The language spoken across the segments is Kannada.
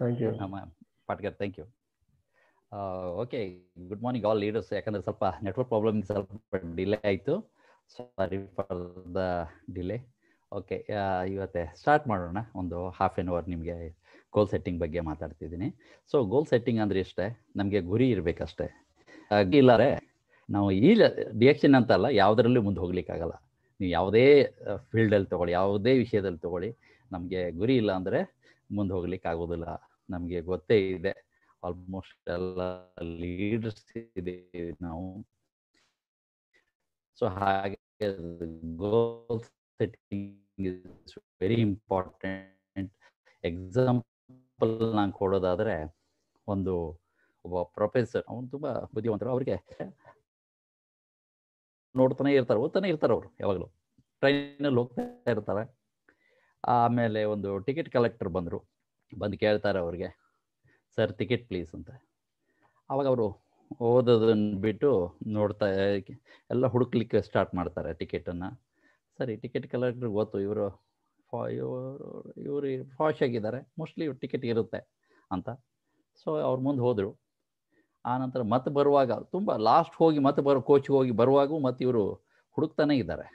thank you Patkar thank you okay good morning all leaders ಯಾಕಂದ್ರೆ ಸ್ವಲ್ಪ ನೆಟ್ವರ್ಕ್ ಪ್ರಾಬ್ಲಮ್ ಸ್ವಲ್ಪ ಡಿಲೇ ಆಯಿತು sorry for the delay okay ಇವತ್ತೆ ಸ್ಟಾರ್ಟ್ ಮಾಡೋಣ ಒಂದು ಹಾಫ್ ಆನ್ ಅವರ್ ನಿಮಗೆ ಗೋಲ್ ಸೆಟ್ಟಿಂಗ್ ಬಗ್ಗೆ ಮಾತಾಡ್ತಿದ್ದೀನಿ ಸೊ ಗೋಲ್ ಸೆಟ್ಟಿಂಗ್ ಅಂದ್ರೆ ಇಷ್ಟೇ ನಮಗೆ ಗುರಿ ಇರಬೇಕಷ್ಟೇ ಇಲ್ಲಾರೆ ನಾವು ಈ ಡಿಯಕ್ಷನ್ ಅಂತಲ್ಲ ಯಾವುದರಲ್ಲೂ ಮುಂದೆ ಹೋಗ್ಲಿಕ್ಕಾಗಲ್ಲ ನೀವು ಯಾವುದೇ ಫೀಲ್ಡಲ್ಲಿ ತೊಗೊಳ್ಳಿ ಯಾವುದೇ ವಿಷಯದಲ್ಲಿ ತೊಗೊಳ್ಳಿ ನಮಗೆ ಗುರಿ ಇಲ್ಲ ಅಂದರೆ ಮುಂದೆ ಹೋಗ್ಲಿಕ್ಕೆ ಆಗೋದಿಲ್ಲ ನಮಗೆ ಗೊತ್ತೇ ಇದೆ ಆಲ್ಮೋಸ್ಟ್ ಎಲ್ಲ ಲೀಡರ್ಸ್ ಇದೆ ನಾವು ಸೊ ಹಾಗೆ goal setting is very important example ನಾನು ಕೊಡೋದಾದ್ರೆ ಒಂದು ಒಬ್ಬ ಪ್ರೊಫೆಸರ್ ಅವನು ತುಂಬ ಬುದ್ಧಿವಂತರು ಅವರಿಗೆ ನೋಡ್ತಾನೆ ಇರ್ತಾರೆ ಓದ್ತಾನೆ ಇರ್ತಾರೆ ಅವರು ಯಾವಾಗಲೂ ಟ್ರೈನಲ್ಲಿ ಹೋಗ್ತಾ ಇರ್ತಾರೆ ಆಮೇಲೆ ಒಂದು ಟಿಕೆಟ್ ಕಲೆಕ್ಟರ್ ಬಂದರು ಬಂದು ಕೇಳ್ತಾರೆ ಅವ್ರಿಗೆ ಸರ್ ಟಿಕೆಟ್ ಪ್ಲೀಸ್ ಅಂತ ಆವಾಗ ಅವರು ಓದೋದನ್ನು ಬಿಟ್ಟು ನೋಡ್ತಾ ಎಲ್ಲ ಹುಡುಕ್ಲಿಕ್ಕೆ ಸ್ಟಾರ್ಟ್ ಮಾಡ್ತಾರೆ ಟಿಕೆಟನ್ನು ಸರಿ ಟಿಕೆಟ್ ಕಲೆಕ್ಟ್ರಿಗೆ ಗೊತ್ತು ಇವರು ಫಾ ಇವರು ಇವರು ಫಾಶ್ ಆಗಿದ್ದಾರೆ ಮೋಸ್ಟ್ಲಿ ಟಿಕೆಟ್ ಇರುತ್ತೆ ಅಂತ ಸೊ ಅವ್ರ ಮುಂದೆ ಹೋದರು ಆನಂತರ ಮತ್ತೆ ಬರುವಾಗ ತುಂಬ ಲಾಸ್ಟ್ ಹೋಗಿ ಮತ್ತೆ ಬರೋ ಕೋಚ್ಗೆ ಹೋಗಿ ಬರುವಾಗೂ ಮತ್ತೆ ಇವರು ಹುಡುಕ್ತಾನೇ ಇದ್ದಾರೆ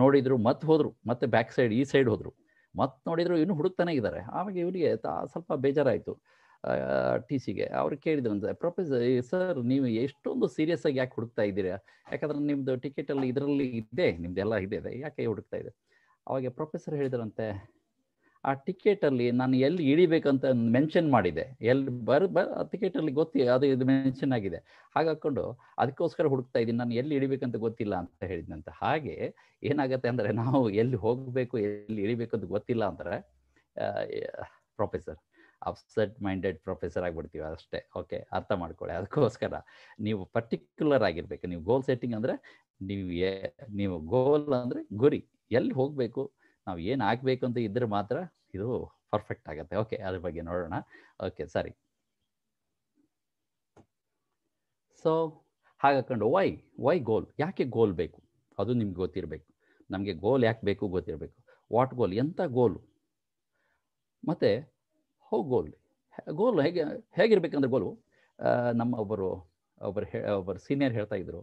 ನೋಡಿದರು ಮತ್ತೆ ಹೋದರು ಮತ್ತೆ ಬ್ಯಾಕ್ ಸೈಡ್ ಈ ಸೈಡ್ ಹೋದರು ಮತ್ತು ನೋಡಿದ್ರು ಇನ್ನು ಹುಡುಕ್ತಾನೆ ಇದ್ದಾರೆ ಆಮೇಲೆ ಇವರಿಗೆ ತಾ ಸ್ವಲ್ಪ ಬೇಜಾರಾಯಿತು ಟಿ ಸಿಗೆ ಅವ್ರು ಕೇಳಿದ್ರಂತೆ ಪ್ರೊಫೆಸರ್ ಸರ್ ನೀವು ಎಷ್ಟೊಂದು ಸೀರಿಯಸ್ ಆಗಿ ಯಾಕೆ ಹುಡುಕ್ತಾ ಇದ್ದೀರಾ ಯಾಕಂದ್ರೆ ಟಿಕೆಟ್ ಅಲ್ಲಿ ಇದರಲ್ಲಿ ಇದೆ ನಿಮ್ದೆಲ್ಲ ಇದೆ ಯಾಕೆ ಹುಡುಕ್ತಾ ಇದೆ ಅವಾಗ ಪ್ರೊಫೆಸರ್ ಹೇಳಿದ್ರಂತೆ ಆ ಟಿಕೆಟ್ ಅಲ್ಲಿ ನಾನು ಎಲ್ಲಿ ಇಳಿಬೇಕಂತ ಮೆನ್ಷನ್ ಮಾಡಿದೆ ಎಲ್ಲಿ ಬರ್ ಬರ್ ಟಿಕೆಟ್ ಅಲ್ಲಿ ಗೊತ್ತಿ ಅದು ಇದು ಮೆನ್ಷನ್ ಆಗಿದೆ ಹಾಗೆ ಹಾಕೊಂಡು ಅದಕ್ಕೋಸ್ಕರ ಹುಡುಕ್ತಾ ಇದ್ದೀನಿ ನಾನು ಎಲ್ಲಿ ಇಳಿಬೇಕಂತ ಗೊತ್ತಿಲ್ಲ ಅಂತ ಹೇಳಿದ್ನಂತ ಹಾಗೆ ಏನಾಗುತ್ತೆ ಅಂದರೆ ನಾವು ಎಲ್ಲಿ ಹೋಗಬೇಕು ಎಲ್ಲಿ ಇಳಿಬೇಕು ಅಂತ ಗೊತ್ತಿಲ್ಲ ಅಂದರೆ ಪ್ರೊಫೆಸರ್ ಅಪ್ಸೆಟ್ ಮೈಂಡೆಡ್ ಪ್ರೊಫೆಸರ್ ಆಗಿಬಿಡ್ತೀವಿ ಅಷ್ಟೇ ಓಕೆ ಅರ್ಥ ಮಾಡ್ಕೊಳ್ಳಿ ಅದಕ್ಕೋಸ್ಕರ ನೀವು ಪರ್ಟಿಕ್ಯುಲರ್ ಆಗಿರ್ಬೇಕು ನೀವು ಗೋಲ್ ಸೆಟ್ಟಿಂಗ್ ಅಂದರೆ ನೀವು ನೀವು ಗೋಲ್ ಅಂದರೆ ಗುರಿ ಎಲ್ಲಿ ಹೋಗಬೇಕು ನಾವು ಏನು ಹಾಕ್ಬೇಕು ಅಂತ ಇದ್ರೆ ಮಾತ್ರ ಇದು ಪರ್ಫೆಕ್ಟ್ ಆಗುತ್ತೆ ಓಕೆ ಅದ್ರ ಬಗ್ಗೆ ನೋಡೋಣ ಓಕೆ ಸರಿ ಸೊ ಹಾಗಾಕೊಂಡು ವೈ ವೈ ಗೋಲ್ ಯಾಕೆ ಗೋಲ್ ಬೇಕು ಅದು ನಿಮ್ಗೆ ಗೊತ್ತಿರಬೇಕು ನಮಗೆ ಗೋಲ್ ಯಾಕೆ ಬೇಕು ಗೊತ್ತಿರಬೇಕು ವಾಟ್ ಗೋಲ್ ಎಂಥ ಗೋಲು ಮತ್ತು ಹೋ ಗೋಲ್ ಗೋಲು ಹೇಗೆ ಹೇಗಿರ್ಬೇಕಂದ್ರೆ ಗೋಲು ನಮ್ಮ ಒಬ್ಬರು ಒಬ್ಬರು ಹೇ ಒಬ್ಬರು ಸೀನಿಯರ್ ಹೇಳ್ತಾ ಇದ್ರು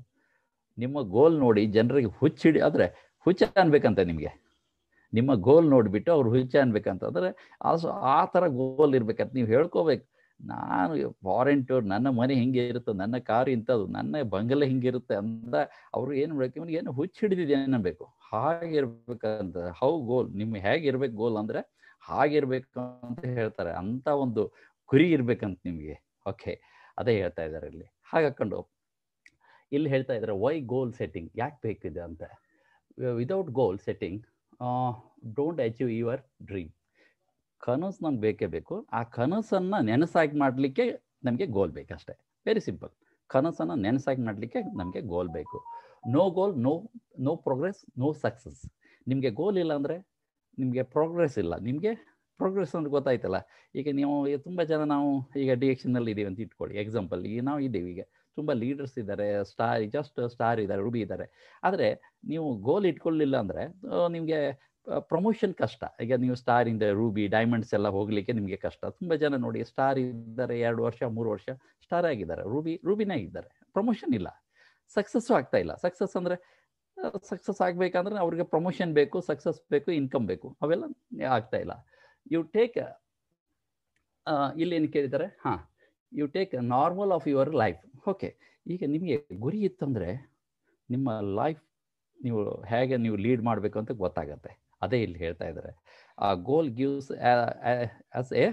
ನಿಮ್ಮ ಗೋಲ್ ನೋಡಿ ಜನರಿಗೆ ಹುಚ್ಚಿಡಿ ಆದರೆ ಹುಚ್ಚ ಅನ್ಬೇಕಂತೆ ನಿಮಗೆ ನಿಮ್ಮ ಗೋಲ್ ನೋಡಿಬಿಟ್ಟು ಅವ್ರು ಹುಚ್ಚ ಅನ್ಬೇಕಂತಂದ್ರೆ ಆಲ್ಸೋ ಆ ಥರ ಗೋಲ್ ಇರ್ಬೇಕಂತ ನೀವು ಹೇಳ್ಕೋಬೇಕು ನಾನು ವಾರೆಂಟು ನನ್ನ ಮನೆ ಹಿಂಗೆ ಇರುತ್ತೆ ನನ್ನ ಕಾರ್ ಇಂಥದ್ದು ನನ್ನ ಬಂಗಲೆ ಹಿಂಗಿರುತ್ತೆ ಅಂತ ಅವ್ರು ಏನು ಮಾಡ್ಬೇಕು ಇವನಿಗೆ ಏನು ಹುಚ್ಚು ಬೇಕು ಹಾಗೆ ಹಾಗಿರ್ಬೇಕಂತ ಹೌ ಗೋಲ್ ನಿಮ್ಗೆ ಹೇಗಿರ್ಬೇಕು ಗೋಲ್ ಅಂದರೆ ಹಾಗಿರ್ಬೇಕು ಅಂತ ಹೇಳ್ತಾರೆ ಅಂತ ಒಂದು ಗುರಿ ಇರ್ಬೇಕಂತ ನಿಮಗೆ ಓಕೆ ಅದೇ ಹೇಳ್ತಾ ಇದ್ದಾರೆ ಇಲ್ಲಿ ಹಾಗೆ ಇಲ್ಲಿ ಹೇಳ್ತಾ ಇದ್ದಾರೆ ವೈ ಗೋಲ್ ಸೆಟ್ಟಿಂಗ್ ಯಾಕೆ ಬೇಕಿದೆ ಅಂತ without goal setting don't achieve your dream ಕನಸು ನಮ್ಗೆ ಬೇಕೇ ಬೇಕು ಆ ಕನಸನ್ನು ನೆನಸಾಗಿ ಮಾಡಲಿಕ್ಕೆ ನಮಗೆ ಗೋಲ್ ಬೇಕಷ್ಟೇ ವೆರಿ ಸಿಂಪಲ್ ಕನಸನ್ನು ನೆನಸಾಗಿ ಮಾಡಲಿಕ್ಕೆ ನಮಗೆ ಗೋಲ್ ಬೇಕು no goal no no progress no success ನಿಮಗೆ ಗೋಲ್ ಇಲ್ಲ ಅಂದರೆ ನಿಮಗೆ ಪ್ರೋಗ್ರೆಸ್ ಇಲ್ಲ ನಿಮಗೆ ಪ್ರೋಗ್ರೆಸ್ ಅಂದ್ರೆ ಗೊತ್ತಾಯ್ತಲ್ಲ ಈಗ ನೀವು ತುಂಬ ಜನ ನಾವು ಈಗ ಡಿಎಕ್ಷನಲ್ಲಿ ಇದ್ದೀವಿ ಅಂತ ಇಟ್ಕೊಳ್ಳಿ ಎಕ್ಸಾಂಪಲ್ ಈಗ ನಾವು ಇದ್ದೀವಿ ಈಗ ತುಂಬ ಲೀಡರ್ಸ್ ಇದ್ದಾರೆ ಸ್ಟಾರ್ ಜಸ್ಟ್ ಸ್ಟಾರ್ ಇದ್ದಾರೆ ರುಬಿ ಇದ್ದಾರೆ ಆದರೆ ನೀವು ಗೋಲ್ ಇಟ್ಕೊಳ್ಳಿಲ್ಲ ಅಂದರೆ ನಿಮಗೆ ಪ್ರಮೋಷನ್ ಕಷ್ಟ ಈಗ ನೀವು ಸ್ಟಾರ್ ಇಂದ ರೂಬಿ ಡೈಮಂಡ್ಸ್ ಎಲ್ಲ ಹೋಗಲಿಕ್ಕೆ ನಿಮಗೆ ಕಷ್ಟ ತುಂಬ ಜನ ನೋಡಿ ಸ್ಟಾರ್ ಇದ್ದಾರೆ ಎರಡು ವರ್ಷ ಮೂರು ವರ್ಷ ಸ್ಟಾರ್ ಆಗಿದ್ದಾರೆ ರೂಬಿ ರೂಬಿನೇ ಆಗಿದ್ದಾರೆ ಪ್ರಮೋಷನ್ ಇಲ್ಲ ಸಕ್ಸಸ್ಸು ಆಗ್ತಾ ಇಲ್ಲ ಸಕ್ಸಸ್ ಅಂದರೆ ಸಕ್ಸಸ್ ಆಗಬೇಕಂದ್ರೆ ಅವ್ರಿಗೆ ಪ್ರಮೋಷನ್ ಬೇಕು ಸಕ್ಸಸ್ ಬೇಕು ಇನ್ಕಮ್ ಬೇಕು ಅವೆಲ್ಲ ಆಗ್ತಾ ಇಲ್ಲ ಯು ಟೇಕ್ ಇಲ್ಲೇನು ಕೇಳಿದ್ದಾರೆ ಹಾಂ you take normal of your life okay ಈಗ ನಿಮಗೆ ಗುರಿ ಇತ್ತಂದರೆ ನಿಮ್ಮ ಲೈಫ್ ನೀವು ಹೇಗೆ ನೀವು ಲೀಡ್ ಮಾಡಬೇಕು ಅಂತ ಗೊತ್ತಾಗತ್ತೆ ಅದೇ ಇಲ್ಲಿ ಹೇಳ್ತಾ ಇದ್ದಾರೆ ಆ goal gives us a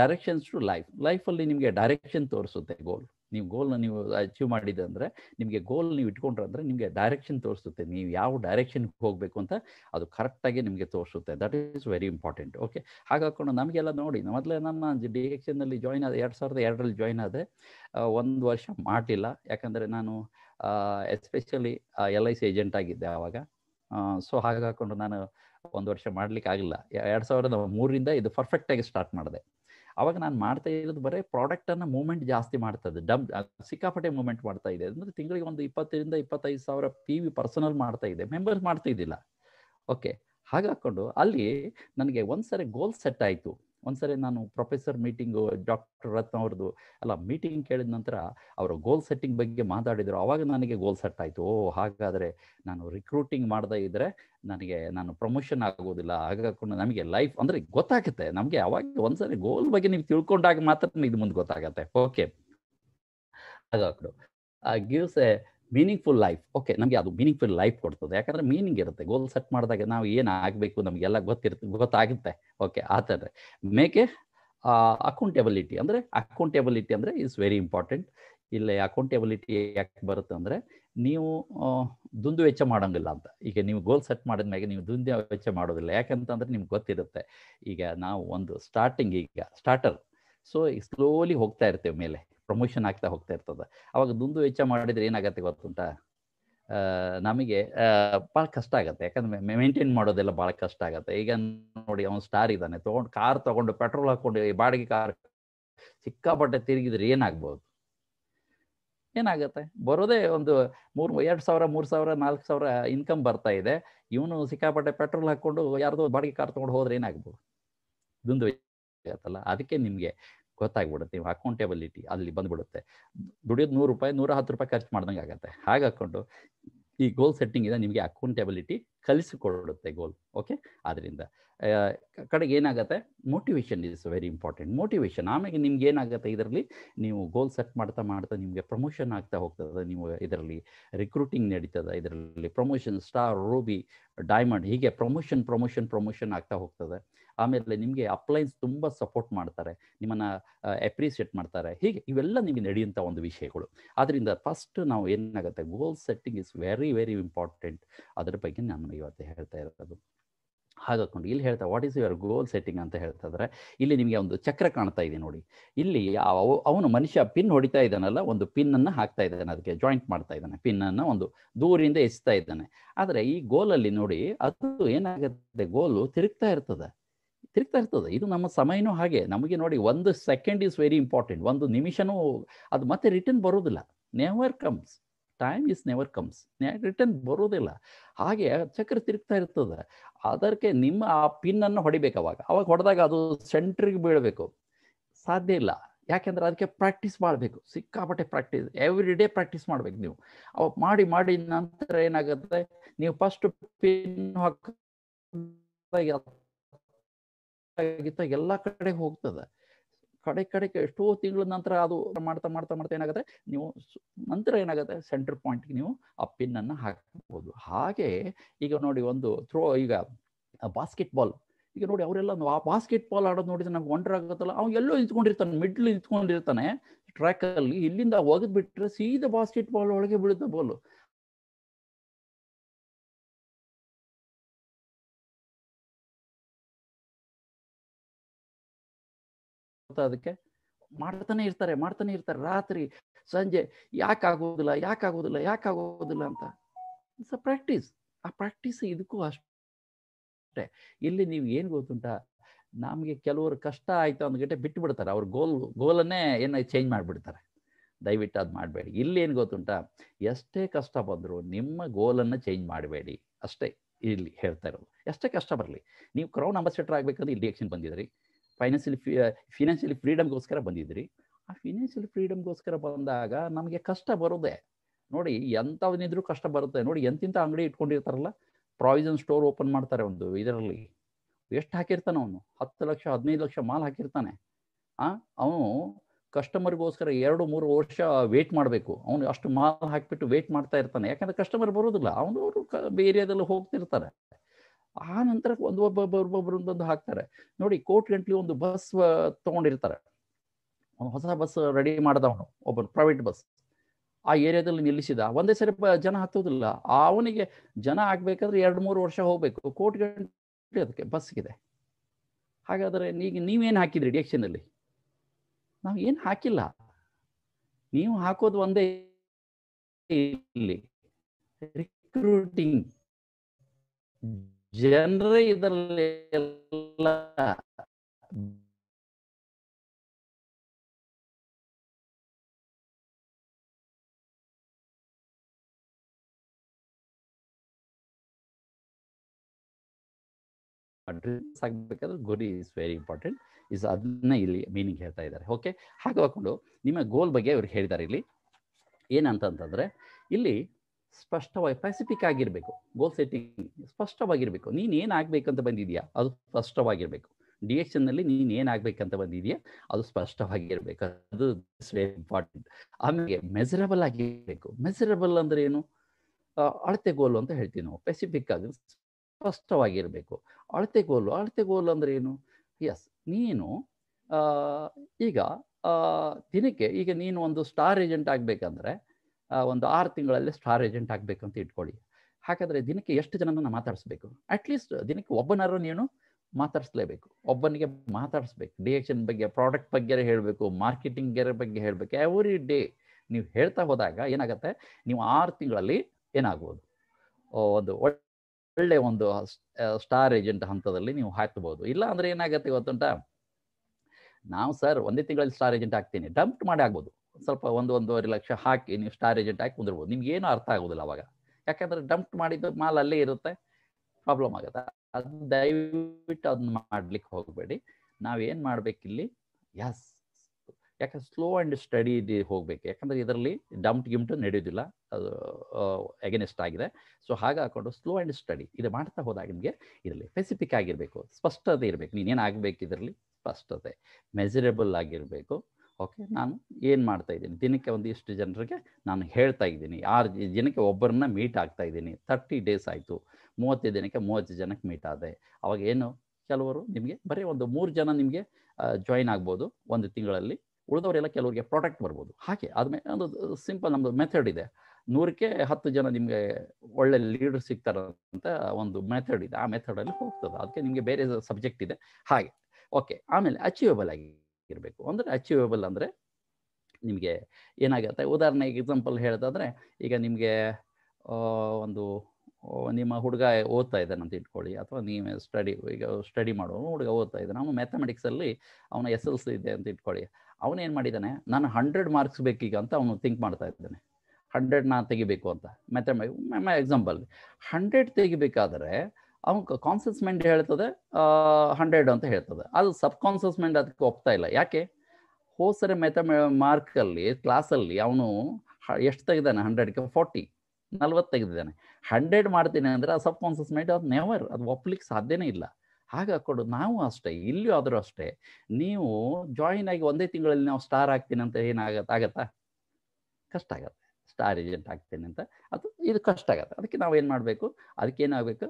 directions to life ಲೈಫಲ್ಲಿ ನಿಮಗೆ ಡೈರೆಕ್ಷನ್ ತೋರಿಸುತ್ತೆ ಗೋಲ್ ನೀವು ಗೋಲ್ನ ನೀವು ಅಚೀವ್ ಮಾಡಿದೆ ಅಂದರೆ ನಿಮಗೆ ಗೋಲ್ ನೀವು ಇಟ್ಕೊಂಡ್ರೆ ಅಂದರೆ ನಿಮಗೆ ಡೈರೆಕ್ಷನ್ ತೋರಿಸುತ್ತೆ ನೀವು ಯಾವ ಡೈರೆಕ್ಷನ್ಗೆ ಹೋಗಬೇಕು ಅಂತ ಅದು ಕರೆಕ್ಟಾಗಿ ನಿಮಗೆ ತೋರಿಸುತ್ತೆ that is very important okay ಹಾಗಾಕೊಂಡು ನಮಗೆಲ್ಲ ನೋಡಿ ಮೊದಲೇ ನನ್ನ ಡಿ ಎಕ್ಷನ್ನಲ್ಲಿ ಜಾಯ್ನ್ ಆದ ಎರಡು ಸಾವಿರದ ಎರಡರಲ್ಲಿ ಜಾಯ್ನ್ ಆದ ಒಂದು ವರ್ಷ ಮಾಡಲಿಲ್ಲ ಯಾಕಂದರೆ ನಾನು especially L I C agent ಆಗಿದ್ದೆ ಆವಾಗ ಸೊ ಹಾಗಾಕೊಂಡು ನಾನು ಒಂದು ವರ್ಷ ಮಾಡಲಿಕ್ಕೆ ಆಗಿಲ್ಲ ಎರಡು ಸಾವಿರದ ಮೂರಿಂದ ಇದು ಪರ್ಫೆಕ್ಟಾಗಿ ಸ್ಟಾರ್ಟ್ ಮಾಡಿದೆ ಅವಾಗ ನಾನು ಮಾಡ್ತಾ ಇರೋದು ಬರೀ ಪ್ರಾಡಕ್ಟನ್ನು ಮೂವ್ಮೆಂಟ್ ಜಾಸ್ತಿ ಇದೆ ಡಮ್ ಸಿಕ್ಕಾಪಟ್ಟೆ ಮೂವ್ಮೆಂಟ್ ಮಾಡ್ತಾ ಇದೆ ಅಂದರೆ ತಿಂಗಳಿಗೆ ಒಂದು ಇಪ್ಪತ್ತರಿಂದ ಇಪ್ಪತ್ತೈದು ಸಾವಿರ ಪಿ ವಿ ಪರ್ಸನಲ್ ಮಾಡ್ತಾ ಇದೆ ಮೆಂಬರ್ಸ್ ಮಾಡ್ತಾ ಇದ್ದಿಲ್ಲ ಓಕೆ ಹಾಗಾಕೊಂಡು ಅಲ್ಲಿ ನನಗೆ ಒಂದು ಗೋಲ್ ಸೆಟ್ ಆಯಿತು ಒಂದ್ಸರಿ ನಾನು ಪ್ರೊಫೆಸರ್ ಮೀಟಿಂಗ್ ಡಾಕ್ಟರ್ ರತ್ನ ಅವ್ರದ್ದು ಅಲ್ಲ ಮೀಟಿಂಗ್ ಕೇಳಿದ ನಂತರ ಅವರು ಗೋಲ್ ಸೆಟ್ಟಿಂಗ್ ಬಗ್ಗೆ ಮಾತಾಡಿದ್ರು ಅವಾಗ ನನಗೆ ಗೋಲ್ ಸೆಟ್ ಆಯ್ತು ಓ ಹಾಗಾದ್ರೆ ನಾನು ರಿಕ್ರೂಟಿಂಗ್ ಮಾಡದೇ ಇದ್ರೆ ನನಗೆ ನಾನು ಪ್ರಮೋಷನ್ ಆಗೋದಿಲ್ಲ ಹಾಗಾಕೊಂಡು ನಮಗೆ ಲೈಫ್ ಅಂದ್ರೆ ಗೊತ್ತಾಗುತ್ತೆ ನಮಗೆ ಅವಾಗ ಒಂದ್ಸರಿ ಗೋಲ್ ಬಗ್ಗೆ ನೀವು ತಿಳ್ಕೊಂಡಾಗ ಮಾತ್ರ ಇದು ಮುಂದೆ ಗೊತ್ತಾಗತ್ತೆ ಓಕೆ ಆ gives a meaningful life okay ನಮಗೆ ಅದು ಮೀನಿಂಗ್ಫುಲ್ ಲೈಫ್ ಕೊಡ್ತದೆ ಯಾಕಂದ್ರೆ ಮೀನಿಂಗ್ ಇರುತ್ತೆ ಗೋಲ್ ಸೆಟ್ ಮಾಡಿದಾಗ ನಾವು ಏನು ಆಗಬೇಕು ನಮಗೆಲ್ಲ ಗೊತ್ತಿರುತ್ತೆ ಗೊತ್ತಾಗುತ್ತೆ ಓಕೆ ಆ ಥರ ಮೇಕೆ ಅಕೌಂಟೆಬಿಲಿಟಿ ಅಂದರೆ ಅಕೌಂಟೆಬಿಲಿಟಿ ಅಂದರೆ ಈಸ್ ವೆರಿ ಇಂಪಾರ್ಟೆಂಟ್ ಇಲ್ಲಿ ಅಕೌಂಟೆಬಿಲಿಟಿ ಯಾಕೆ ಬರುತ್ತೆ ಅಂದರೆ ನೀವು ದುಂದು ವೆಚ್ಚ ಮಾಡೋಂಗಿಲ್ಲ ಅಂತ ಈಗ ನೀವು ಗೋಲ್ ಸೆಟ್ ಮಾಡಿದ ಮ್ಯಾಗೆ ನೀವು ದುಂದು ವೆಚ್ಚ ಮಾಡೋದಿಲ್ಲ ಯಾಕಂತಂದ್ರೆ ನಿಮ್ಗೆ ಗೊತ್ತಿರುತ್ತೆ ಈಗ ನಾವು ಒಂದು ಸ್ಟಾರ್ಟಿಂಗ್ ಈಗ ಸ್ಟಾರ್ಟರ್ ಸೊ ಈಗ ಸ್ಲೋಲಿ ಹೋಗ್ತಾ ಇರ್ತೇವೆ ಮೇಲೆ ಪ್ರಮೋಷನ್ ಆಗ್ತಾ ಹೋಗ್ತಾ ಇರ್ತದೆ ಅವಾಗ ದುಂದು ವೆಚ್ಚ ಮಾಡಿದ್ರೆ ಏನಾಗತ್ತೆ ಗೊತ್ತುಂಟಾ ನಮಗೆ ಭಾಳ ಕಷ್ಟ ಆಗತ್ತೆ ಯಾಕಂದ್ರೆ ಮೇಂಟೈನ್ ಮಾಡೋದೆಲ್ಲ ಭಾಳ ಕಷ್ಟ ಆಗತ್ತೆ ಈಗ ನೋಡಿ ಅವನು ಸ್ಟಾರ್ ಇದ್ದಾನೆ ತೊಗೊಂಡು ಕಾರ್ ತಗೊಂಡು ಪೆಟ್ರೋಲ್ ಹಾಕೊಂಡು ಬಾಡಿಗೆ ಕಾರ್ ಸಿಕ್ಕಾಪಟ್ಟೆ ತಿರುಗಿದ್ರೆ ಏನಾಗ್ಬೋದು ಏನಾಗತ್ತೆ ಬರೋದೇ ಒಂದು ಮೂರು ಎರಡು ಸಾವಿರ ಮೂರು ಸಾವಿರ ನಾಲ್ಕು ಸಾವಿರ ಇನ್ಕಮ್ ಬರ್ತಾ ಇದೆ ಇವನು ಸಿಕ್ಕಾಪಟ್ಟೆ ಪೆಟ್ರೋಲ್ ಹಾಕೊಂಡು ಯಾರ್ದೋ ಬಾಡಿಗೆ ಕಾರ್ ತಗೊಂಡು ಹೋದ್ರೆ ಏನಾಗ್ಬೋದು ವೆಚ್ಚ ಆಗತ್ತಲ್ಲ ಅದಕ್ಕೆ ನಿಮಗೆ ಗೊತ್ತಾಗ್ಬಿಡುತ್ತೆ ನೀವು ಅಕೌಂಟೆಬಿಲಿಟಿ ಅಲ್ಲಿ ಬಂದ್ಬಿಡುತ್ತೆ ದುಡಿಯೋದು ನೂರು ರೂಪಾಯಿ ನೂರ ಹತ್ತು ರೂಪಾಯಿ ಖರ್ಚು ಮಾಡ್ದಂಗೆ ಆಗುತ್ತೆ ಹಾಗೆ ಹಾಕೊಂಡು ಈ ಗೋಲ್ ಸೆಟ್ಟಿಂಗ್ ಇಂದ ನಿಮಗೆ ಅಕೌಂಟೆಬಿಲಿಟಿ ಕಲಿಸಿಕೊಡುತ್ತೆ ಗೋಲ್ ಓಕೆ ಅದರಿಂದ ಕಡೆಗೆ ಏನಾಗುತ್ತೆ motivation is very important motivation ಆಮೇಲೆ ನಿಮ್ಗೆ ಏನಾಗುತ್ತೆ ಇದರಲ್ಲಿ ನೀವು ಗೋಲ್ ಸೆಟ್ ಮಾಡ್ತಾ ಮಾಡ್ತಾ ನಿಮಗೆ ಪ್ರಮೋಷನ್ ಆಗ್ತಾ ಹೋಗ್ತದೆ ನೀವು ಇದರಲ್ಲಿ ರಿಕ್ರೂಟಿಂಗ್ ನಡೀತದೆ ಇದರಲ್ಲಿ ಪ್ರಮೋಷನ್ ಸ್ಟಾರ್ ರೂಬಿ ಡೈಮಂಡ್ ಹೀಗೆ ಪ್ರಮೋಷನ್ ಪ್ರಮೋಷನ್ ಪ್ರಮೋಷನ್ ಆಗ್ತಾ ಹೋಗ್ತದೆ ಆಮೇಲೆ ನಿಮಗೆ ಅಪ್ಲೈನ್ಸ್ ತುಂಬ ಸಪೋರ್ಟ್ ಮಾಡ್ತಾರೆ ನಿಮ್ಮನ್ನು ಅಪ್ರಿಸಿಯೇಟ್ ಮಾಡ್ತಾರೆ ಹೀಗೆ ಇವೆಲ್ಲ ನಿಮಗೆ ನಡೆಯುವಂಥ ಒಂದು ವಿಷಯಗಳು ಆದ್ದರಿಂದ ಫಸ್ಟ್ ನಾವು ಏನಾಗುತ್ತೆ goal setting is very very important ಅದರ ಬಗ್ಗೆ ನಾನು ಇವತ್ತು ಹೇಳ್ತಾ ಇರೋದು ಹಾಗಾಕೊಂಡು ಇಲ್ಲಿ ಹೇಳ್ತಾ what is your goal setting ಅಂತ ಹೇಳ್ತಾ ಇಲ್ಲಿ ನಿಮಗೆ ಒಂದು ಚಕ್ರ ಕಾಣ್ತಾ ಇದೆ ನೋಡಿ ಇಲ್ಲಿ ಅವನು ಮನುಷ್ಯ ಪಿನ್ ಹೊಡಿತಾ ಇದ್ದಾನಲ್ಲ ಒಂದು ಪಿನ್ ಅನ್ನು ಹಾಕ್ತಾ ಇದ್ದಾನೆ ಅದಕ್ಕೆ ಜಾಯಿಂಟ್ ಮಾಡ್ತಾ ಇದ್ದಾನೆ ಪಿನ್ ಅನ್ನು ಒಂದು ದೂರಿಂದ ಎಸ್ತಾ ಇದ್ದಾನೆ ಆದರೆ ಈ ಗೋಲಲ್ಲಿ ನೋಡಿ ಅದು ಏನಾಗುತ್ತೆ ಗೋಲು ತಿರುಗ್ತಾ ಇರ್ತದೆ ತಿರುಗ್ತಾ ಇರ್ತದೆ ಇದು ನಮ್ಮ ಸಮಯನೂ ಹಾಗೆ ನಮಗೆ ನೋಡಿ ಒಂದು ಸೆಕೆಂಡ್ ಈಸ್ ವೆರಿ ಇಂಪಾರ್ಟೆಂಟ್ ಒಂದು ನಿಮಿಷನೂ ಅದು ಮತ್ತೆ ರಿಟರ್ನ್ ಬರೋದಿಲ್ಲ never comes time is never comes return ಬರೋದಿಲ್ಲ ಹಾಗೆ ಚಕ್ರ ತಿರುಗ್ತಾ ಇರ್ತದೆ ಅದಕ್ಕೆ ನಿಮ್ಮ ಆ ಪಿನ್ನನ್ನು ಹೊಡಿಬೇಕು ಅವಾಗ ಅವಾಗ ಹೊಡೆದಾಗ ಅದು ಸೆಂಟ್ರಿಗೆ ಬೀಳಬೇಕು ಸಾಧ್ಯ ಇಲ್ಲ ಯಾಕೆಂದ್ರೆ ಅದಕ್ಕೆ ಪ್ರಾಕ್ಟೀಸ್ ಮಾಡಬೇಕು ಸಿಕ್ಕಾಪಟ್ಟೆ ಪ್ರಾಕ್ಟೀಸ್ ಎವ್ರಿ ಡೇ ಪ್ರಾಕ್ಟೀಸ್ ಮಾಡ್ಬೇಕು ನೀವು ಅವಾಗ ಮಾಡಿ ಮಾಡಿ ನಂತರ ಏನಾಗುತ್ತೆ ನೀವು ಫಸ್ಟ್ ಪಿನ್ ಹಾಕಿ ಆಗಿತ್ತ ಎಲ್ಲ ಕಡೆ ಹೋಗ್ತದೆ ಕಡೆ ಕಡೆಗೆ ಎಷ್ಟೋ ತಿಂಗಳ ನಂತರ ಅದು ಮಾಡ್ತಾ ಮಾಡ್ತಾ ಮಾಡ್ತಾ ಏನಾಗುತ್ತೆ ನೀವು ನಂತರ ಏನಾಗುತ್ತೆ ಸೆಂಟರ್ ಪಾಯಿಂಟ್ಗೆ ನೀವು ಆ ಪಿನ್ನನ್ನು ಹಾಕ್ಬೋದು ಹಾಗೆ ಈಗ ನೋಡಿ ಒಂದು ಥ್ರೋ ಈಗ ಬಾಸ್ಕೆಟ್ಬಾಲ್ ಈಗ ನೋಡಿ ಅವರೆಲ್ಲ ಆ ಬಾಸ್ಕೆಟ್ ಬಾಲ್ ಆಡೋದು ನೋಡಿದ್ರೆ ನಮ್ಗೆ ವಂಡರ್ ಆಗುತ್ತಲ್ಲ ಅವ್ನು ಎಲ್ಲೋ ನಿಂತ್ಕೊಂಡಿರ್ತಾನೆ ಮಿಡ್ಲ್ ನಿಂತ್ಕೊಂಡಿರ್ತಾನೆ ಟ್ರ್ಯಾಕಲ್ಲಿ ಇಲ್ಲಿಂದ ಒಗೆದು ಸೀದಾ ಬಾಸ್ಕೆಟ್ ಬಾಲ್ ಒಳಗೆ ಬೀಳುತ್ತೆ ಬಾಲು ಅದಕ್ಕೆ ಮಾಡ್ತಾನೆ ಇರ್ತಾರೆ ಮಾಡ್ತಾನೆ ಇರ್ತಾರೆ ರಾತ್ರಿ ಸಂಜೆ ಆಗೋದಿಲ್ಲ ಯಾಕಾಗೋದಿಲ್ಲ ಆಗೋದಿಲ್ಲ ಅಂತ ಇಟ್ಸ್ ಅ ಪ್ರಾಕ್ಟೀಸ್ ಆ ಪ್ರಾಕ್ಟೀಸ್ ಇದಕ್ಕೂ ಅಷ್ಟೇ ಇಲ್ಲಿ ನೀವು ಏನು ಗೊತ್ತುಂಟ ನಮಗೆ ಕೆಲವರು ಕಷ್ಟ ಆಯಿತು ಅಂದ್ಗಟ್ಟೆ ಬಿಟ್ಟು ಬಿಡ್ತಾರೆ ಅವ್ರ ಗೋಲ್ ಗೋಲನ್ನೇ ಏನೋ ಚೇಂಜ್ ಮಾಡ್ಬಿಡ್ತಾರೆ ದಯವಿಟ್ಟು ಅದು ಮಾಡಬೇಡಿ ಇಲ್ಲಿ ಏನು ಗೊತ್ತುಂಟಾ ಎಷ್ಟೇ ಕಷ್ಟ ಬಂದ್ರು ನಿಮ್ಮ ಗೋಲನ್ನ ಚೇಂಜ್ ಮಾಡಬೇಡಿ ಅಷ್ಟೇ ಇಲ್ಲಿ ಹೇಳ್ತಾ ಇರೋದು ಎಷ್ಟೇ ಕಷ್ಟ ಬರಲಿ ನೀವು ಕ್ರೌನ್ ಅಂಬಾಸಿಡರ್ ಆಗ್ಬೇಕಂದ್ರೆ ಇಲ್ಲಿ ಎಕ್ಷನ್ ಬಂದಿದ್ರಿ ಫೈನಾನ್ಷಿಯಲ್ ಫಿನಾನ್ಷಿಯಲ್ ಫ್ರೀಡಮ್ಗೋಸ್ಕರ ಬಂದಿದ್ರಿ ಆ ಫಿನಾನ್ಷಿಯಲ್ ಫ್ರೀಡಮ್ಗೋಸ್ಕರ ಬಂದಾಗ ನಮಗೆ ಕಷ್ಟ ಬರೋದೆ ನೋಡಿ ಎಂಥವನ್ನಿದ್ರೂ ಕಷ್ಟ ಬರುತ್ತೆ ನೋಡಿ ಎಂತಿಂಥ ಅಂಗಡಿ ಇಟ್ಕೊಂಡಿರ್ತಾರಲ್ಲ ಪ್ರಾವಿಷನ್ ಸ್ಟೋರ್ ಓಪನ್ ಮಾಡ್ತಾರೆ ಒಂದು ಇದರಲ್ಲಿ ಎಷ್ಟು ಹಾಕಿರ್ತಾನೆ ಅವನು ಹತ್ತು ಲಕ್ಷ ಹದಿನೈದು ಲಕ್ಷ ಮಾಲ್ ಹಾಕಿರ್ತಾನೆ ಆ ಅವನು ಕಸ್ಟಮರ್ಗೋಸ್ಕರ ಎರಡು ಮೂರು ವರ್ಷ ವೇಟ್ ಮಾಡಬೇಕು ಅವನು ಅಷ್ಟು ಮಾಲ್ ಹಾಕಿಬಿಟ್ಟು ವೇಟ್ ಮಾಡ್ತಾ ಇರ್ತಾನೆ ಯಾಕಂದ್ರೆ ಕಸ್ಟಮರ್ ಬರೋದಿಲ್ಲ ಅವನು ಅವರು ಏರಿಯಾದಲ್ಲಿ ಹೋಗ್ತಿರ್ತಾರೆ ಆ ನಂತರ ಒಂದು ಒಬ್ಬೊಬ್ಬರೊಬ್ಬರೊಬ್ಬರೊಂದೊಂದು ಹಾಕ್ತಾರೆ ನೋಡಿ ಕೋಟ್ ಗಂಟ್ಲಿ ಒಂದು ಬಸ್ ತಗೊಂಡಿರ್ತಾರೆ ಒಂದು ಹೊಸ ಬಸ್ ರೆಡಿ ಮಾಡಿದವನು ಒಬ್ಬರು ಪ್ರೈವೇಟ್ ಬಸ್ ಆ ಏರಿಯಾದಲ್ಲಿ ನಿಲ್ಲಿಸಿದ ಒಂದೇ ಸರಿ ಜನ ಹತ್ತೋದಿಲ್ಲ ಅವನಿಗೆ ಜನ ಆಗ್ಬೇಕಾದ್ರೆ ಎರಡು ಮೂರು ವರ್ಷ ಹೋಗ್ಬೇಕು ಕೋಟಿ ಗಂಟೆ ಅದಕ್ಕೆ ಬಸ್ಗಿದೆ ಹಾಗಾದ್ರೆ ನೀ ನೀವೇನು ಹಾಕಿದ್ರಿ ಅಲ್ಲಿ ನಾವು ಏನು ಹಾಕಿಲ್ಲ ನೀವು ಹಾಕೋದು ಒಂದೇ ಇಲ್ಲಿ ರಿಕ್ರೂಟಿಂಗ್ ಜನರೇ ಇದರಲ್ಲಿ ಎಲ್ಲ ಆಗ್ಬೇಕಾದ್ರೆ ಗುರಿ ಇಸ್ ವೆರಿ ಇಂಪಾರ್ಟೆಂಟ್ ಇಸ್ ಅದನ್ನ ಇಲ್ಲಿ ಮೀನಿಂಗ್ ಹೇಳ್ತಾ ಇದ್ದಾರೆ ಓಕೆ ಹಾಗೆ ಹಾಕೊಂಡು ನಿಮ್ಮ ಗೋಲ್ ಬಗ್ಗೆ ಇವ್ರು ಹೇಳಿದ್ದಾರೆ ಇಲ್ಲಿ ಏನಂತಂದ್ರೆ ಇಲ್ಲಿ ಸ್ಪಷ್ಟವಾಗಿ ಸ್ಪೆಸಿಫಿಕ್ ಆಗಿರಬೇಕು ಗೋಲ್ ಸೆಟ್ಟಿಂಗ್ ಸ್ಪಷ್ಟವಾಗಿರಬೇಕು ನೀನು ಏನು ಆಗಬೇಕಂತ ಬಂದಿದೆಯಾ ಅದು ಸ್ಪಷ್ಟವಾಗಿರಬೇಕು ಡಿ ಎಚ್ ಎನ್ನಲ್ಲಿ ನೀನು ಏನು ಆಗಬೇಕಂತ ಬಂದಿದೆಯಾ ಅದು ಸ್ಪಷ್ಟವಾಗಿರಬೇಕು ಅದು ಇಂಪಾರ್ಟೆಂಟ್ ಆಮೇಲೆ ಮೆಸರಬಲ್ ಆಗಿರಬೇಕು ಮೆಸರಬಲ್ ಅಂದ್ರೆ ಏನು ಅಳತೆ ಗೋಲು ಅಂತ ಹೇಳ್ತೀವಿ ನಾವು ಸ್ಪೆಸಿಫಿಕ್ ಆಗಿ ಸ್ಪಷ್ಟವಾಗಿರಬೇಕು ಅಳತೆ ಗೋಲು ಅಳತೆ ಗೋಲು ಅಂದ್ರೆ ಏನು ಎಸ್ ನೀನು ಈಗ ದಿನಕ್ಕೆ ಈಗ ನೀನು ಒಂದು ಸ್ಟಾರ್ ಏಜೆಂಟ್ ಆಗಬೇಕಂದ್ರೆ ಒಂದು ಆರು ತಿಂಗಳಲ್ಲಿ ಸ್ಟಾರ್ ಏಜೆಂಟ್ ಅಂತ ಇಟ್ಕೊಳ್ಳಿ ಹಾಗಾದರೆ ದಿನಕ್ಕೆ ಎಷ್ಟು ಜನನ ಮಾತಾಡಿಸ್ಬೇಕು ಅಟ್ಲೀಸ್ಟ್ ದಿನಕ್ಕೆ ಒಬ್ಬನಾರು ನೀನು ಮಾತಾಡಿಸ್ಲೇಬೇಕು ಒಬ್ಬನಿಗೆ ಮಾತಾಡಿಸ್ಬೇಕು ಡಿಎಕ್ಷನ್ ಬಗ್ಗೆ ಪ್ರಾಡಕ್ಟ್ ಬಗ್ಗೆ ಹೇಳಬೇಕು ಮಾರ್ಕೆಟಿಂಗ್ ಬಗ್ಗೆ ಹೇಳಬೇಕು ಎವ್ರಿ ಡೇ ನೀವು ಹೇಳ್ತಾ ಹೋದಾಗ ಏನಾಗುತ್ತೆ ನೀವು ಆರು ತಿಂಗಳಲ್ಲಿ ಏನಾಗ್ಬೋದು ಒಂದು ಒಳ್ಳೆ ಒಂದು ಸ್ಟಾರ್ ಏಜೆಂಟ್ ಹಂತದಲ್ಲಿ ನೀವು ಹಾಕ್ಬೋದು ಇಲ್ಲ ಅಂದ್ರೆ ಏನಾಗುತ್ತೆ ಗೊತ್ತುಂಟ ನಾವು ಸರ್ ಒಂದೇ ತಿಂಗಳಲ್ಲಿ ಸ್ಟಾರ್ ಏಜೆಂಟ್ ಹಾಕ್ತೀನಿ ಡಂಪ್ ಮಾಡಿ ಆಗ್ಬೋದು ಸ್ವಲ್ಪ ಒಂದು ಒಂದೂವರೆ ಲಕ್ಷ ಹಾಕಿ ನೀವು ಸ್ಟಾರ್ ಏಜೆಂಟ್ ಹಾಕಿ ಕುಂದಿರ್ಬೋದು ನಿಮ್ಗೆ ಏನು ಅರ್ಥ ಆಗೋದಿಲ್ಲ ಅವಾಗ ಯಾಕಂದ್ರೆ ಡಂಪ್ ಮಾಡಿದ ಮಾಲ್ ಅಲ್ಲೇ ಇರುತ್ತೆ ಪ್ರಾಬ್ಲಮ್ ಆಗುತ್ತೆ ಅದು ದಯವಿಟ್ಟು ಅದನ್ನ ಮಾಡ್ಲಿಕ್ಕೆ ಹೋಗಬೇಡಿ ನಾವೇನು ಮಾಡ್ಬೇಕಿಲ್ಲಿ ಎಸ್ ಯಾಕಂದ್ರೆ ಸ್ಲೋ ಆ್ಯಂಡ್ ಸ್ಟಡಿ ಹೋಗ್ಬೇಕು ಯಾಕಂದ್ರೆ ಇದರಲ್ಲಿ ಡಂಪ್ ಗಿಮ್ಟು ನಡೆಯೋದಿಲ್ಲ ಅದು ಎಗೇನೆಸ್ಟ್ ಆಗಿದೆ ಸೊ ಹಾಗೆ ಹಾಕೊಂಡು ಸ್ಲೋ ಆ್ಯಂಡ್ ಸ್ಟಡಿ ಇದು ಮಾಡ್ತಾ ಹೋದಾಗ ನಿಮಗೆ ಇದರಲ್ಲಿ ಸ್ಪೆಸಿಫಿಕ್ ಆಗಿರಬೇಕು ಸ್ಪಷ್ಟತೆ ಇರಬೇಕು ನೀನೇನು ಆಗ್ಬೇಕು ಇದರಲ್ಲಿ ಸ್ಪಷ್ಟತೆ ಮೆಜರೇಬಲ್ ಆಗಿರಬೇಕು ಓಕೆ ನಾನು ಏನು ಮಾಡ್ತಾ ದಿನಕ್ಕೆ ದಿನಕ್ಕೆ ಒಂದಿಷ್ಟು ಜನರಿಗೆ ನಾನು ಹೇಳ್ತಾ ಇದ್ದೀನಿ ಆರು ದಿನಕ್ಕೆ ಒಬ್ಬರನ್ನ ಮೀಟ್ ಆಗ್ತಾ ಇದ್ದೀನಿ ತರ್ಟಿ ಡೇಸ್ ಆಯಿತು ಮೂವತ್ತು ದಿನಕ್ಕೆ ಮೂವತ್ತು ಜನಕ್ಕೆ ಮೀಟ್ ಆದೆ ಅವಾಗ ಏನು ಕೆಲವರು ನಿಮಗೆ ಬರೀ ಒಂದು ಮೂರು ಜನ ನಿಮಗೆ ಜಾಯಿನ್ ಆಗ್ಬೋದು ಒಂದು ತಿಂಗಳಲ್ಲಿ ಉಳಿದವರೆಲ್ಲ ಕೆಲವರಿಗೆ ಪ್ರಾಡಕ್ಟ್ ಬರ್ಬೋದು ಹಾಗೆ ಆದಮೇಲೆ ಒಂದು ಸಿಂಪಲ್ ನಮ್ಮದು ಮೆಥಡ್ ಇದೆ ನೂರಕ್ಕೆ ಹತ್ತು ಜನ ನಿಮಗೆ ಒಳ್ಳೆ ಲೀಡರ್ ಅಂತ ಒಂದು ಮೆಥಡ್ ಇದೆ ಆ ಮೆಥಡಲ್ಲಿ ಹೋಗ್ತದೆ ಅದಕ್ಕೆ ನಿಮಗೆ ಬೇರೆ ಸಬ್ಜೆಕ್ಟ್ ಇದೆ ಹಾಗೆ ಓಕೆ ಆಮೇಲೆ ಅಚೀವೇಬಲ್ ಆಗಿ ಇರಬೇಕು ಅಂದರೆ ಅಚೀವೇಬಲ್ ಅಂದರೆ ನಿಮಗೆ ಏನಾಗುತ್ತೆ ಉದಾಹರಣೆಗೆ ಎಕ್ಸಾಂಪಲ್ ಹೇಳೋದಾದರೆ ಈಗ ನಿಮಗೆ ಒಂದು ನಿಮ್ಮ ಹುಡುಗ ಓದ್ತಾ ಇದ್ದಾನೆ ಅಂತ ಇಟ್ಕೊಳ್ಳಿ ಅಥವಾ ನೀವು ಸ್ಟಡಿ ಈಗ ಸ್ಟಡಿ ಮಾಡೋನು ಹುಡುಗ ಓದ್ತಾ ಇದ್ದಾನೆ ಅವನು ಮ್ಯಾಥಮೆಟಿಕ್ಸಲ್ಲಿ ಅವನ ಎಸ್ ಎಲ್ ಸಿ ಇದೆ ಅಂತ ಇಟ್ಕೊಳ್ಳಿ ಅವನೇನು ಏನು ಮಾಡಿದ್ದಾನೆ ನಾನು ಹಂಡ್ರೆಡ್ ಮಾರ್ಕ್ಸ್ ಬೇಕೀಗ ಅಂತ ಅವನು ಥಿಂಕ್ ಮಾಡ್ತಾ ಇದ್ದಾನೆ ಹಂಡ್ರೆಡ್ ನಾನು ತೆಗಿಬೇಕು ಅಂತ ಮ್ಯಾಥಮೆ ಎಕ್ಸಾಂಪಲ್ ಹಂಡ್ರೆಡ್ ತೆಗಿಬೇಕಾದ್ರೆ ಅವ್ನು ಕಾನ್ಸಿಯಸ್ ಮೈಂಡ್ ಹೇಳ್ತದೆ ಹಂಡ್ರೆಡ್ ಅಂತ ಹೇಳ್ತದೆ ಅದು ಸಬ್ ಕಾನ್ಸಿಯಸ್ ಮೈಂಡ್ ಅದಕ್ಕೆ ಒಪ್ತಾ ಇಲ್ಲ ಯಾಕೆ ಹೋಸರೆ ಮೆಥ ಮಾರ್ಕಲ್ಲಿ ಕ್ಲಾಸಲ್ಲಿ ಅವನು ಎಷ್ಟು ತೆಗೆದಾನೆ ಹಂಡ್ರೆಡ್ಗೆ ಫೋರ್ಟಿ ನಲ್ವತ್ತು ತೆಗೆದಿದ್ದಾನೆ ಹಂಡ್ರೆಡ್ ಮಾಡ್ತೀನಿ ಅಂದ್ರೆ ಆ ಸಬ್ ಕಾನ್ಸಿಯಸ್ ಮೈಂಡ್ ಅದು ನೆವರ್ ಅದು ಒಪ್ಲಿಕ್ಕೆ ಸಾಧ್ಯನೇ ಇಲ್ಲ ಹಾಗೆ ಕೊಡು ನಾವು ಅಷ್ಟೇ ಇಲ್ಲಿಯೂ ಆದರೂ ಅಷ್ಟೇ ನೀವು ಜಾಯಿನ್ ಆಗಿ ಒಂದೇ ತಿಂಗಳಲ್ಲಿ ನಾವು ಸ್ಟಾರ್ ಆಗ್ತೀನಿ ಅಂತ ಏನಾಗತ್ತೆ ಆಗತ್ತಾ ಕಷ್ಟ ಆಗತ್ತೆ ಸ್ಟಾರ್ ಏಜೆಂಟ್ ಆಗ್ತೀನಿ ಅಂತ ಅದು ಇದು ಕಷ್ಟ ಆಗತ್ತೆ ಅದಕ್ಕೆ ನಾವು ಏನು ಮಾಡಬೇಕು ಅದಕ್ಕೆ ಏನಾಗಬೇಕು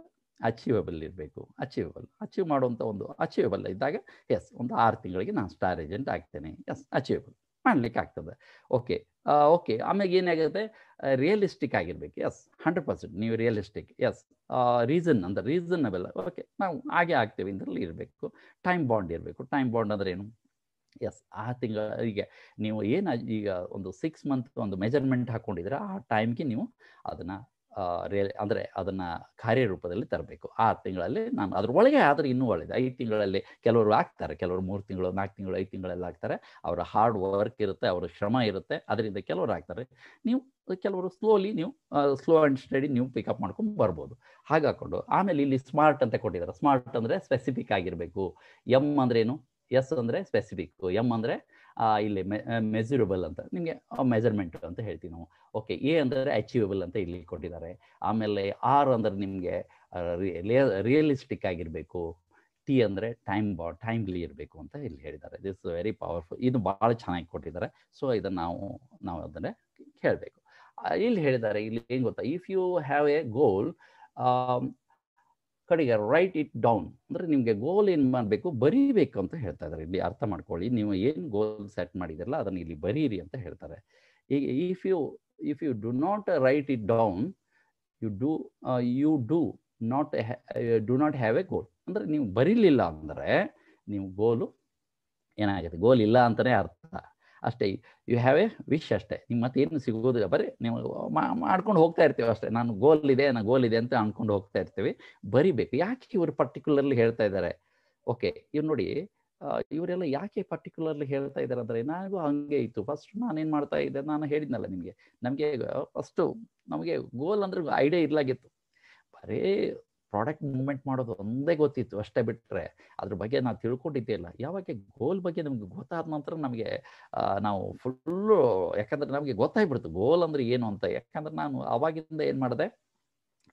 ಅಚೀವಬಲ್ ಇರಬೇಕು ಅಚೀವಬಲ್ ಅಚೀವ್ ಮಾಡುವಂಥ ಒಂದು ಅಚೀವಬಲ್ ಇದ್ದಾಗ ಎಸ್ ಒಂದು ಆರು ತಿಂಗಳಿಗೆ ನಾನು ಸ್ಟಾರ್ ಏಜೆಂಟ್ ಆಗ್ತೇನೆ ಎಸ್ ಅಚೀವಬಲ್ ಮಾಡ್ಲಿಕ್ಕೆ ಆಗ್ತದೆ ಓಕೆ ಓಕೆ ಆಮ್ಯಾಗ ಏನಾಗುತ್ತೆ ರಿಯಲಿಸ್ಟಿಕ್ ಆಗಿರ್ಬೇಕು ಎಸ್ ಹಂಡ್ರೆಡ್ ಪರ್ಸೆಂಟ್ ನೀವು ರಿಯಲಿಸ್ಟಿಕ್ ಎಸ್ ರೀಸನ್ ಅಂದ್ರೆ ರೀಸನಬಲ್ ಓಕೆ ನಾವು ಹಾಗೆ ಆಗ್ತೇವೆ ಇದರಲ್ಲಿ ಇರಬೇಕು ಟೈಮ್ ಬಾಂಡ್ ಇರಬೇಕು ಟೈಮ್ ಬಾಂಡ್ ಅಂದ್ರೆ ಏನು ಎಸ್ ಆ ತಿಂಗಳಿಗೆ ನೀವು ಏನು ಈಗ ಒಂದು ಸಿಕ್ಸ್ ಮಂತ್ ಒಂದು ಮೆಜರ್ಮೆಂಟ್ ಹಾಕ್ಕೊಂಡಿದ್ರೆ ಆ ಟೈಮ್ಗೆ ನೀವು ಅದನ್ನು ರಿಯಲ್ ಅಂದರೆ ಅದನ್ನು ಕಾರ್ಯರೂಪದಲ್ಲಿ ತರಬೇಕು ಆ ತಿಂಗಳಲ್ಲಿ ನಾನು ಒಳಗೆ ಆದರೆ ಇನ್ನೂ ಒಳ್ಳೆಯದು ಐದು ತಿಂಗಳಲ್ಲಿ ಕೆಲವರು ಆಗ್ತಾರೆ ಕೆಲವರು ಮೂರು ತಿಂಗಳು ನಾಲ್ಕು ತಿಂಗಳು ಐದು ತಿಂಗಳಲ್ಲಿ ಆಗ್ತಾರೆ ಅವರ ಹಾರ್ಡ್ ವರ್ಕ್ ಇರುತ್ತೆ ಅವರ ಶ್ರಮ ಇರುತ್ತೆ ಅದರಿಂದ ಕೆಲವರು ಆಗ್ತಾರೆ ನೀವು ಕೆಲವರು ಸ್ಲೋಲಿ ನೀವು ಸ್ಲೋ ಆ್ಯಂಡ್ ಸ್ಟಡಿ ನೀವು ಪಿಕಪ್ ಮಾಡ್ಕೊಂಡು ಬರ್ಬೋದು ಹಾಗಾಕೊಂಡು ಆಮೇಲೆ ಇಲ್ಲಿ ಸ್ಮಾರ್ಟ್ ಅಂತ ಕೊಟ್ಟಿದ್ದಾರೆ ಸ್ಮಾರ್ಟ್ ಅಂದರೆ ಸ್ಪೆಸಿಫಿಕ್ ಆಗಿರಬೇಕು ಎಮ್ ಅಂದ್ರೇನು ಎಸ್ ಅಂದರೆ ಸ್ಪೆಸಿಫಿಕ್ ಎಮ್ ಅಂದರೆ ಇಲ್ಲಿ ಮೆಜರಬಲ್ ಅಂತ ನಿಮಗೆ ಮೆಜರ್ಮೆಂಟ್ ಅಂತ ಹೇಳ್ತೀವಿ ನಾವು ಓಕೆ ಎ ಅಂದರೆ ಅಚೀವಬಲ್ ಅಂತ ಇಲ್ಲಿ ಕೊಟ್ಟಿದ್ದಾರೆ ಆಮೇಲೆ ಆರ್ ಅಂದ್ರೆ ನಿಮಗೆ ರಿಯಲಿಸ್ಟಿಕ್ ಆಗಿರಬೇಕು ಟಿ ಅಂದರೆ ಟೈಮ್ ಬಾ ಟೈಮ್ಲಿ ಇರಬೇಕು ಅಂತ ಇಲ್ಲಿ ಹೇಳಿದ್ದಾರೆ ದಿಸ್ ವೆರಿ ಪವರ್ಫುಲ್ ಇದು ಭಾಳ ಚೆನ್ನಾಗಿ ಕೊಟ್ಟಿದ್ದಾರೆ ಸೊ ಇದನ್ನು ನಾವು ನಾವು ಅದನ್ನೇ ಕೇಳಬೇಕು ಇಲ್ಲಿ ಹೇಳಿದ್ದಾರೆ ಇಲ್ಲಿ ಏನು ಗೊತ್ತಾ if you have a goal ಕಡೆಗೆ ರೈಟ್ ಇಟ್ ಡೌನ್ ಅಂದರೆ ನಿಮಗೆ ಗೋಲ್ ಏನು ಮಾಡಬೇಕು ಬರೀಬೇಕು ಅಂತ ಹೇಳ್ತಾ ಇದ್ದಾರೆ ಇಲ್ಲಿ ಅರ್ಥ ಮಾಡ್ಕೊಳ್ಳಿ ನೀವು ಏನು ಗೋಲ್ ಸೆಟ್ ಮಾಡಿದಿರಲ್ಲ ಅದನ್ನು ಇಲ್ಲಿ ಬರೀರಿ ಅಂತ ಹೇಳ್ತಾರೆ ಈಗ if you if you do not write it down you do you do not do not have a goal ಅಂದ್ರೆ ನೀವು ಬರೀಲಿಲ್ಲ ಅಂದರೆ ನೀವು ಗೋಲು ಏನಾಗುತ್ತೆ ಗೋಲ್ ಇಲ್ಲ ಅಂತಲೇ ಅರ್ಥ ಅಷ್ಟೇ ಯು ಹ್ಯಾವ್ ಎ ವಿಶ್ ಅಷ್ಟೇ ನಿಮ್ಮ ಮತ್ತೇನು ಸಿಗೋದಿಲ್ಲ ಬರೀ ನೀವು ಮಾಡ್ಕೊಂಡು ಹೋಗ್ತಾ ಇರ್ತೀವಿ ಅಷ್ಟೇ ನಾನು ಗೋಲ್ ಇದೆ ನಾನು ಗೋಲ್ ಇದೆ ಅಂತ ಅನ್ಕೊಂಡು ಹೋಗ್ತಾ ಇರ್ತೀವಿ ಬರಿಬೇಕು ಯಾಕೆ ಇವರು ಪರ್ಟಿಕ್ಯುಲರ್ಲಿ ಹೇಳ್ತಾ ಇದ್ದಾರೆ ಓಕೆ ಇವ್ ನೋಡಿ ಇವರೆಲ್ಲ ಯಾಕೆ ಪರ್ಟಿಕ್ಯುಲರ್ಲಿ ಹೇಳ್ತಾ ಇದ್ದಾರೆ ಅಂದ್ರೆ ನನಗೂ ಹಂಗೆ ಇತ್ತು ಫಸ್ಟ್ ನಾನೇನು ಮಾಡ್ತಾ ಇದ್ದೆ ನಾನು ಹೇಳಿದ್ನಲ್ಲ ನಿಮಗೆ ನಮಗೆ ಫಸ್ಟು ನಮಗೆ ಗೋಲ್ ಅಂದ್ರೆ ಐಡಿಯಾ ಇರ್ಲಾಗಿತ್ತು ಬರೀ ಪ್ರಾಡಕ್ಟ್ ಮೂವ್ಮೆಂಟ್ ಮಾಡೋದು ಒಂದೇ ಗೊತ್ತಿತ್ತು ಅಷ್ಟೇ ಬಿಟ್ಟರೆ ಅದ್ರ ಬಗ್ಗೆ ನಾವು ತಿಳ್ಕೊಂಡಿದ್ದೇ ಇಲ್ಲ ಯಾವಾಗ ಗೋಲ್ ಬಗ್ಗೆ ನಮ್ಗೆ ಗೊತ್ತಾದ ನಂತರ ನಮಗೆ ನಾವು ಫುಲ್ಲು ಯಾಕಂದ್ರೆ ನಮಗೆ ಗೊತ್ತಾಗ್ಬಿಡ್ತು ಗೋಲ್ ಅಂದರೆ ಏನು ಅಂತ ಯಾಕಂದ್ರೆ ನಾನು ಅವಾಗಿಂದ ಏನು ಮಾಡಿದೆ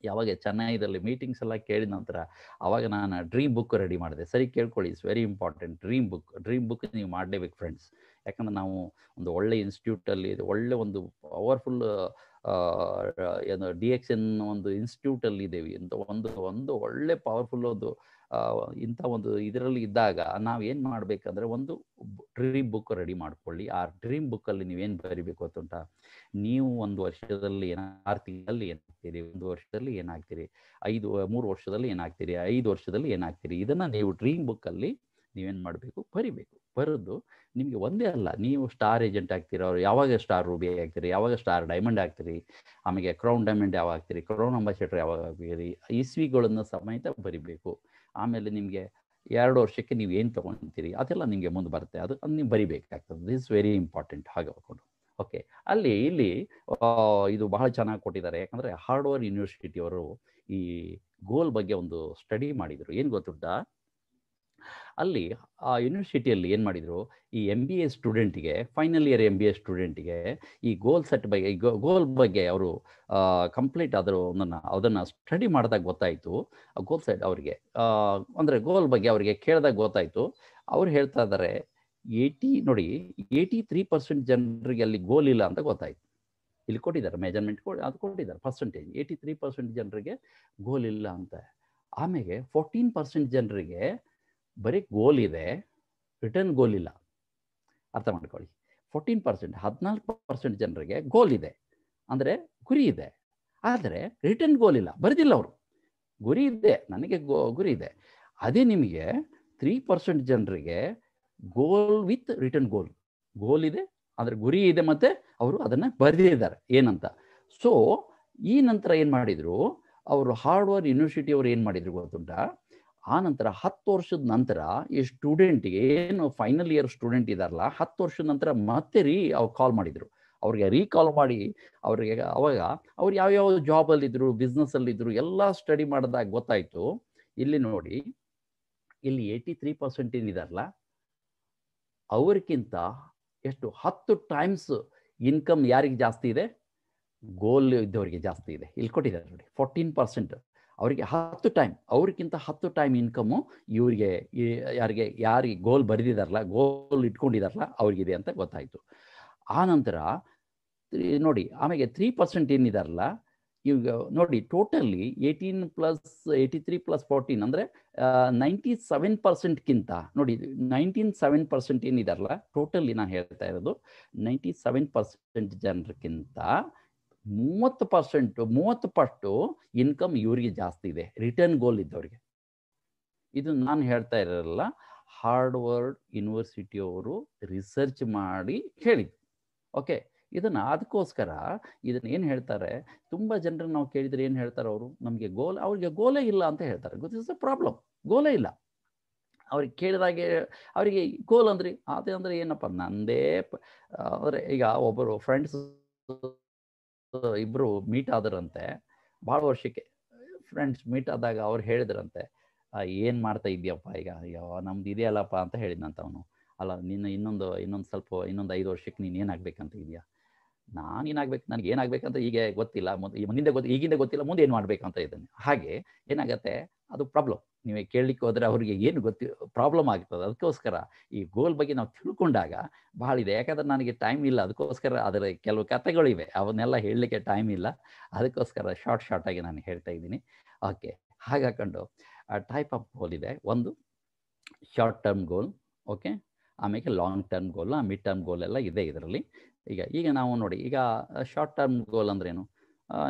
ಯಾವಾಗ ಚೆನ್ನೈದಲ್ಲಿ ಮೀಟಿಂಗ್ಸ್ ಎಲ್ಲ ಕೇಳಿದ ನಂತರ ಅವಾಗ ನಾನು ಡ್ರೀಮ್ ಬುಕ್ ರೆಡಿ ಮಾಡಿದೆ ಸರಿ ಕೇಳ್ಕೊಳ್ಳಿ it's very important dream book dream book ನೀವು ಮಾಡಲೇಬೇಕು ಫ್ರೆಂಡ್ಸ್ ಯಾಕಂದ್ರೆ ನಾವು ಒಂದು ಒಳ್ಳೆ ಇನ್ಸ್ಟಿಟ್ಯೂಟಲ್ಲಿ ಒಳ್ಳೆ ಒಂದು ಪವರ್ಫುಲ್ ಏನು ಡಿ ಎಕ್ಸ್ ಎನ್ ಒಂದು ಇನ್ಸ್ಟಿಟ್ಯೂಟ್ ಅಲ್ಲಿ ಇದ್ದೇವೆ ಇಂಥ ಒಂದು ಒಂದು ಒಳ್ಳೆ ಪವರ್ಫುಲ್ ಒಂದು ಇಂಥ ಒಂದು ಇದರಲ್ಲಿ ಇದ್ದಾಗ ನಾವು ಏನು ಮಾಡಬೇಕಂದ್ರೆ ಒಂದು ಡ್ರೀಮ್ ಬುಕ್ ರೆಡಿ ಮಾಡ್ಕೊಳ್ಳಿ ಆ ಡ್ರೀಮ್ ಬುಕ್ಕಲ್ಲಿ ನೀವೇನು ಬರಿಬೇಕು ಅಂತ ನೀವು ಒಂದು ವರ್ಷದಲ್ಲಿ ಏನ ಆರು ತಿಂಗಳಲ್ಲಿ ಏನಾಗ್ತೀರಿ ಒಂದು ವರ್ಷದಲ್ಲಿ ಏನಾಗ್ತೀರಿ ಐದು ಮೂರು ವರ್ಷದಲ್ಲಿ ಏನಾಗ್ತೀರಿ ಐದು ವರ್ಷದಲ್ಲಿ ಏನಾಗ್ತೀರಿ ಇದನ್ನು ನೀವು ಡ್ರೀಮ್ ಬುಕ್ಕಲ್ಲಿ ನೀವೇನು ಮಾಡಬೇಕು ಬರಿಬೇಕು ಬರೋದು ನಿಮಗೆ ಒಂದೇ ಅಲ್ಲ ನೀವು ಸ್ಟಾರ್ ಏಜೆಂಟ್ ಆಗ್ತೀರ ಅವ್ರು ಯಾವಾಗ ಸ್ಟಾರ್ ರೂಬಿ ಆಗ್ತೀರಿ ಯಾವಾಗ ಸ್ಟಾರ್ ಡೈಮಂಡ್ ಆಗ್ತೀರಿ ಆಮೇಲೆ ಕ್ರೌನ್ ಡೈಮಂಡ್ ಯಾವಾಗ ಆಗ್ತೀರಿ ಕ್ರೌನ್ ಅಂಬಾಸಿಡರ್ ಯಾವಾಗ ಆಗ್ತೀರಿ ಇಸ್ವಿಗಳನ್ನು ಸಮೇತ ಬರಿಬೇಕು ಆಮೇಲೆ ನಿಮಗೆ ಎರಡು ವರ್ಷಕ್ಕೆ ನೀವು ಏನು ತೊಗೊಳ್ತೀರಿ ಅದೆಲ್ಲ ನಿಮಗೆ ಮುಂದೆ ಬರುತ್ತೆ ಅದು ನೀವು ಬರಿಬೇಕಾಗ್ತದೆ ದಿಸ್ ವೆರಿ ಇಂಪಾರ್ಟೆಂಟ್ ಹಾಗೆ ಹೋಗ್ಕೊಂಡು ಓಕೆ ಅಲ್ಲಿ ಇಲ್ಲಿ ಇದು ಬಹಳ ಚೆನ್ನಾಗಿ ಕೊಟ್ಟಿದ್ದಾರೆ ಯಾಕಂದರೆ ಹಾರ್ಡ್ವೇರ್ ಯೂನಿವರ್ಸಿಟಿಯವರು ಈ ಗೋಲ್ ಬಗ್ಗೆ ಒಂದು ಸ್ಟಡಿ ಮಾಡಿದರು ಏನು ಗೊತ್ತುಂಟಾ ಅಲ್ಲಿ ಆ ಯೂನಿವರ್ಸಿಟಿಯಲ್ಲಿ ಏನು ಮಾಡಿದರು ಈ ಎಮ್ ಬಿ ಎ ಸ್ಟೂಡೆಂಟ್ಗೆ final year M B A ಸ್ಟೂಡೆಂಟ್ಗೆ ಈ ಗೋಲ್ ಸೆಟ್ ಬಗ್ಗೆ ಈ ಗೋಲ್ ಬಗ್ಗೆ ಅವರು ಕಂಪ್ಲೀಟ್ ಆದರೂ ಒಂದನ್ನು ಅದನ್ನು ಸ್ಟಡಿ ಮಾಡಿದಾಗ ಗೊತ್ತಾಯಿತು ಗೋಲ್ ಸೆಟ್ ಅವರಿಗೆ ಅಂದರೆ ಗೋಲ್ ಬಗ್ಗೆ ಅವರಿಗೆ ಕೇಳಿದಾಗ ಗೊತ್ತಾಯಿತು ಅವ್ರು ಹೇಳ್ತಾ ಇದ್ದಾರೆ ಏಯ್ಟಿ ನೋಡಿ ಏಯ್ಟಿ ತ್ರೀ ಪರ್ಸೆಂಟ್ ಜನರಿಗೆ ಅಲ್ಲಿ ಗೋಲ್ ಇಲ್ಲ ಅಂತ ಗೊತ್ತಾಯಿತು ಇಲ್ಲಿ ಕೊಟ್ಟಿದ್ದಾರೆ ಮೆಜರ್ಮೆಂಟ್ ಕೊಡಿ ಅದು ಕೊಟ್ಟಿದ್ದಾರೆ ಪರ್ಸೆಂಟೇಜ್ ಏಯ್ಟಿ ತ್ರೀ ಪರ್ಸೆಂಟ್ ಜನರಿಗೆ ಗೋಲ್ ಇಲ್ಲ ಅಂತ ಆಮೇಲೆ ಫೋರ್ಟೀನ್ ಪರ್ಸೆಂಟ್ ಜನರಿಗೆ ಬರೀ ಗೋಲ್ ಇದೆ ರಿಟರ್ನ್ ಗೋಲ್ ಇಲ್ಲ ಅರ್ಥ ಮಾಡ್ಕೊಳ್ಳಿ ಫೋರ್ಟೀನ್ ಪರ್ಸೆಂಟ್ ಹದಿನಾಲ್ಕು ಪರ್ಸೆಂಟ್ ಜನರಿಗೆ ಗೋಲ್ ಇದೆ ಅಂದರೆ ಗುರಿ ಇದೆ ಆದರೆ ರಿಟರ್ನ್ ಗೋಲ್ ಇಲ್ಲ ಬರೆದಿಲ್ಲ ಅವರು ಗುರಿ ಇದೆ ನನಗೆ ಗೋ ಗುರಿ ಇದೆ ಅದೇ ನಿಮಗೆ ತ್ರೀ ಪರ್ಸೆಂಟ್ ಜನರಿಗೆ ಗೋಲ್ ವಿತ್ ರಿಟರ್ನ್ ಗೋಲ್ ಗೋಲ್ ಇದೆ ಆದರೆ ಗುರಿ ಇದೆ ಮತ್ತು ಅವರು ಅದನ್ನು ಬರೆದಿದ್ದಾರೆ ಏನಂತ ಸೊ ಈ ನಂತರ ಏನು ಮಾಡಿದರು ಅವರು ಹಾರ್ಡ್ವರ್ ಯೂನಿವರ್ಸಿಟಿ ಅವರು ಏನು ಮಾಡಿದರು ಗೊತ್ತುಂಟಾ ಆ ನಂತರ ಹತ್ತು ವರ್ಷದ ನಂತರ ಈ ಸ್ಟೂಡೆಂಟ್ಗೆ ಏನು ಫೈನಲ್ ಇಯರ್ ಸ್ಟೂಡೆಂಟ್ ಇದಾರಲ್ಲ ಹತ್ತು ವರ್ಷದ ನಂತರ ಮತ್ತೆ ರೀ ಅವ್ರು ಕಾಲ್ ಮಾಡಿದ್ರು ಅವ್ರಿಗೆ ರೀಕಾಲ್ ಮಾಡಿ ಅವ್ರಿಗೆ ಅವಾಗ ಅವ್ರು ಯಾವ್ಯಾವ ಅಲ್ಲಿ ಬಿಸ್ನೆಸ್ಸಲ್ಲಿದ್ದರು ಎಲ್ಲ ಸ್ಟಡಿ ಮಾಡಿದಾಗ ಗೊತ್ತಾಯಿತು ಇಲ್ಲಿ ನೋಡಿ ಇಲ್ಲಿ ಏಯ್ಟಿ ತ್ರೀ ಪರ್ಸೆಂಟ್ ಏನಿದಾರಲ್ಲ ಅವ್ರಿಗಿಂತ ಎಷ್ಟು ಹತ್ತು ಟೈಮ್ಸ್ ಇನ್ಕಮ್ ಯಾರಿಗೆ ಜಾಸ್ತಿ ಇದೆ ಗೋಲ್ ಇದ್ದವರಿಗೆ ಜಾಸ್ತಿ ಇದೆ ಇಲ್ಲಿ ಕೊಟ್ಟಿದ್ದಾರೆ ನೋಡಿ ಫೋರ್ಟೀನ್ ಪರ್ಸೆಂಟ್ ಅವರಿಗೆ ಹತ್ತು ಟೈಮ್ ಅವ್ರಿಗಿಂತ ಹತ್ತು ಟೈಮ್ ಇನ್ಕಮು ಇವರಿಗೆ ಯಾರಿಗೆ ಯಾರಿಗೆ ಗೋಲ್ ಬರೆದಿದಾರಲ್ಲ ಗೋಲ್ ಇಟ್ಕೊಂಡಿದಾರಲ್ಲ ಅವ್ರಿಗಿದೆ ಅಂತ ಗೊತ್ತಾಯಿತು ಆ ನಂತರ ನೋಡಿ ಆಮೇಲೆ ತ್ರೀ ಪರ್ಸೆಂಟ್ ಏನಿದಾರಲ್ಲ ಇವಾಗ ನೋಡಿ totally eighteen plus eighty three plus fourteen ಅಂದರೆ ನೈಂಟಿ ಸೆವೆನ್ ಪರ್ಸೆಂಟ್ಗಿಂತ ನೋಡಿ ನೈಂಟೀನ್ ಸೆವೆನ್ ಪರ್ಸೆಂಟ್ ಏನಿದಾರಲ್ಲ ಟೋಟಲಿ ನಾನು ಹೇಳ್ತಾ ಇರೋದು ನೈಂಟಿ ಸೆವೆನ್ ಪರ್ಸೆಂಟ್ ಜನರಿಗಿಂತ ಮೂವತ್ತು ಪರ್ಸೆಂಟು ಮೂವತ್ತು ಪಟ್ಟು ಇನ್ಕಮ್ ಇವರಿಗೆ ಜಾಸ್ತಿ ಇದೆ ರಿಟರ್ನ್ ಗೋಲ್ ಇದ್ದವ್ರಿಗೆ ಇದು ನಾನು ಹೇಳ್ತಾ ಇರಲ್ಲ ಹಾರ್ಡ್ವರ್ಡ್ ಯೂನಿವರ್ಸಿಟಿಯವರು ರಿಸರ್ಚ್ ಮಾಡಿ ಹೇಳಿ ಓಕೆ ಇದನ್ನು ಅದಕ್ಕೋಸ್ಕರ ಇದನ್ನು ಏನು ಹೇಳ್ತಾರೆ ತುಂಬ ಜನರನ್ನು ನಾವು ಕೇಳಿದರೆ ಏನು ಹೇಳ್ತಾರೆ ಅವರು ನಮಗೆ ಗೋಲ್ ಅವ್ರಿಗೆ ಗೋಲೇ ಇಲ್ಲ ಅಂತ ಹೇಳ್ತಾರೆ ಗೊತ್ತಿಸ್ ಅ ಪ್ರಾಬ್ಲಮ್ ಗೋಲೇ ಇಲ್ಲ ಅವ್ರಿಗೆ ಕೇಳಿದಾಗೆ ಅವರಿಗೆ ಗೋಲ್ ಅಂದ್ರೆ ಅದೇ ಅಂದರೆ ಏನಪ್ಪ ನಂದೇ ಅಂದರೆ ಈಗ ಒಬ್ಬರು ಫ್ರೆಂಡ್ಸ್ ಇಬ್ರು ಮೀಟ್ ಆದರಂತೆ ಭಾಳ ವರ್ಷಕ್ಕೆ ಫ್ರೆಂಡ್ಸ್ ಮೀಟ್ ಆದಾಗ ಅವ್ರು ಹೇಳಿದ್ರಂತೆ ಏನು ಮಾಡ್ತಾ ಇದ್ಯಪ್ಪ ಈಗ ಅಯ್ಯೋ ನಮ್ದು ಇದೆಯಲ್ಲಪ್ಪ ಅಂತ ಹೇಳಿದಂತ ಅವನು ಅಲ್ಲ ನಿನ್ನ ಇನ್ನೊಂದು ಇನ್ನೊಂದು ಸ್ವಲ್ಪ ಇನ್ನೊಂದು ಐದು ವರ್ಷಕ್ಕೆ ನೀನು ಏನಾಗ್ಬೇಕಂತ ಇದೆಯಾ ನಾನು ಏನಾಗ್ಬೇಕು ನನಗೆ ಏನಾಗ್ಬೇಕಂತ ಈಗ ಗೊತ್ತಿಲ್ಲ ಮುಂದೆ ಮುಂದೆ ಈಗಿಂದ ಗೊತ್ತಿಲ್ಲ ಮುಂದೆ ಏನು ಮಾಡ್ಬೇಕಂತ ಇದ್ದಾನೆ ಹಾಗೆ ಏನಾಗತ್ತೆ ಅದು ಪ್ರಾಬ್ಲಮ್ ನೀವೇ ಕೇಳಲಿಕ್ಕೆ ಹೋದರೆ ಅವರಿಗೆ ಏನು ಗೊತ್ತಿ ಪ್ರಾಬ್ಲಮ್ ಆಗ್ತದೆ ಅದಕ್ಕೋಸ್ಕರ ಈ ಗೋಲ್ ಬಗ್ಗೆ ನಾವು ತಿಳ್ಕೊಂಡಾಗ ಭಾಳ ಇದೆ ಯಾಕಂದರೆ ನನಗೆ ಟೈಮ್ ಇಲ್ಲ ಅದಕ್ಕೋಸ್ಕರ ಅದರ ಕೆಲವು ಕಥೆಗಳಿವೆ ಅವನ್ನೆಲ್ಲ ಹೇಳಲಿಕ್ಕೆ ಟೈಮ್ ಇಲ್ಲ ಅದಕ್ಕೋಸ್ಕರ ಶಾರ್ಟ್ ಶಾರ್ಟಾಗಿ ನಾನು ಹೇಳ್ತಾ ಇದ್ದೀನಿ ಓಕೆ ಹಾಗಾಕೊಂಡು ಟೈಪ್ ಆಫ್ ಗೋಲ್ ಇದೆ ಒಂದು ಶಾರ್ಟ್ ಟರ್ಮ್ ಗೋಲ್ ಓಕೆ ಆಮೇಲೆ long term goal mid term goal ಎಲ್ಲ ಇದೆ ಇದರಲ್ಲಿ ಈಗ ಈಗ ನಾವು ನೋಡಿ ಈಗ ಶಾರ್ಟ್ ಟರ್ಮ್ ಗೋಲ್ ಅಂದ್ರೇನು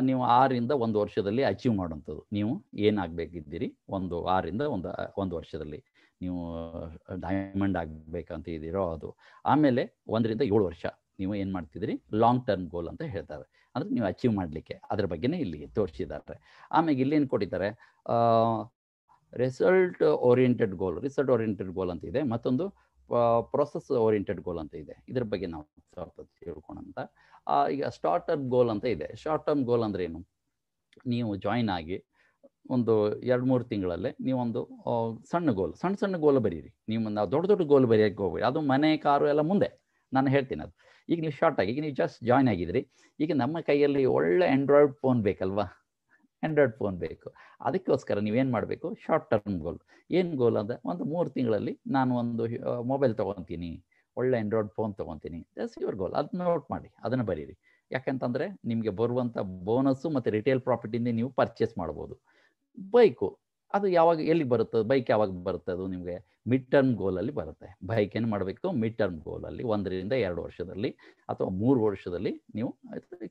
ನೀವು ಆರಿಂದ ಒಂದು ವರ್ಷದಲ್ಲಿ ಅಚೀವ್ ಮಾಡುವಂಥದ್ದು ನೀವು ಏನಾಗಬೇಕಿದ್ದೀರಿ ಒಂದು ಆರಿಂದ ಒಂದು ಒಂದು ವರ್ಷದಲ್ಲಿ ನೀವು ಡೈಮಂಡ್ ಆಗಬೇಕಂತ ಇದ್ದೀರೋ ಅದು ಆಮೇಲೆ ಒಂದರಿಂದ ಏಳು ವರ್ಷ ನೀವು ಏನು ಮಾಡ್ತಿದ್ದೀರಿ ಲಾಂಗ್ ಟರ್ಮ್ ಗೋಲ್ ಅಂತ ಹೇಳ್ತಾರೆ ಅಂದರೆ ನೀವು ಅಚೀವ್ ಮಾಡಲಿಕ್ಕೆ ಅದ್ರ ಬಗ್ಗೆನೇ ಇಲ್ಲಿ ತೋರಿಸಿದ್ದಾರೆ ಆಮೇಲೆ ಇಲ್ಲೇನು ಕೊಟ್ಟಿದ್ದಾರೆ result oriented goal result oriented goal ಅಂತ ಇದೆ ಮತ್ತೊಂದು ಪ್ರೊಸೆಸ್ ಓರಿಯೆಂಟೆಡ್ ಗೋಲ್ ಅಂತ ಇದೆ ಇದ್ರ ಬಗ್ಗೆ ನಾವು ತಿಳ್ಕೊಳಂತ ಈಗ ಶಾರ್ಟ್ ಟರ್ಮ್ ಗೋಲ್ ಅಂತ ಇದೆ ಶಾರ್ಟ್ ಟರ್ಮ್ ಗೋಲ್ ಅಂದ್ರೆ ಏನು ನೀವು ಜಾಯಿನ್ ಆಗಿ ಒಂದು ಎರಡು ಮೂರು ತಿಂಗಳಲ್ಲಿ ನೀವೊಂದು ಸಣ್ಣ ಗೋಲ್ ಸಣ್ಣ ಸಣ್ಣ ಗೋಲ್ ಬರೀರಿ ನೀವು ದೊಡ್ಡ ದೊಡ್ಡ ಗೋಲ್ ಬರೆಯೋಕ್ಕೆ ಹೋಗ್ಬೇಡಿ ಅದು ಮನೆ ಕಾರು ಎಲ್ಲ ಮುಂದೆ ನಾನು ಹೇಳ್ತೀನಿ ಅದು ಈಗ ನೀವು ಶಾರ್ಟ್ ಆಗಿ ಈಗ ನೀವು ಜಸ್ಟ್ ಜಾಯ್ನ್ ಆಗಿದ್ರಿ ಈಗ ನಮ್ಮ ಕೈಯಲ್ಲಿ ಒಳ್ಳೆ ಆಂಡ್ರಾಯ್ಡ್ ಫೋನ್ ಬೇಕಲ್ವಾ ಆ್ಯಂಡ್ರಾಯ್ಡ್ ಫೋನ್ ಬೇಕು ಅದಕ್ಕೋಸ್ಕರ ನೀವೇನು ಮಾಡಬೇಕು ಶಾರ್ಟ್ ಟರ್ಮ್ ಗೋಲ್ ಏನು ಗೋಲ್ ಅಂದರೆ ಒಂದು ಮೂರು ತಿಂಗಳಲ್ಲಿ ನಾನು ಒಂದು ಮೊಬೈಲ್ ತೊಗೊತೀನಿ ಒಳ್ಳೆ ಆ್ಯಂಡ್ರಾಯ್ಡ್ ಫೋನ್ ತೊಗೊತೀನಿ ದಟ್ಸ್ ಯುವರ್ ಗೋಲ್ ಅದನ್ನ ನೋಟ್ ಮಾಡಿ ಅದನ್ನು ಬರೀರಿ ಯಾಕಂತಂದರೆ ನಿಮಗೆ ಬರುವಂಥ ಬೋನಸ್ಸು ಮತ್ತು ರಿಟೇಲ್ ಪ್ರಾಫಿಟಿಂದ ನೀವು ಪರ್ಚೇಸ್ ಮಾಡ್ಬೋದು ಬೈಕು ಅದು ಯಾವಾಗ ಎಲ್ಲಿಗೆ ಬರುತ್ತೆ ಬೈಕ್ ಯಾವಾಗ ಬರುತ್ತೆ ಅದು ನಿಮಗೆ ಮಿಡ್ ಟರ್ಮ್ ಗೋಲಲ್ಲಿ ಬರುತ್ತೆ ಬೈಕ್ ಏನು ಮಾಡಬೇಕು ಮಿಡ್ ಟರ್ಮ್ ಗೋಲಲ್ಲಿ ಒಂದರಿಂದ ಎರಡು ವರ್ಷದಲ್ಲಿ ಅಥವಾ ಮೂರು ವರ್ಷದಲ್ಲಿ ನೀವು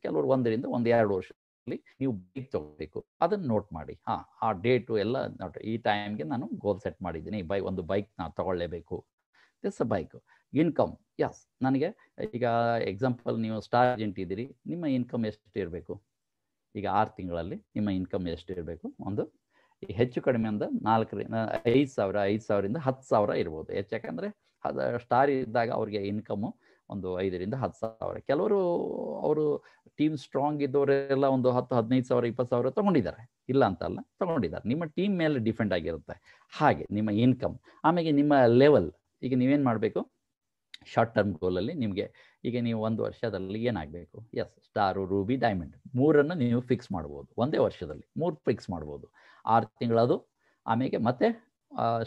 ಕೆಲವರು ಒಂದರಿಂದ ಒಂದು ಎರಡು ವರ್ಷ ನೀವು ಬೈಕ್ ತಗೋಬೇಕು ಅದನ್ನ ನೋಟ್ ಮಾಡಿ ಹಾ ಆ ಡೇಟು ಎಲ್ಲ ನೋಟ್ ಈ ಟೈಮ್ಗೆ ನಾನು ಗೋಲ್ ಸೆಟ್ ಮಾಡಿದ್ದೀನಿ ಬೈ ಒಂದು ಬೈಕ್ ನಾ ತಗೊಳ್ಳೇಬೇಕು ದಿಸ್ ಬೈಕ್ ಇನ್ಕಮ್ ಯಸ್ ನನಗೆ ಈಗ ಎಕ್ಸಾಂಪಲ್ ನೀವು ಸ್ಟಾರ್ ಏಜೆಂಟ್ ಇದ್ದೀರಿ ನಿಮ್ಮ ಇನ್ಕಮ್ ಎಷ್ಟು ಇರಬೇಕು ಈಗ ಆರು ತಿಂಗಳಲ್ಲಿ ನಿಮ್ಮ ಇನ್ಕಮ್ ಎಷ್ಟು ಇರಬೇಕು ಒಂದು ಹೆಚ್ಚು ಕಡಿಮೆ ಅಂದ್ರೆ ನಾಲ್ಕರಿಂದ ಐದು ಸಾವಿರ ಐದು ಸಾವಿರದಿಂದ ಹತ್ತು ಸಾವಿರ ಇರ್ಬೋದು ಯಾಕಂದ್ರೆ ಅದು ಸ್ಟಾರ್ ಇದ್ದಾಗ ಅವ್ರಿಗೆ ಇನ್ಕಮ್ ಒಂದು ಐದರಿಂದ ಹತ್ತು ಸಾವಿರ ಕೆಲವರು ಅವರು ಟೀಮ್ ಸ್ಟ್ರಾಂಗ್ ಇದ್ದವರೆಲ್ಲ ಒಂದು ಹತ್ತು ಹದಿನೈದು ಸಾವಿರ ಇಪ್ಪತ್ತು ಸಾವಿರ ತಗೊಂಡಿದ್ದಾರೆ ಇಲ್ಲ ಅಂತಲ್ಲ ತಗೊಂಡಿದ್ದಾರೆ ನಿಮ್ಮ ಟೀಮ್ ಮೇಲೆ ಡಿಪೆಂಡ್ ಆಗಿರುತ್ತೆ ಹಾಗೆ ನಿಮ್ಮ ಇನ್ಕಮ್ ಆಮೇಲೆ ನಿಮ್ಮ ಲೆವೆಲ್ ಈಗ ನೀವೇನು ಮಾಡಬೇಕು ಶಾರ್ಟ್ ಟರ್ಮ್ ಗೋಲಲ್ಲಿ ನಿಮಗೆ ಈಗ ನೀವು ಒಂದು ವರ್ಷದಲ್ಲಿ ಏನಾಗಬೇಕು ಎಸ್ ಸ್ಟಾರು ರೂಬಿ ಡೈಮಂಡ್ ಮೂರನ್ನು ನೀವು ಫಿಕ್ಸ್ ಮಾಡ್ಬೋದು ಒಂದೇ ವರ್ಷದಲ್ಲಿ ಮೂರು ಫಿಕ್ಸ್ ಮಾಡ್ಬೋದು ಆರು ತಿಂಗಳದು ಆಮೇಲೆ ಮತ್ತೆ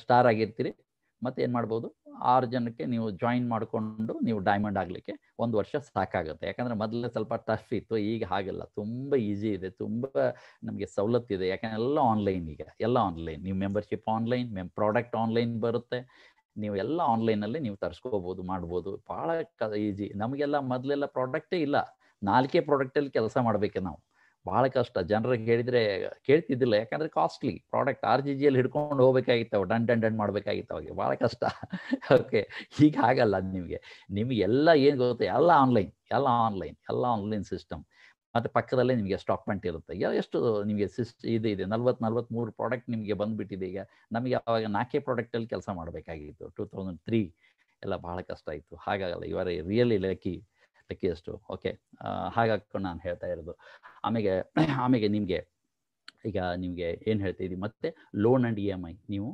ಸ್ಟಾರ್ ಆಗಿರ್ತೀರಿ ಮತ್ತೆ ಏನು ಮಾಡ್ಬೋದು ಆರು ಜನಕ್ಕೆ ನೀವು ಜಾಯಿನ್ ಮಾಡಿಕೊಂಡು ನೀವು ಡೈಮಂಡ್ ಆಗಲಿಕ್ಕೆ ಒಂದು ವರ್ಷ ಸಾಕಾಗುತ್ತೆ ಯಾಕಂದರೆ ಮೊದಲೇ ಸ್ವಲ್ಪ ಟಫ್ ಇತ್ತು ಈಗ ಹಾಗೆಲ್ಲ ತುಂಬ ಈಸಿ ಇದೆ ತುಂಬ ನಮಗೆ ಸವಲತ್ತು ಇದೆ ಯಾಕಂದರೆ ಎಲ್ಲ ಆನ್ಲೈನ್ ಈಗ ಎಲ್ಲ ಆನ್ಲೈನ್ ನೀವು ಮೆಂಬರ್ಶಿಪ್ ಆನ್ಲೈನ್ ಮೆಮ್ ಪ್ರಾಡಕ್ಟ್ ಆನ್ಲೈನ್ ಬರುತ್ತೆ ನೀವು ಎಲ್ಲ ಆನ್ಲೈನಲ್ಲಿ ನೀವು ತರಿಸ್ಕೋಬೋದು ಮಾಡ್ಬೋದು ಭಾಳ ಈಸಿ ನಮಗೆಲ್ಲ ಮೊದಲೆಲ್ಲ ಪ್ರಾಡಕ್ಟೇ ಇಲ್ಲ ನಾಲ್ಕೇ ಪ್ರಾಡಕ್ಟಲ್ಲಿ ಕೆಲಸ ಮಾಡಬೇಕು ನಾವು ಭಾಳ ಕಷ್ಟ ಜನರಿಗೆ ಹೇಳಿದರೆ ಕೇಳ್ತಿದ್ದಿಲ್ಲ ಯಾಕಂದರೆ ಕಾಸ್ಟ್ಲಿ ಪ್ರಾಡಕ್ಟ್ ಆರ್ ಜಿ ಜಿಯಲ್ಲಿ ಹಿಡ್ಕೊಂಡು ಹೋಗ್ಬೇಕಾಗಿತ್ತು ಡನ್ ಡನ್ ಡನ್ ಮಾಡಬೇಕಾಗಿತ್ತು ಅವಾಗ ಭಾಳ ಕಷ್ಟ ಓಕೆ ಈಗ ಆಗಲ್ಲ ನಿಮಗೆ ನಿಮಗೆ ಎಲ್ಲ ಏನು ಗೊತ್ತೆ ಎಲ್ಲ ಆನ್ಲೈನ್ ಎಲ್ಲ ಆನ್ಲೈನ್ ಎಲ್ಲ ಆನ್ಲೈನ್ ಸಿಸ್ಟಮ್ ಮತ್ತು ಪಕ್ಕದಲ್ಲೇ ನಿಮಗೆ ಸ್ಟಾಕ್ ಪಾಯಿಂಟ್ ಇರುತ್ತೆ ಎಷ್ಟು ನಿಮಗೆ ಸಿಸ್ಟ್ ಇದು ಇದೆ ನಲ್ವತ್ತು ಮೂರು ಪ್ರಾಡಕ್ಟ್ ನಿಮಗೆ ಬಂದುಬಿಟ್ಟಿದೆ ಈಗ ನಮಗೆ ಆವಾಗ ನಾಲ್ಕೇ ಪ್ರಾಡಕ್ಟಲ್ಲಿ ಕೆಲಸ ಮಾಡಬೇಕಾಗಿತ್ತು ಟೂ ತೌಸಂಡ್ ತ್ರೀ ಎಲ್ಲ ಭಾಳ ಕಷ್ಟ ಆಯಿತು ಹಾಗಾಗಲ್ಲ ಇವರ ರಿಯಲಿ ಲಕ್ಕಿ ಟೆಕ್ಕಿಯಷ್ಟು ಓಕೆ ಹಾಗಾಕೊಂಡು ನಾನು ಹೇಳ್ತಾ ಇರೋದು ಆಮೇಲೆ ಆಮೇಲೆ ನಿಮಗೆ ಈಗ ನಿಮಗೆ ಏನು ಹೇಳ್ತಾ ಮತ್ತೆ loan and E M I ನೀವು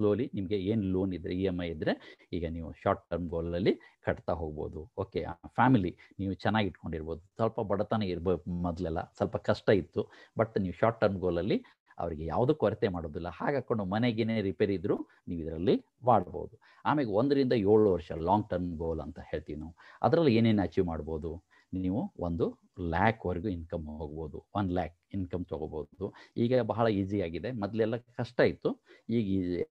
ಸ್ಲೋಲಿ ನಿಮಗೆ ಏನು ಲೋನ್ ಇದ್ರೆ ಇ ಎಮ್ ಐ ಇದ್ರೆ ಈಗ ನೀವು ಶಾರ್ಟ್ ಟರ್ಮ್ ಗೋಲಲ್ಲಿ ಕಟ್ತಾ ಹೋಗ್ಬೋದು ಓಕೆ ಫ್ಯಾಮಿಲಿ ನೀವು ಚೆನ್ನಾಗಿ ಇಟ್ಕೊಂಡಿರ್ಬೋದು ಸ್ವಲ್ಪ ಬಡತನ ಇರ್ಬೋದು ಮೊದಲೆಲ್ಲ ಸ್ವಲ್ಪ ಕಷ್ಟ ಇತ್ತು ಬಟ್ ನೀವು ಶಾರ್ಟ್ ಟರ್ಮ್ ಗೋಲಲ್ಲಿ ಅವರಿಗೆ ಯಾವುದು ಕೊರತೆ ಮಾಡೋದಿಲ್ಲ ಹಾಗೆ ಹಾಕೊಂಡು ಮನೆಗೇನೆ ರಿಪೇರಿ ಇದ್ದರೂ ನೀವು ಇದರಲ್ಲಿ ಮಾಡ್ಬೋದು ಆಮೇಲೆ ಒಂದರಿಂದ ಏಳು ವರ್ಷ ಲಾಂಗ್ ಟರ್ಮ್ ಗೋಲ್ ಅಂತ ಹೇಳ್ತೀವಿ ನಾವು ಅದರಲ್ಲಿ ಏನೇನು ಅಚೀವ್ ಮಾಡ್ಬೋದು ನೀವು ಒಂದು ಲ್ಯಾಕ್ವರೆಗೂ ಇನ್ಕಮ್ ಹೋಗ್ಬೋದು ಒನ್ ಲ್ಯಾಕ್ ಇನ್ಕಮ್ ತೊಗೋಬೋದು ಈಗ ಬಹಳ ಈಸಿ ಆಗಿದೆ ಮೊದಲೆಲ್ಲ ಕಷ್ಟ ಇತ್ತು ಈಗ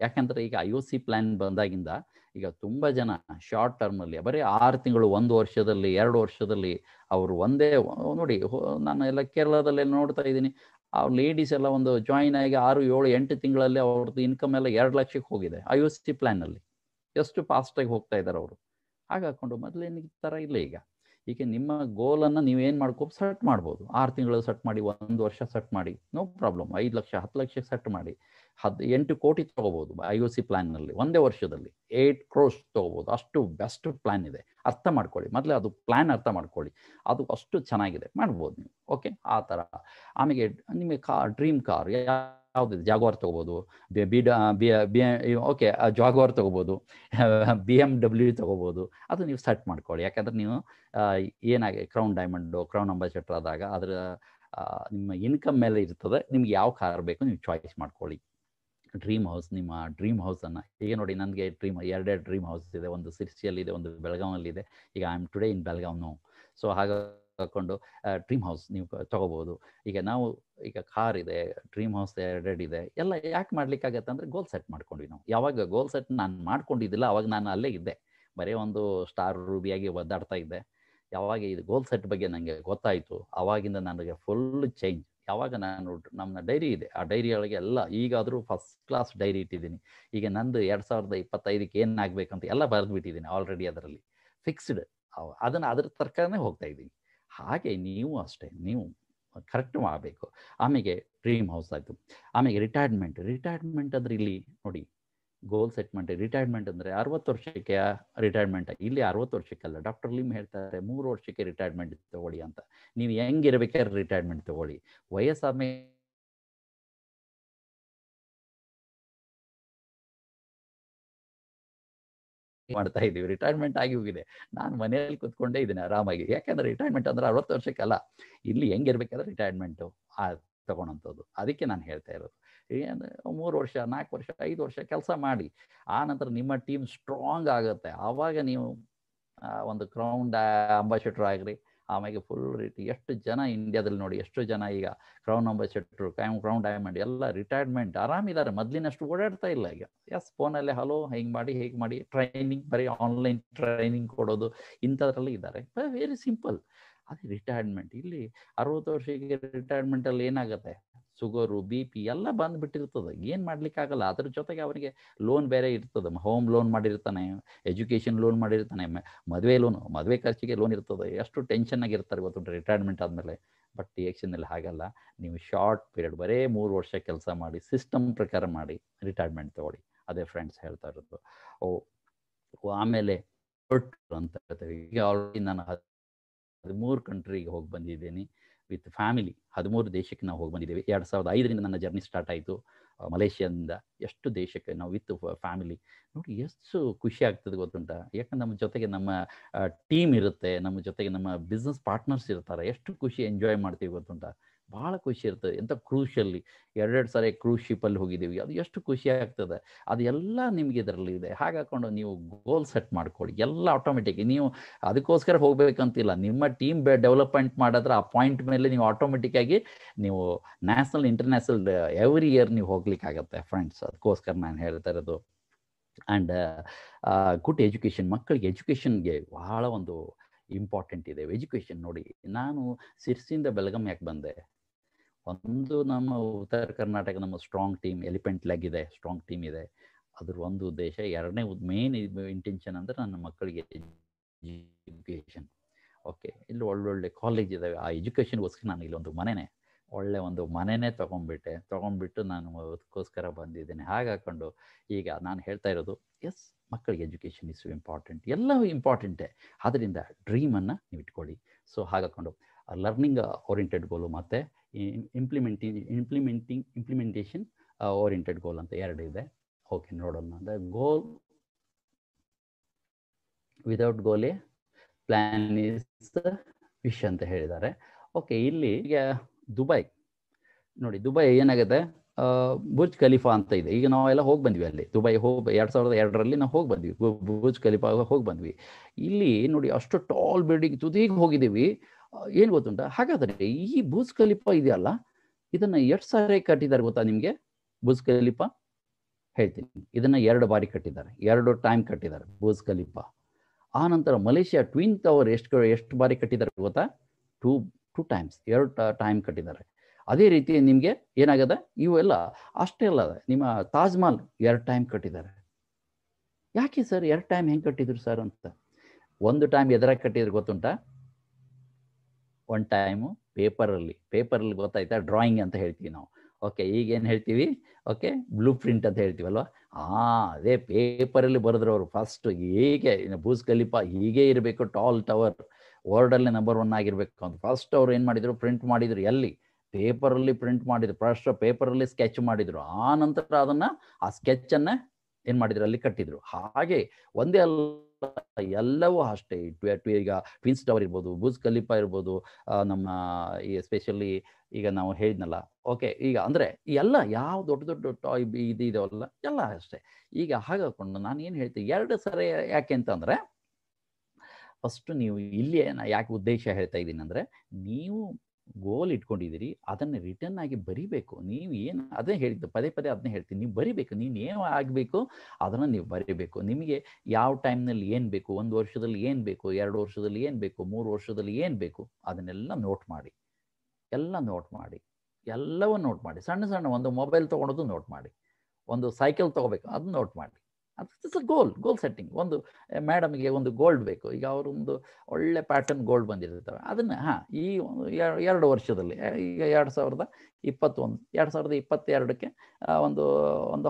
ಯಾಕಂದ್ರೆ ಈಗ ಐ ಒ ಸಿ ಪ್ಲ್ಯಾನ್ ಬಂದಾಗಿಂದ ಈಗ ತುಂಬ ಜನ ಶಾರ್ಟ್ ಟರ್ಮಲ್ಲಿ ಬರೀ ಆರು ತಿಂಗಳು ಒಂದು ವರ್ಷದಲ್ಲಿ ಎರಡು ವರ್ಷದಲ್ಲಿ ಅವರು ಒಂದೇ ನೋಡಿ ನಾನು ಎಲ್ಲ ಕೇರಳದಲ್ಲಿ ನೋಡ್ತಾ ಇದ್ದೀನಿ ಆ ಲೇಡೀಸ್ ಎಲ್ಲ ಒಂದು ಜಾಯಿನ್ ಆಗಿ ಆರು ಏಳು ಎಂಟು ತಿಂಗಳಲ್ಲಿ ಅವ್ರದ್ದು ಇನ್ಕಮ್ ಎಲ್ಲ ಎರಡು ಲಕ್ಷಕ್ಕೆ ಹೋಗಿದೆ ಐ ಎಸ್ ಸಿ ಪ್ಲ್ಯಾನಲ್ಲಿ ಎಷ್ಟು ಆಗಿ ಹೋಗ್ತಾ ಇದ್ದಾರೆ ಅವರು ಹಾಗಾಕೊಂಡು ಮೊದಲೇನು ಥರ ಇಲ್ಲ ಈಗ ಈಗ ನಿಮ್ಮ ಗೋಲನ್ನು ಏನು ಮಾಡ್ಕೊಂಡು ಸೆಟ್ ಮಾಡ್ಬೋದು ಆರು ತಿಂಗಳು ಸೆಟ್ ಮಾಡಿ ಒಂದು ವರ್ಷ ಸೆಟ್ ಮಾಡಿ ನೋ ಪ್ರಾಬ್ಲಮ್ ಐದು ಲಕ್ಷ ಹತ್ತು ಲಕ್ಷಕ್ಕೆ ಸೆಟ್ ಮಾಡಿ ಹದ್ ಎಂಟು ಕೋಟಿ ತಗೋಬಹುದು ಐ ಒ ಸಿ ಪ್ಲಾನ್ನಲ್ಲಿ ಒಂದೇ ವರ್ಷದಲ್ಲಿ ಏಟ್ ಕ್ರೋಸ್ ತಗೋಬಹುದು ಅಷ್ಟು ಬೆಸ್ಟ್ ಪ್ಲಾನ್ ಇದೆ ಅರ್ಥ ಮಾಡ್ಕೊಳ್ಳಿ ಮೊದಲೇ ಅದು ಪ್ಲ್ಯಾನ್ ಅರ್ಥ ಮಾಡ್ಕೊಳ್ಳಿ ಅದು ಅಷ್ಟು ಚೆನ್ನಾಗಿದೆ ಮಾಡ್ಬೋದು ನೀವು ಓಕೆ ಆ ಥರ ಆಮೇಲೆ ನಿಮಗೆ ಕಾರ್ ಡ್ರೀಮ್ ಕಾರ್ ಯಾವುದು ಜಾಗ್ವಾರ್ ತೊಗೋಬೋದು ಬಿ ಬಿ ಓಕೆ ಜಾಗ್ವಾರ್ ತೊಗೋಬೋದು ಬಿ ಎಮ್ ಡಬ್ಲ್ಯೂ ತೊಗೋಬೋದು ಅದು ನೀವು ಸೆಟ್ ಮಾಡ್ಕೊಳ್ಳಿ ಯಾಕಂದ್ರೆ ನೀವು ಏನಾಗಿ ಕ್ರೌನ್ ಡೈಮಂಡು ಕ್ರೌನ್ ಅಂಬಾಸಿಡರ್ ಆದಾಗ ಅದರ ನಿಮ್ಮ ಇನ್ಕಮ್ ಮೇಲೆ ಇರ್ತದೆ ನಿಮ್ಗೆ ಯಾವ ಕಾರ್ ಬೇಕು ನೀವು ಚಾಯ್ಸ್ ಮಾಡ್ಕೊಳ್ಳಿ ಡ್ರೀಮ್ ಹೌಸ್ ನಿಮ್ಮ ಡ್ರೀಮ್ ಹೌಸನ್ನು ಈಗ ನೋಡಿ ನನಗೆ ಡ್ರೀಮ್ ಎರಡೆರಡು ಡ್ರೀಮ್ ಹೌಸ್ ಇದೆ ಒಂದು ಇದೆ ಒಂದು ಇದೆ ಈಗ ಐ ಆಮ್ ಟುಡೇ ಇನ್ ಬೆಳಗಾವ್ನು ಸೊ ಹಾಗ ಹಾಕೊಂಡು ಡ್ರೀಮ್ ಹೌಸ್ ನೀವು ತಗೋಬಹುದು ಈಗ ನಾವು ಈಗ ಕಾರ್ ಇದೆ ಡ್ರೀಮ್ ಹೌಸ್ ಎರಡೆರಡು ಇದೆ ಎಲ್ಲ ಯಾಕೆ ಮಾಡ್ಲಿಕ್ಕಾಗತ್ತೆ ಅಂದರೆ ಗೋಲ್ ಸೆಟ್ ಮಾಡ್ಕೊಂಡ್ವಿ ನಾವು ಯಾವಾಗ ಗೋಲ್ ಸೆಟ್ ನಾನು ಮಾಡ್ಕೊಂಡಿದ್ದಿಲ್ಲ ಅವಾಗ ನಾನು ಅಲ್ಲೇ ಇದ್ದೆ ಬರೀ ಒಂದು ಸ್ಟಾರ್ ರೂಬಿಯಾಗಿ ಒದ್ದಾಡ್ತಾ ಇದ್ದೆ ಯಾವಾಗ ಇದು ಗೋಲ್ ಸೆಟ್ ಬಗ್ಗೆ ನನಗೆ ಗೊತ್ತಾಯಿತು ಆವಾಗಿಂದ ನನಗೆ ಫುಲ್ ಚೇಂಜ್ ಯಾವಾಗ ನಾನು ನಮ್ಮ ಡೈರಿ ಇದೆ ಆ ಡೈರಿಯೊಳಗೆ ಎಲ್ಲ ಈಗಾದರೂ ಫಸ್ಟ್ ಕ್ಲಾಸ್ ಡೈರಿ ಇಟ್ಟಿದ್ದೀನಿ ಈಗ ನಂದು ಎರಡು ಸಾವಿರದ ಇಪ್ಪತ್ತೈದಕ್ಕೆ ಏನಾಗಬೇಕಂತ ಎಲ್ಲ ಬಿಟ್ಟಿದ್ದೀನಿ ಆಲ್ರೆಡಿ ಅದರಲ್ಲಿ ಫಿಕ್ಸ್ಡ್ ಅದನ್ನು ಅದ್ರ ತರ್ಕಾರನೇ ಹೋಗ್ತಾ ಇದ್ದೀನಿ ಹಾಗೆ ನೀವು ಅಷ್ಟೇ ನೀವು ಕರೆಕ್ಟ್ ಮಾಡಬೇಕು ಆಮೇಲೆ ಡ್ರೀಮ್ ಹೌಸ್ ಆಯಿತು ಆಮೇಲೆ ರಿಟೈರ್ಮೆಂಟ್ ರಿಟೈರ್ಮೆಂಟ್ ಅಂದ್ರೆ ಇಲ್ಲಿ ನೋಡಿ ಗೋಲ್ ಸೆಟ್ ಮಾಡಿ ರಿಟೈರ್ಮೆಂಟ್ ಅಂದ್ರೆ ಅರವತ್ತು ವರ್ಷಕ್ಕೆ ರಿಟೈರ್ಮೆಂಟ್ ಇಲ್ಲಿ ಅರವತ್ತು ವರ್ಷಕ್ಕಲ್ಲ ಡಾಕ್ಟರ್ ಲಿಮ್ ಹೇಳ್ತಾರೆ ಮೂರು ವರ್ಷಕ್ಕೆ ರಿಟೈರ್ಮೆಂಟ್ ತಗೊಳ್ಳಿ ಅಂತ ನೀವು ಹೆಂಗಿರ್ಬೇಕಾದ್ರೆ ರಿಟೈರ್ಮೆಂಟ್ ತಗೊಳ್ಳಿ ವಯಸ್ಸಾದ ಮಾಡ್ತಾ ಇದೀವಿ ರಿಟೈರ್ಮೆಂಟ್ ಆಗಿ ಹೋಗಿದೆ ನಾನು ಮನೆಯಲ್ಲಿ ಕುತ್ಕೊಂಡೇ ಇದ್ದೀನಿ ಆರಾಮಾಗಿ ಯಾಕಂದ್ರೆ ರಿಟೈರ್ಮೆಂಟ್ ಅಂದ್ರೆ ಅರವತ್ತು ವರ್ಷಕ್ಕಲ್ಲ ಇಲ್ಲಿ ಹೆಂಗಿರ್ಬೇಕಾದ್ರೆ ರಿಟೈರ್ಮೆಂಟ್ ಆ ತಗೊಳಂಥದ್ದು ಅದಕ್ಕೆ ನಾನು ಹೇಳ್ತಾ ಇರೋದು ಏನು ಮೂರು ವರ್ಷ ನಾಲ್ಕು ವರ್ಷ ಐದು ವರ್ಷ ಕೆಲಸ ಮಾಡಿ ಆ ನಂತರ ನಿಮ್ಮ ಟೀಮ್ ಸ್ಟ್ರಾಂಗ್ ಆಗುತ್ತೆ ಆವಾಗ ನೀವು ಒಂದು ಕ್ರೌಂಡ್ ಅಂಬಾಸಿಡರ್ ಆಗಿರಿ ಆಮೇಲೆ ಫುಲ್ ರೀತಿ ಎಷ್ಟು ಜನ ಇಂಡಿಯಾದಲ್ಲಿ ನೋಡಿ ಎಷ್ಟು ಜನ ಈಗ ಕ್ರೌನ್ ಅಂಬಾಸಿಡರ್ ಕೈಮ್ ಕ್ರೌನ್ ಡೈಮಂಡ್ ಎಲ್ಲ ರಿಟೈರ್ಮೆಂಟ್ ಆರಾಮಿದ್ದಾರೆ ಮೊದಲಿನಷ್ಟು ಓಡಾಡ್ತಾ ಇಲ್ಲ ಈಗ ಎಸ್ ಫೋನಲ್ಲೇ ಹಲೋ ಹೆಂಗೆ ಮಾಡಿ ಹೇಗೆ ಮಾಡಿ ಟ್ರೈನಿಂಗ್ ಬರೀ ಆನ್ಲೈನ್ ಟ್ರೈನಿಂಗ್ ಕೊಡೋದು ಇಂಥದ್ರಲ್ಲಿ ಇದ್ದಾರೆ ವೆರಿ ಸಿಂಪಲ್ ಅದು ರಿಟೈರ್ಮೆಂಟ್ ಇಲ್ಲಿ ಅರವತ್ತು ವರ್ಷಕ್ಕೆ ರಿಟೈರ್ಮೆಂಟಲ್ಲಿ ಏನಾಗುತ್ತೆ ಶುಗರು ಬಿ ಪಿ ಎಲ್ಲ ಬಂದು ಏನು ಮಾಡ್ಲಿಕ್ಕೆ ಆಗಲ್ಲ ಅದ್ರ ಜೊತೆಗೆ ಅವರಿಗೆ ಲೋನ್ ಬೇರೆ ಇರ್ತದೆ ಹೋಮ್ ಲೋನ್ ಮಾಡಿರ್ತಾನೆ ಎಜುಕೇಷನ್ ಲೋನ್ ಮಾಡಿರ್ತಾನೆ ಮದುವೆ ಲೋನು ಮದುವೆ ಖರ್ಚಿಗೆ ಲೋನ್ ಇರ್ತದೆ ಎಷ್ಟು ಟೆನ್ಷನ್ನಾಗಿರ್ತಾರೆ ಇವತ್ತು ರಿಟೈರ್ಮೆಂಟ್ ಆದಮೇಲೆ ಬಟ್ ಟಿ ಅಲ್ಲಿ ಹಾಗಲ್ಲ ನೀವು ಶಾರ್ಟ್ ಪೀರಿಯಡ್ ಬರೇ ಮೂರು ವರ್ಷ ಕೆಲಸ ಮಾಡಿ ಸಿಸ್ಟಮ್ ಪ್ರಕಾರ ಮಾಡಿ ರಿಟೈರ್ಮೆಂಟ್ ತಗೊಳ್ಳಿ ಅದೇ ಫ್ರೆಂಡ್ಸ್ ಹೇಳ್ತಾ ಇರೋದು ಓ ಆಮೇಲೆ ಅಂತ ಹೇಳ್ತೇವೆ ಈಗ ಆಲ್ರೆಡಿ ನಾನು ಹದಿಮೂರು ಕಂಟ್ರಿಗೆ ಹೋಗಿ ಬಂದಿದ್ದೀನಿ ವಿತ್ ಫ್ಯಾಮಿಲಿ ಹದಿಮೂರು ದೇಶಕ್ಕೆ ನಾವು ಹೋಗಿ ಬಂದಿದ್ದೇವೆ ಎರಡು ಸಾವಿರದ ಐದರಿಂದ ನನ್ನ ಜರ್ನಿ ಸ್ಟಾರ್ಟ್ ಆಯಿತು ಮಲೇಷ್ಯಾದಿಂದ ಎಷ್ಟು ದೇಶಕ್ಕೆ ನಾವು ವಿತ್ ಫ್ಯಾಮಿಲಿ ನೋಡಿ ಎಷ್ಟು ಖುಷಿ ಆಗ್ತದೆ ಗೊತ್ತುಂಟ ಯಾಕಂದ್ರೆ ನಮ್ಮ ಜೊತೆಗೆ ನಮ್ಮ ಟೀಮ್ ಇರುತ್ತೆ ನಮ್ಮ ಜೊತೆಗೆ ನಮ್ಮ ಬಿಸ್ನೆಸ್ ಪಾರ್ಟ್ನರ್ಸ್ ಇರ್ತಾರೆ ಎಷ್ಟು ಖುಷಿ ಎಂಜಾಯ್ ಮಾಡ್ತೀವಿ ಗೊತ್ತುಂಟ ಭಾಳ ಖುಷಿ ಇರ್ತದೆ ಎಂಥ ಕ್ರೂಶಲ್ಲಿ ಎರಡೆರಡು ಸಾರಿ ಕ್ರೂಸ್ ಶಿಪ್ಪಲ್ಲಿ ಹೋಗಿದ್ದೀವಿ ಅದು ಎಷ್ಟು ಖುಷಿ ಆಗ್ತದೆ ಅದೆಲ್ಲ ನಿಮಗೆ ಇದರಲ್ಲಿ ಇದೆ ಹಾಗಾಕೊಂಡು ನೀವು ಗೋಲ್ ಸೆಟ್ ಮಾಡ್ಕೊಳ್ಳಿ ಎಲ್ಲ ಆಟೋಮೆಟಿಕ್ ನೀವು ಅದಕ್ಕೋಸ್ಕರ ಹೋಗ್ಬೇಕಂತಿಲ್ಲ ನಿಮ್ಮ ಟೀಮ್ ಡೆವಲಪ್ಮೆಂಟ್ ಮಾಡಿದ್ರೆ ಆ ಪಾಯಿಂಟ್ ಮೇಲೆ ನೀವು ಆಟೋಮೆಟಿಕ್ಕಾಗಿ ನೀವು ನ್ಯಾಷನಲ್ ಇಂಟರ್ನ್ಯಾಷನಲ್ ಎವ್ರಿ ಇಯರ್ ನೀವು ಹೋಗ್ಲಿಕ್ಕಾಗತ್ತೆ ಫ್ರೆಂಡ್ಸ್ ಅದಕ್ಕೋಸ್ಕರ ನಾನು ಹೇಳ್ತಾ ಇರೋದು ಆ್ಯಂಡ್ ಗುಡ್ ಎಜುಕೇಶನ್ ಮಕ್ಕಳಿಗೆ ಎಜುಕೇಷನ್ಗೆ ಭಾಳ ಒಂದು ಇಂಪಾರ್ಟೆಂಟ್ ಇದೆ ಎಜುಕೇಷನ್ ನೋಡಿ ನಾನು ಸಿರ್ಸಿಂದ ಬೆಳಗಾಂ ಯಾಕೆ ಬಂದೆ ಒಂದು ನಮ್ಮ ಉತ್ತರ ಕರ್ನಾಟಕ ನಮ್ಮ ಸ್ಟ್ರಾಂಗ್ ಟೀಮ್ ಎಲಿಫೆಂಟ್ ಲೆಗ್ ಇದೆ ಸ್ಟ್ರಾಂಗ್ ಟೀಮ್ ಇದೆ ಅದ್ರ ಒಂದು ಉದ್ದೇಶ ಎರಡನೇ ಮೇನ್ ಇಂಟೆನ್ಷನ್ ಅಂದರೆ ನನ್ನ ಮಕ್ಕಳಿಗೆ ಎಜುಕೇಷನ್ ಓಕೆ ಇಲ್ಲಿ ಒಳ್ಳೊಳ್ಳೆ ಕಾಲೇಜ್ ಇದಾವೆ ಆ ಎಜುಕೇಷನ್ಗೋಸ್ಕರ ನಾನು ಇಲ್ಲೊಂದು ಮನೆನೇ ಒಳ್ಳೆ ಒಂದು ಮನೆನೇ ತೊಗೊಂಡ್ಬಿಟ್ಟೆ ತೊಗೊಂಡ್ಬಿಟ್ಟು ನಾನು ಅದಕ್ಕೋಸ್ಕರ ಬಂದಿದ್ದೇನೆ ಹಾಗೆ ಹಾಕೊಂಡು ಈಗ ನಾನು ಹೇಳ್ತಾ ಇರೋದು ಎಸ್ ಮಕ್ಕಳಿಗೆ ಎಜುಕೇಷನ್ ಇಸ್ ಇಂಪಾರ್ಟೆಂಟ್ ಎಲ್ಲವೂ ಇಂಪಾರ್ಟೆಂಟೇ ಆದ್ದರಿಂದ ಡ್ರೀಮನ್ನು ನೀವು ಇಟ್ಕೊಳ್ಳಿ ಸೊ ಹಾಗಾಕೊಂಡು ಲರ್ನಿಂಗ್ ಓರಿಯೆಂಟೆಡ್ ಗೋಲು ಮತ್ತು in implementing implementation oriented goal ಅಂತ ಎರಡು ಇದೆ ಓಕೆ ನೋಡೋಣ ದ ಗೋಲ್ ವಿದೌಟ್ ಗೋಲಿ ಪ್ಲಾನ್ ಇಸ್ ವಿಶ್ ಅಂತ ಹೇಳಿದ್ದಾರೆ ಓಕೆ ಇಲ್ಲಿ ಈಗ ದುಬೈ ನೋಡಿ ದುಬೈ ಏನಾಗುತ್ತೆ ಬುರ್ಜ್ ಖಲೀಫಾ ಅಂತ ಇದೆ ಈಗ ನಾವೆಲ್ಲ ಹೋಗಿ ಬಂದ್ವಿ ಅಲ್ಲಿ ದುಬೈ ಹೋಗಿ ಎರಡು ಸಾವಿರದ ಎರಡರಲ್ಲಿ ನಾವು ಹೋಗಿ ಬಂದ್ವಿ ಬುರ್ಜ್ ಖಲೀಫಾ ಹೋಗಿ ಬಂದ್ವಿ ಇಲ್ಲಿ ನೋಡಿ ಅಷ್ಟು ಟಾಲ್ ಬಿಲ್ಡಿಂಗ್ ತುದಿಗೆ ಹೋಗಿದ್ದೀವಿ ಏನು ಗೊತ್ತುಂಟ ಹಾಗಾದರೆ ಈ ಬುಜ್ ಕಲಿಪ ಇದೆಯಲ್ಲ ಇದನ್ನ ಎಷ್ಟು ಸಾರಿ ಕಟ್ಟಿದ್ದಾರೆ ಗೊತ್ತಾ ನಿಮಗೆ ಬುಜ್ ಕಲಿಪ ಹೇಳ್ತೀನಿ ಇದನ್ನ ಎರಡು ಬಾರಿ ಕಟ್ಟಿದ್ದಾರೆ ಎರಡು ಟೈಮ್ ಕಟ್ಟಿದ್ದಾರೆ ಬುಜ್ ಕಲಿಪ ಆ ನಂತರ ಮಲೇಷಿಯಾ ಟ್ವಿನ್ ಟವರ್ ಎಷ್ಟು ಎಷ್ಟು ಬಾರಿ ಕಟ್ಟಿದ್ದಾರೆ ಗೊತ್ತಾ ಟೂ ಟೂ ಟೈಮ್ಸ್ ಎರಡು ಟೈಮ್ ಕಟ್ಟಿದ್ದಾರೆ ಅದೇ ರೀತಿ ನಿಮಗೆ ಏನಾಗದ ಇವೆಲ್ಲ ಅಷ್ಟೇ ಅಲ್ಲ ನಿಮ್ಮ ತಾಜ್ ಮಹಲ್ ಎರಡು ಟೈಮ್ ಕಟ್ಟಿದ್ದಾರೆ ಯಾಕೆ ಸರ್ ಎರಡು ಟೈಮ್ ಹೆಂಗೆ ಕಟ್ಟಿದ್ರು ಸರ್ ಅಂತ ಒಂದು ಟೈಮ್ ಎದುರಾಗಿ ಕಟ್ಟಿದ್ರೆ ಗೊತ್ತುಂಟಾ ಒನ್ ಟೈಮು ಪೇಪರಲ್ಲಿ ಪೇಪರಲ್ಲಿ ಗೊತ್ತಾಯ್ತಾ ಡ್ರಾಯಿಂಗ್ ಅಂತ ಹೇಳ್ತೀವಿ ನಾವು ಓಕೆ ಈಗೇನು ಹೇಳ್ತೀವಿ ಓಕೆ ಬ್ಲೂ ಪ್ರಿಂಟ್ ಅಂತ ಹೇಳ್ತೀವಲ್ವ ಆ ಅದೇ ಪೇಪರಲ್ಲಿ ಬರೆದ್ರು ಅವರು ಫಸ್ಟ್ ಹೀಗೆ ಬೂಸ್ ಕಲಿಪ ಹೀಗೆ ಇರಬೇಕು ಟಾಲ್ ಟವರ್ ವರ್ಲ್ಡಲ್ಲಿ ನಂಬರ್ ಒನ್ ಆಗಿರ್ಬೇಕು ಅಂತ ಫಸ್ಟ್ ಅವ್ರು ಏನು ಮಾಡಿದರು ಪ್ರಿಂಟ್ ಮಾಡಿದರು ಎಲ್ಲಿ ಪೇಪರಲ್ಲಿ ಪ್ರಿಂಟ್ ಮಾಡಿದ್ರು ಫಸ್ಟ್ ಪೇಪರಲ್ಲಿ ಸ್ಕೆಚ್ ಮಾಡಿದರು ಆ ನಂತರ ಅದನ್ನು ಆ ಸ್ಕೆಚನ್ನು ಏನು ಮಾಡಿದ್ರು ಅಲ್ಲಿ ಕಟ್ಟಿದರು ಹಾಗೆ ಒಂದೇ ಅಲ್ಲ ಎಲ್ಲವೂ ಅಷ್ಟೇ ಈಗ ಟ್ವಿನ್ಸ್ ಟವರ್ ಇರ್ಬೋದು ಬುಜ್ ಕಲೀಪ ಇರ್ಬೋದು ನಮ್ಮ ಈ ಎಸ್ಪೆಷಲಿ ಈಗ ನಾವು ಹೇಳಿದ್ನಲ್ಲ ಓಕೆ ಈಗ ಅಂದರೆ ಎಲ್ಲ ಯಾವ ದೊಡ್ಡ ದೊಡ್ಡ ಟಾಯ್ ಇದು ಇದಾವಲ್ಲ ಎಲ್ಲ ಅಷ್ಟೇ ಈಗ ಹಾಗಾಕೊಂಡು ನಾನು ಏನು ಹೇಳ್ತೀನಿ ಎರಡು ಸರಿ ಯಾಕೆ ಅಂತಂದರೆ ಫಸ್ಟ್ ನೀವು ಇಲ್ಲಿಯೇ ನಾ ಯಾಕೆ ಉದ್ದೇಶ ಹೇಳ್ತಾ ಇದ್ದೀನಿ ಅಂದ್ರೆ ನೀವು ಗೋಲ್ ಇಟ್ಕೊಂಡಿದ್ದೀರಿ ಅದನ್ನು ರಿಟರ್ನ್ ಆಗಿ ಬರಿಬೇಕು ನೀವು ಏನು ಅದೇ ಹೇಳಿದ್ದು ಪದೇ ಪದೇ ಅದನ್ನೇ ಹೇಳ್ತೀನಿ ನೀವು ಬರಿಬೇಕು ನೀನು ಏನು ಆಗಬೇಕು ಅದನ್ನು ನೀವು ಬರಿಬೇಕು ನಿಮಗೆ ಯಾವ ಟೈಮ್ನಲ್ಲಿ ಏನು ಬೇಕು ಒಂದು ವರ್ಷದಲ್ಲಿ ಏನು ಬೇಕು ಎರಡು ವರ್ಷದಲ್ಲಿ ಏನು ಬೇಕು ಮೂರು ವರ್ಷದಲ್ಲಿ ಏನು ಬೇಕು ಅದನ್ನೆಲ್ಲ ನೋಟ್ ಮಾಡಿ ಎಲ್ಲ ನೋಟ್ ಮಾಡಿ ಎಲ್ಲವೂ ನೋಟ್ ಮಾಡಿ ಸಣ್ಣ ಸಣ್ಣ ಒಂದು ಮೊಬೈಲ್ ತೊಗೊಳೋದು ನೋಟ್ ಮಾಡಿ ಒಂದು ಸೈಕಲ್ ತಗೋಬೇಕು ಅದು ನೋಟ್ ಮಾಡಿ ಅದು ಅ ಗೋಲ್ ಗೋಲ್ ಸೆಟ್ಟಿಂಗ್ ಒಂದು ಮೇಡಮ್ಗೆ ಒಂದು ಗೋಲ್ಡ್ ಬೇಕು ಈಗ ಒಂದು ಒಳ್ಳೆ ಪ್ಯಾಟರ್ನ್ ಗೋಲ್ಡ್ ಬಂದಿರ್ತಾರೆ ಅದನ್ನು ಹಾಂ ಈ ಒಂದು ಎರಡು ವರ್ಷದಲ್ಲಿ ಈಗ ಎರಡು ಸಾವಿರದ ಇಪ್ಪತ್ತೊಂದು ಎರಡು ಸಾವಿರದ ಇಪ್ಪತ್ತೆರಡಕ್ಕೆ ಒಂದು ಒಂದು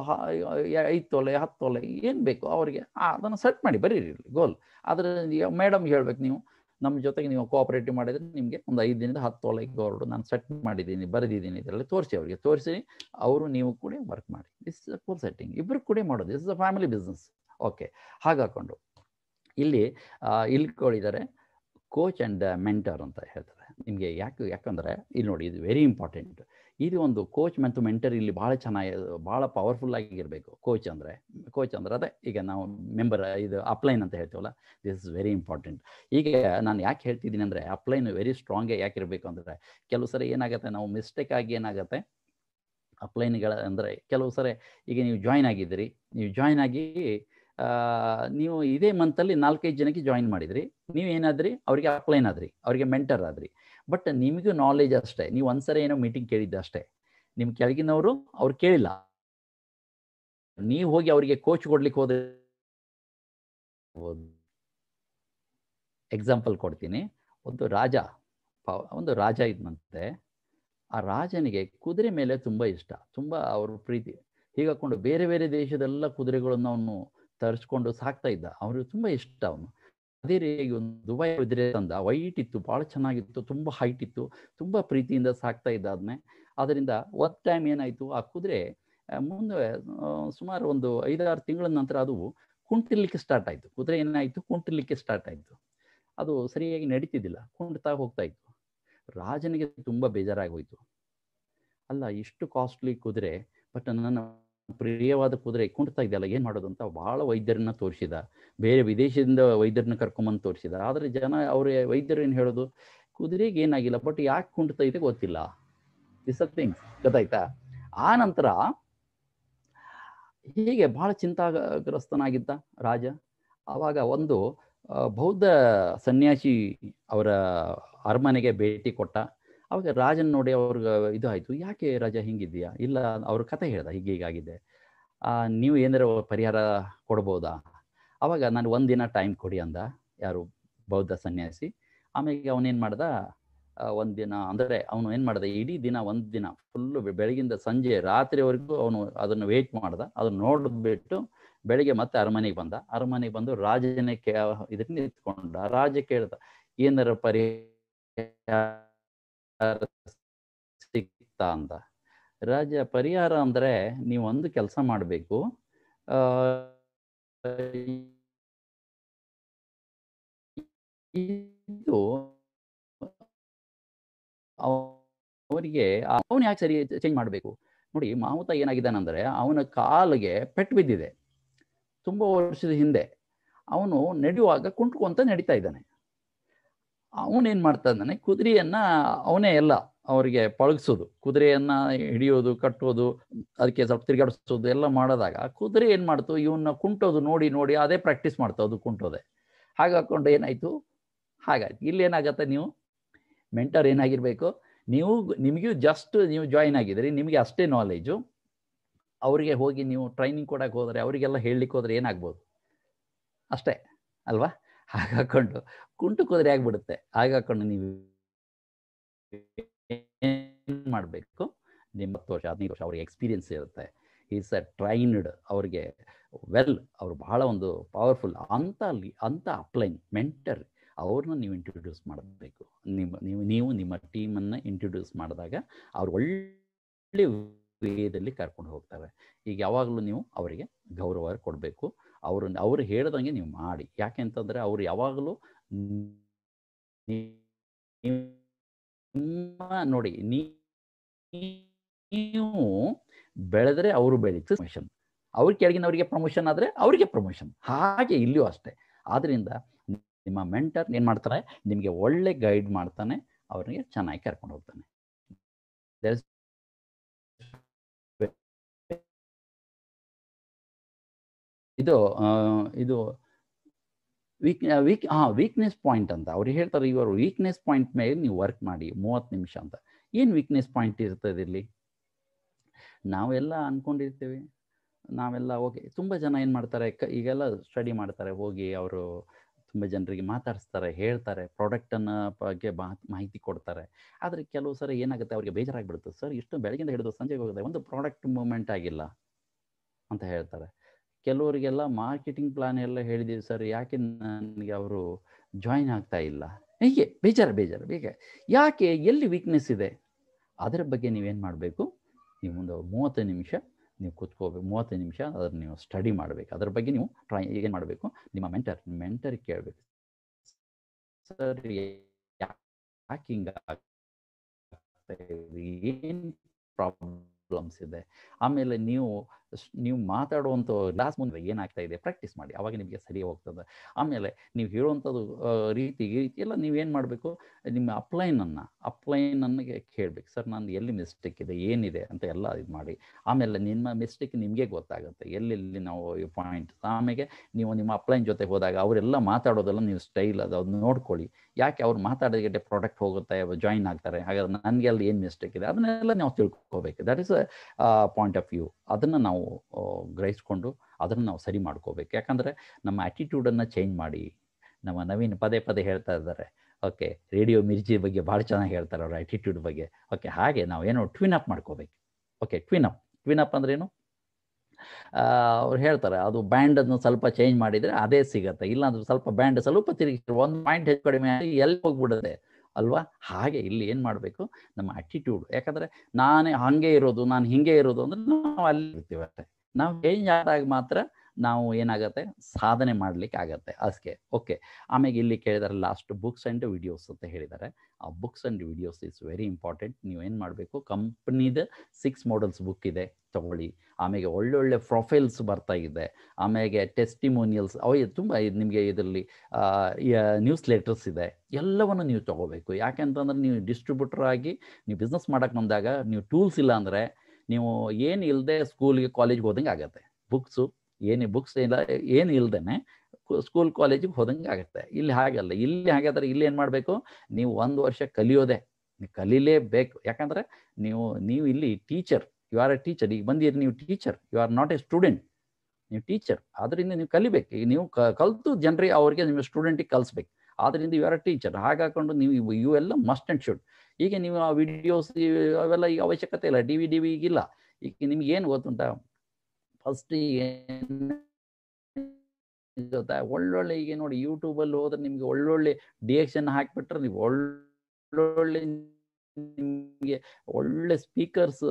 ಐದು ತೊಲೆ ಹತ್ತು ತೊಲೆ ಏನು ಬೇಕು ಅವರಿಗೆ ಅದನ್ನು ಸೆಟ್ ಮಾಡಿ ಬರೀರಿ ಗೋಲ್ ಅದರ ಮೇಡಮ್ಗೆ ಹೇಳ್ಬೇಕು ನೀವು ನಮ್ಮ ಜೊತೆಗೆ ನೀವು ಕೋಆಪರೇಟಿವ್ ಮಾಡಿದರೆ ನಿಮಗೆ ಒಂದು ಐದು ದಿನದ ಹತ್ತು ಒಳಗೆ ಗೌರ್ಡ್ ನಾನು ಸೆಟ್ ಮಾಡಿದ್ದೀನಿ ಬರೆದಿದ್ದೀನಿ ಇದರಲ್ಲಿ ತೋರಿಸಿ ಅವರಿಗೆ ತೋರಿಸಿ ಅವರು ನೀವು ಕೂಡ ವರ್ಕ್ ಮಾಡಿ this is a full setting ಇಬ್ಬರು ಕೂಡ ಮಾಡೋದು this is a family business okay ಹಾಗಾಕೊಂಡು ಇಲ್ಲಿ ಇಲ್ಲಿಕೊಂಡಿದ್ದಾರೆ ಕೋಚ್ ಆ್ಯಂಡ್ ಮೆಂಟರ್ ಅಂತ ಹೇಳ್ತಾರೆ ನಿಮಗೆ ಯಾಕೆ ಯಾಕಂದರೆ ಇಲ್ಲಿ ನೋಡಿ ಇದು ವೆರಿ ಇಂಪಾರ್ಟೆಂಟ್ ಇದು ಒಂದು ಕೋಚ್ ಮತ್ತು ಮೆಂಟರ್ ಇಲ್ಲಿ ಬಹಳ ಚೆನ್ನಾಗಿ ಬಹಳ ಪವರ್ಫುಲ್ ಇರಬೇಕು ಕೋಚ್ ಅಂದ್ರೆ ಕೋಚ್ ಅಂದ್ರೆ ಅದೇ ಈಗ ನಾವು ಮೆಂಬರ್ ಇದು ಅಪ್ಲೈನ್ ಅಂತ ಹೇಳ್ತೀವಲ್ಲ ದಿಸ್ ಇಸ್ ವೆರಿ ಇಂಪಾರ್ಟೆಂಟ್ ಈಗ ನಾನು ಯಾಕೆ ಹೇಳ್ತಿದ್ದೀನಿ ಅಂದ್ರೆ ಅಪ್ಲೈನ್ ವೆರಿ ಸ್ಟ್ರಾಂಗ್ ಯಾಕೆ ಇರಬೇಕು ಅಂದ್ರೆ ಕೆಲವು ಸರಿ ಏನಾಗುತ್ತೆ ನಾವು ಮಿಸ್ಟೇಕ್ ಆಗಿ ಏನಾಗುತ್ತೆ ಅಪ್ಲೈನ್ಗಳ ಅಂದ್ರೆ ಕೆಲವು ಸರಿ ಈಗ ನೀವು ಜಾಯಿನ್ ಆಗಿದ್ರಿ ನೀವು ಜಾಯಿನ್ ಆಗಿ ನೀವು ಇದೇ ಮಂತಲ್ಲಿ ನಾಲ್ಕೈದು ಜನಕ್ಕೆ ಜಾಯಿನ್ ಮಾಡಿದ್ರಿ ನೀವೇನಾದ್ರಿ ಅವ್ರಿಗೆ ಅಪ್ಲೈನ್ ಆದ್ರಿ ಅವ್ರಿಗೆ ಮೆಂಟರ್ ಆದ್ರಿ ಬಟ್ ನಿಮಗೂ ನಾಲೆಜ್ ಅಷ್ಟೇ ನೀವು ಒಂದ್ಸರಿ ಏನೋ ಮೀಟಿಂಗ್ ಕೇಳಿದ್ದೆ ಅಷ್ಟೇ ನಿಮ್ ಕೆಳಗಿನವರು ಅವ್ರು ಕೇಳಿಲ್ಲ ನೀವು ಹೋಗಿ ಅವರಿಗೆ ಕೋಚ್ ಕೊಡ್ಲಿಕ್ಕೆ ಹೋದ ಎಕ್ಸಾಂಪಲ್ ಕೊಡ್ತೀನಿ ಒಂದು ರಾಜ ಒಂದು ರಾಜ ಇದ್ದಂತೆ ಆ ರಾಜನಿಗೆ ಕುದುರೆ ಮೇಲೆ ತುಂಬಾ ಇಷ್ಟ ತುಂಬಾ ಅವ್ರ ಪ್ರೀತಿ ಹೀಗಾಕೊಂಡು ಬೇರೆ ಬೇರೆ ದೇಶದೆಲ್ಲ ಕುದುರೆಗಳನ್ನು ಅವನು ತರಿಸ್ಕೊಂಡು ಸಾಕ್ತಾ ಇದ್ದ ಅವ್ರಿಗೆ ತುಂಬಾ ಇಷ್ಟ ಅವನು ಅದೇ ರೀತಿಯಾಗಿ ಒಂದು ದುಬೈ ಬಿದ್ರೆ ತಂದ ವೈಟ್ ಇತ್ತು ಬಹಳ ಚೆನ್ನಾಗಿತ್ತು ತುಂಬಾ ಹೈಟ್ ಇತ್ತು ತುಂಬಾ ಪ್ರೀತಿಯಿಂದ ಸಾಕ್ತಾ ಇದ್ದ ಅದರಿಂದ ಒಂದು ಟೈಮ್ ಏನಾಯ್ತು ಆ ಕುದುರೆ ಮುಂದೆ ಸುಮಾರು ಒಂದು ಐದಾರು ತಿಂಗಳ ನಂತರ ಅದು ಕುಂಟಿರ್ಲಿಕ್ಕೆ ಸ್ಟಾರ್ಟ್ ಆಯ್ತು ಕುದುರೆ ಏನಾಯ್ತು ಕುಂಟಿರ್ಲಿಕ್ಕೆ ಸ್ಟಾರ್ಟ್ ಆಯ್ತು ಅದು ಸರಿಯಾಗಿ ನಡೀತಿದ್ದಿಲ್ಲ ಕುಂಟ್ತಾ ಹೋಗ್ತಾ ಇತ್ತು ರಾಜನಿಗೆ ತುಂಬಾ ಬೇಜಾರಾಗಿ ಹೋಯ್ತು ಅಲ್ಲ ಇಷ್ಟು ಕಾಸ್ಟ್ಲಿ ಕುದುರೆ ಬಟ್ ನನ್ನ ಪ್ರಿಯವಾದ ಕುದುರೆ ಕುಂಡ್ತಾ ಇದೆಯಲ್ಲ ಏನ್ ಮಾಡೋದು ಅಂತ ಬಹಳ ವೈದ್ಯರನ್ನ ತೋರಿಸಿದ ಬೇರೆ ವಿದೇಶದಿಂದ ವೈದ್ಯರನ್ನ ಕರ್ಕೊಂಬಂದು ತೋರಿಸಿದ ಆದ್ರೆ ಜನ ಅವ್ರ ವೈದ್ಯರು ಏನ್ ಹೇಳೋದು ಕುದುರೆಗೆ ಏನಾಗಿಲ್ಲ ಬಟ್ ಯಾಕೆ ಕುಂಡ್ತಾ ಇದೆ ಗೊತ್ತಿಲ್ಲ ದಿಸ್ ಅ ಥಿಂಗ್ಸ್ ಗೊತ್ತಾಯ್ತಾ ಆ ನಂತರ ಹೀಗೆ ಬಹಳ ಚಿಂತಾಗ್ರಸ್ತನಾಗಿದ್ದ ರಾಜ ಆವಾಗ ಒಂದು ಬೌದ್ಧ ಸನ್ಯಾಸಿ ಅವರ ಅರಮನೆಗೆ ಭೇಟಿ ಕೊಟ್ಟ ಅವಾಗ ರಾಜನ್ ನೋಡಿ ಅವ್ರಿಗೆ ಇದು ಆಯಿತು ಯಾಕೆ ರಾಜ ಹಿಂಗಿದ್ಯಾ ಇಲ್ಲ ಅವ್ರ ಕತೆ ಹೇಳ್ದ ಹೀಗೆ ಹೀಗಾಗಿದೆ ನೀವು ಏನಾರ ಪರಿಹಾರ ಕೊಡ್ಬೋದಾ ಅವಾಗ ನಾನು ಒಂದಿನ ಟೈಮ್ ಕೊಡಿ ಅಂದ ಯಾರು ಬೌದ್ಧ ಸನ್ಯಾಸಿ ಆಮೇಲೆ ಅವನೇನು ಮಾಡ್ದ ಒಂದಿನ ಅಂದರೆ ಅವನು ಏನು ಮಾಡ್ದ ಇಡೀ ದಿನ ಒಂದು ದಿನ ಫುಲ್ಲು ಬೆಳಗಿಂದ ಸಂಜೆ ರಾತ್ರಿವರೆಗೂ ಅವನು ಅದನ್ನು ವೆಯ್ಟ್ ಮಾಡ್ದ ನೋಡ್ದು ಬಿಟ್ಟು ಬೆಳಿಗ್ಗೆ ಮತ್ತೆ ಅರಮನೆಗೆ ಬಂದ ಅರಮನೆಗೆ ಬಂದು ರಾಜನೇ ಕೇ ಇದನ್ನ ನಿಂತ್ಕೊಂಡ ರಾಜ ಕೇಳ್ದ ಏನಾರ ಪರಿ ಸಿಗ್ತಾ ಅಂತ ರಾಜ ಪರಿಹಾರ ನೀವು ನೀವೊಂದು ಕೆಲಸ ಮಾಡಬೇಕು ಇದು ಅವರಿಗೆ ಅವನು ಯಾಕೆ ಸರಿ ಚೇಂಜ್ ಮಾಡಬೇಕು ನೋಡಿ ಮಾವುತ ಏನಾಗಿದ್ದಾನಂದ್ರೆ ಅವನ ಕಾಲಿಗೆ ಪೆಟ್ಟು ಬಿದ್ದಿದೆ ತುಂಬಾ ವರ್ಷದ ಹಿಂದೆ ಅವನು ನಡೆಯುವಾಗ ಕುಂಟ್ಕೊಂತ ನಡೀತಾ ಇದ್ದಾನೆ ಅವನೇನು ಮಾಡ್ತಾ ಇದ್ದಾನೆ ಕುದುರೆಯನ್ನು ಅವನೇ ಎಲ್ಲ ಅವರಿಗೆ ಪಳಗಿಸೋದು ಕುದುರೆಯನ್ನು ಹಿಡಿಯೋದು ಕಟ್ಟೋದು ಅದಕ್ಕೆ ಸ್ವಲ್ಪ ತಿರುಗಾಡಿಸೋದು ಎಲ್ಲ ಮಾಡಿದಾಗ ಕುದುರೆ ಏನು ಮಾಡ್ತು ಇವನ್ನ ಕುಂಟೋದು ನೋಡಿ ನೋಡಿ ಅದೇ ಪ್ರಾಕ್ಟೀಸ್ ಮಾಡ್ತಾ ಅದು ಕುಂಟೋದೆ ಹಾಕ್ಕೊಂಡು ಏನಾಯಿತು ಹಾಗಾಯ್ತು ಇಲ್ಲಿ ಏನಾಗತ್ತೆ ನೀವು ಮೆಂಟರ್ ಏನಾಗಿರಬೇಕು ನೀವು ನಿಮಗೂ ಜಸ್ಟ್ ನೀವು ಜಾಯಿನ್ ಆಗಿದ್ದೀರಿ ನಿಮಗೆ ಅಷ್ಟೇ ನಾಲೆಜು ಅವರಿಗೆ ಹೋಗಿ ನೀವು ಟ್ರೈನಿಂಗ್ ಕೊಡೋಕೆ ಹೋದರೆ ಅವರಿಗೆಲ್ಲ ಹೇಳಲಿಕ್ಕೆ ಹೋದರೆ ಏನಾಗ್ಬೋದು ಅಷ್ಟೇ ಅಲ್ವಾ ಹಾಗೆ ಕುಂಟು ಕುದುರೆ ಆಗ್ಬಿಡುತ್ತೆ ಹಾಗೆ ಹಾಕೊಂಡು ನೀವು ಮಾಡಬೇಕು ನಿಮ್ಮ ಹತ್ತು ವರ್ಷ ಹದಿನೈದು ವರ್ಷ ಅವ್ರಿಗೆ ಎಕ್ಸ್ಪೀರಿಯನ್ಸ್ ಇರುತ್ತೆ ಈಸ್ ಅ ಟ್ರೈನ್ಡ್ ಅವ್ರಿಗೆ ವೆಲ್ ಅವರು ಬಹಳ ಒಂದು ಪವರ್ಫುಲ್ ಅಂತ ಅಲ್ಲಿ ಅಂಥ ಅಪ್ಲೈನ್ ಮೆಂಟರ್ ಅವ್ರನ್ನ ನೀವು ಇಂಟ್ರೊಡ್ಯೂಸ್ ಮಾಡಬೇಕು ನಿಮ್ಮ ನೀವು ನೀವು ನಿಮ್ಮ ಟೀಮನ್ನು ಇಂಟ್ರೊಡ್ಯೂಸ್ ಮಾಡಿದಾಗ ಅವ್ರು ಒಳ್ಳೆ ವೇದಲ್ಲಿ ಕರ್ಕೊಂಡು ಹೋಗ್ತಾರೆ ಈಗ ಯಾವಾಗಲೂ ನೀವು ಅವರಿಗೆ ಗೌರವ ಕೊಡಬೇಕು ಅವರು ಅವ್ರು ಹೇಳ್ದಂಗೆ ನೀವು ಮಾಡಿ ಯಾಕೆ ಅಂತಂದ್ರೆ ಅವ್ರು ಯಾವಾಗಲೂ ನೋಡಿ ನೀವು ಬೆಳೆದ್ರೆ ಅವರು ಬೆಳೀತು ಪ್ರಮೋಷನ್ ಅವ್ರ ಕೆಳಗಿನವರಿಗೆ ಪ್ರಮೋಷನ್ ಆದರೆ ಅವರಿಗೆ ಪ್ರಮೋಷನ್ ಹಾಗೆ ಇಲ್ಲಿಯೂ ಅಷ್ಟೇ ಆದ್ರಿಂದ ನಿಮ್ಮ ಮೆಂಟರ್ ಏನು ಮಾಡ್ತಾರೆ ನಿಮಗೆ ಒಳ್ಳೆ ಗೈಡ್ ಮಾಡ್ತಾನೆ ಅವ್ರಿಗೆ ಚೆನ್ನಾಗಿ ಕರ್ಕೊಂಡು ಹೋಗ್ತಾನೆ ಇದು ಇದು ವೀಕ್ ವೀಕ್ ಹಾಂ ವೀಕ್ನೆಸ್ ಪಾಯಿಂಟ್ ಅಂತ ಅವ್ರು ಹೇಳ್ತಾರೆ ಇವರು ವೀಕ್ನೆಸ್ ಪಾಯಿಂಟ್ ಮೇಲೆ ನೀವು ವರ್ಕ್ ಮಾಡಿ ಮೂವತ್ತು ನಿಮಿಷ ಅಂತ ಏನು ವೀಕ್ನೆಸ್ ಪಾಯಿಂಟ್ ಇರ್ತದೆ ಇಲ್ಲಿ ನಾವೆಲ್ಲ ಅನ್ಕೊಂಡಿರ್ತೀವಿ ನಾವೆಲ್ಲ ಓಕೆ ತುಂಬ ಜನ ಏನು ಮಾಡ್ತಾರೆ ಈಗೆಲ್ಲ ಸ್ಟಡಿ ಮಾಡ್ತಾರೆ ಹೋಗಿ ಅವರು ತುಂಬ ಜನರಿಗೆ ಮಾತಾಡಿಸ್ತಾರೆ ಹೇಳ್ತಾರೆ ಅನ್ನ ಬಗ್ಗೆ ಮಾಹಿತಿ ಕೊಡ್ತಾರೆ ಆದರೆ ಕೆಲವು ಸರಿ ಏನಾಗುತ್ತೆ ಅವರಿಗೆ ಬಿಡುತ್ತೆ ಸರ್ ಇಷ್ಟು ಬೆಳಗಿಂದ ಹಿಡಿದು ಸಂಜೆಗೆ ಹೋಗುತ್ತೆ ಒಂದು ಪ್ರಾಡಕ್ಟ್ ಮೂವ್ಮೆಂಟ್ ಆಗಿಲ್ಲ ಅಂತ ಹೇಳ್ತಾರೆ ಕೆಲವರಿಗೆಲ್ಲ ಮಾರ್ಕೆಟಿಂಗ್ ಪ್ಲಾನ್ ಎಲ್ಲ ಹೇಳಿದ್ದೀವಿ ಸರ್ ಯಾಕೆ ನನಗೆ ಅವರು ಜಾಯಿನ್ ಆಗ್ತಾ ಇಲ್ಲ ಹೀಗೆ ಬೇಜಾರು ಬೇಜಾರು ಬೇಗ ಯಾಕೆ ಎಲ್ಲಿ ವೀಕ್ನೆಸ್ ಇದೆ ಅದರ ಬಗ್ಗೆ ನೀವೇನು ಮಾಡಬೇಕು ನೀವು ಒಂದು ಮೂವತ್ತು ನಿಮಿಷ ನೀವು ಕೂತ್ಕೋಬೇಕು ಮೂವತ್ತು ನಿಮಿಷ ಅದನ್ನು ನೀವು ಸ್ಟಡಿ ಮಾಡಬೇಕು ಅದ್ರ ಬಗ್ಗೆ ನೀವು ಟ್ರೈ ಏನು ಮಾಡಬೇಕು ನಿಮ್ಮ ಮೆಂಟರ್ ಮೆಂಟರ್ ಕೇಳಬೇಕು ಸರ್ ಯಾಕೆ ಏನು ಪ್ರಾಬ್ಲಮ್ಸ್ ಇದೆ ಆಮೇಲೆ ನೀವು ನೀವು ಮಾತಾಡುವಂಥ ಲಾಸ್ ಮುಂದೆ ಏನಾಗ್ತಾ ಇದೆ ಪ್ರಾಕ್ಟೀಸ್ ಮಾಡಿ ಅವಾಗ ನಿಮಗೆ ಸರಿ ಹೋಗ್ತದೆ ಆಮೇಲೆ ನೀವು ಹೇಳುವಂಥದ್ದು ರೀತಿ ಈ ರೀತಿ ಎಲ್ಲ ನೀವೇನು ಮಾಡಬೇಕು ನಿಮ್ಮ ಅಪ್ಲೈನನ್ನು ಅಪ್ಲೈನನ್ನು ಕೇಳಬೇಕು ಸರ್ ನಾನು ಎಲ್ಲಿ ಮಿಸ್ಟೇಕ್ ಇದೆ ಏನಿದೆ ಅಂತ ಎಲ್ಲ ಇದು ಮಾಡಿ ಆಮೇಲೆ ನಿಮ್ಮ ಮಿಸ್ಟೇಕ್ ನಿಮಗೆ ಗೊತ್ತಾಗುತ್ತೆ ಎಲ್ಲೆಲ್ಲಿ ನಾವು ಈ ಪಾಯಿಂಟ್ ಆಮೇಲೆ ನೀವು ನಿಮ್ಮ ಅಪ್ಲೈನ್ ಜೊತೆ ಹೋದಾಗ ಅವರೆಲ್ಲ ಮಾತಾಡೋದೆಲ್ಲ ನೀವು ಸ್ಟೈಲ್ ಅದು ಅದನ್ನ ನೋಡ್ಕೊಳ್ಳಿ ಯಾಕೆ ಅವ್ರು ಮಾತಾಡೋದಕ್ಕೆ ಪ್ರಾಡಕ್ಟ್ ಹೋಗುತ್ತೆ ಜಾಯಿನ್ ಆಗ್ತಾರೆ ಹಾಗಾದ್ರೆ ನನಗೆ ಅಲ್ಲಿ ಏನು ಮಿಸ್ಟೇಕ್ ಇದೆ ಅದನ್ನೆಲ್ಲ ನಾವು ತಿಳ್ಕೊಬೇಕು that is a point of view ಅದನ್ನು ನಾವು ನಾವು ಗ್ರಹಿಸ್ಕೊಂಡು ಅದನ್ನು ನಾವು ಸರಿ ಮಾಡ್ಕೋಬೇಕು ಯಾಕಂದರೆ ನಮ್ಮ ಆ್ಯಟಿಟ್ಯೂಡನ್ನು ಚೇಂಜ್ ಮಾಡಿ ನಮ್ಮ ನವೀನ್ ಪದೇ ಪದೇ ಹೇಳ್ತಾ ಇದ್ದಾರೆ ಓಕೆ ರೇಡಿಯೋ ಮಿರ್ಜಿ ಬಗ್ಗೆ ಭಾಳ ಚೆನ್ನಾಗಿ ಹೇಳ್ತಾರೆ ಅವ್ರ ಆ್ಯಟಿಟ್ಯೂಡ್ ಬಗ್ಗೆ ಓಕೆ ಹಾಗೆ ನಾವು ಏನೋ ಟ್ವಿನ್ ಅಪ್ ಮಾಡ್ಕೋಬೇಕು okay twin up twin up ಅಂದ್ರೇನು ಅವ್ರು ಹೇಳ್ತಾರೆ ಅದು ಬ್ಯಾಂಡ್ ಅನ್ನು ಸ್ವಲ್ಪ ಚೇಂಜ್ ಮಾಡಿದರೆ ಅದೇ ಸಿಗುತ್ತೆ ಇಲ್ಲಾಂದ್ರೆ ಸ್ವಲ್ಪ ಬ್ಯಾಂಡ್ ಸ್ವಲ್ಪ ತಿರುಗಿಸಿ ಒಂದು ಪಾಯಿಂಟ್ ಹೆಚ್ಚು ಕಡಿಮೆ ಆಗಿ ಎಲ್ಲಿ ಹೋಗ್ಬಿಡುತ್ತೆ ಅಲ್ವಾ ಹಾಗೆ ಇಲ್ಲಿ ಏನ್ ಮಾಡ್ಬೇಕು ನಮ್ಮ ಅಟಿಟ್ಯೂಡ್ ಯಾಕಂದ್ರೆ ನಾನೇ ಹಂಗೆ ಇರೋದು ನಾನು ಹಿಂಗೆ ಇರೋದು ಅಂದ್ರೆ ನಾವು ಅಲ್ಲಿ ಇರ್ತೀವಿ ಅಷ್ಟೇ ನಾವು ಚೇಂಜ್ ಆದಾಗ ಮಾತ್ರ ನಾವು ಏನಾಗುತ್ತೆ ಸಾಧನೆ ಮಾಡ್ಲಿಕ್ಕೆ ಆಗತ್ತೆ ಅಸ್ಕೆ ಓಕೆ ಆಮೇಲೆ ಇಲ್ಲಿ ಕೇಳಿದಾರೆ ಲಾಸ್ಟ್ ಬುಕ್ಸ್ ಅಂಡ್ ವಿಡಿಯೋಸ್ ಅಂತ ಹೇಳಿದ್ದಾರೆ ಆ books and videos is very important ನೀವು ಏನು ಮಾಡಬೇಕು ಕಂಪ್ನಿದ ಸಿಕ್ಸ್ ಮಾಡಲ್ಸ್ ಬುಕ್ ಇದೆ ತಗೊಳ್ಳಿ ಆಮೇಲೆ ಒಳ್ಳೊಳ್ಳೆ ಪ್ರೊಫೈಲ್ಸ್ ಬರ್ತಾ ಇದೆ ಆಮೇಲೆ ಟೆಸ್ಟಿಮೋನಿಯಲ್ಸ್ ಅವ ತುಂಬ ನಿಮಗೆ ಇದರಲ್ಲಿ ನ್ಯೂಸ್ ಲೆಟರ್ಸ್ ಇದೆ ಎಲ್ಲವನ್ನು ನೀವು ತಗೋಬೇಕು ಯಾಕೆಂತಂದ್ರೆ ನೀವು ಡಿಸ್ಟ್ರಿಬ್ಯೂಟರ್ ಆಗಿ ನೀವು ಬಿಸ್ನೆಸ್ ಮಾಡೋಕ್ಕೆ ಬಂದಾಗ ನೀವು ಟೂಲ್ಸ್ ಇಲ್ಲ ಅಂದರೆ ನೀವು ಏನು ಇಲ್ಲದೆ ಸ್ಕೂಲ್ಗೆ ಕಾಲೇಜ್ಗೆ ಹೋದಂಗೆ ಆಗುತ್ತೆ ಬುಕ್ಸು ಏನು ಬುಕ್ಸ್ ಇಲ್ಲ ಏನು ಇಲ್ಲದೇ ಸ್ಕೂಲ್ ಕಾಲೇಜಿಗೆ ಹೋದಂಗೆ ಆಗುತ್ತೆ ಇಲ್ಲಿ ಹಾಗಲ್ಲ ಇಲ್ಲಿ ಹಾಗಾದ್ರೆ ಇಲ್ಲಿ ಏನು ಮಾಡಬೇಕು ನೀವು ಒಂದು ವರ್ಷ ಕಲಿಯೋದೆ ನೀವು ಕಲೀಲೇಬೇಕು ಯಾಕಂದ್ರೆ ನೀವು ನೀವು ಇಲ್ಲಿ teacher you are a teacher ಈಗ ಬಂದಿರಿ ನೀವು teacher you are not a student ನೀವು ಟೀಚರ್ ಆದ್ರಿಂದ ನೀವು ಕಲಿಬೇಕು ಈಗ ನೀವು ಕಲಿತು ಜನರಿಗೆ ಅವ್ರಿಗೆ ನಿಮ್ಮ ಸ್ಟೂಡೆಂಟಿಗೆ ಕಲಿಸ್ಬೇಕು ಆದ್ರಿಂದ ಯು ಆರ್ ಎ ಟೀಚರ್ ಹಾಗಾಕೊಂಡು ನೀವು ಎಲ್ಲ ಮಸ್ಟ್ ಆ್ಯಂಡ್ ಶುಡ್ ಈಗ ನೀವು ಆ ವಿಡಿಯೋಸ್ ಅವೆಲ್ಲ ಈಗ ಅವಶ್ಯಕತೆ ಇಲ್ಲ ಡಿ ವಿ ಡಿ ವಿ ಈಗಿಲ್ಲ ಈಗ ನಿಮ್ಗೆ ಏನು ಗೊತ್ತುಂಟ ಫಸ್ಟ್ ಏನು ಗೊತ್ತಾ ಒಳ್ಳೊಳ್ಳೆ ಈಗ ನೋಡಿ ಯೂಟ್ಯೂಬಲ್ಲಿ ಹೋದ್ರೆ ನಿಮ್ಗೆ ಒಳ್ಳೊಳ್ಳೆ ಡಿಯಕ್ಷನ್ ಹಾಕ್ಬಿಟ್ರೆ ನೀವು ಒಳ್ಳೊಳ್ಳೆ ನಿಮ್ಗೆ ಒಳ್ಳೆ ಸ್ಪೀಕರ್ಸ್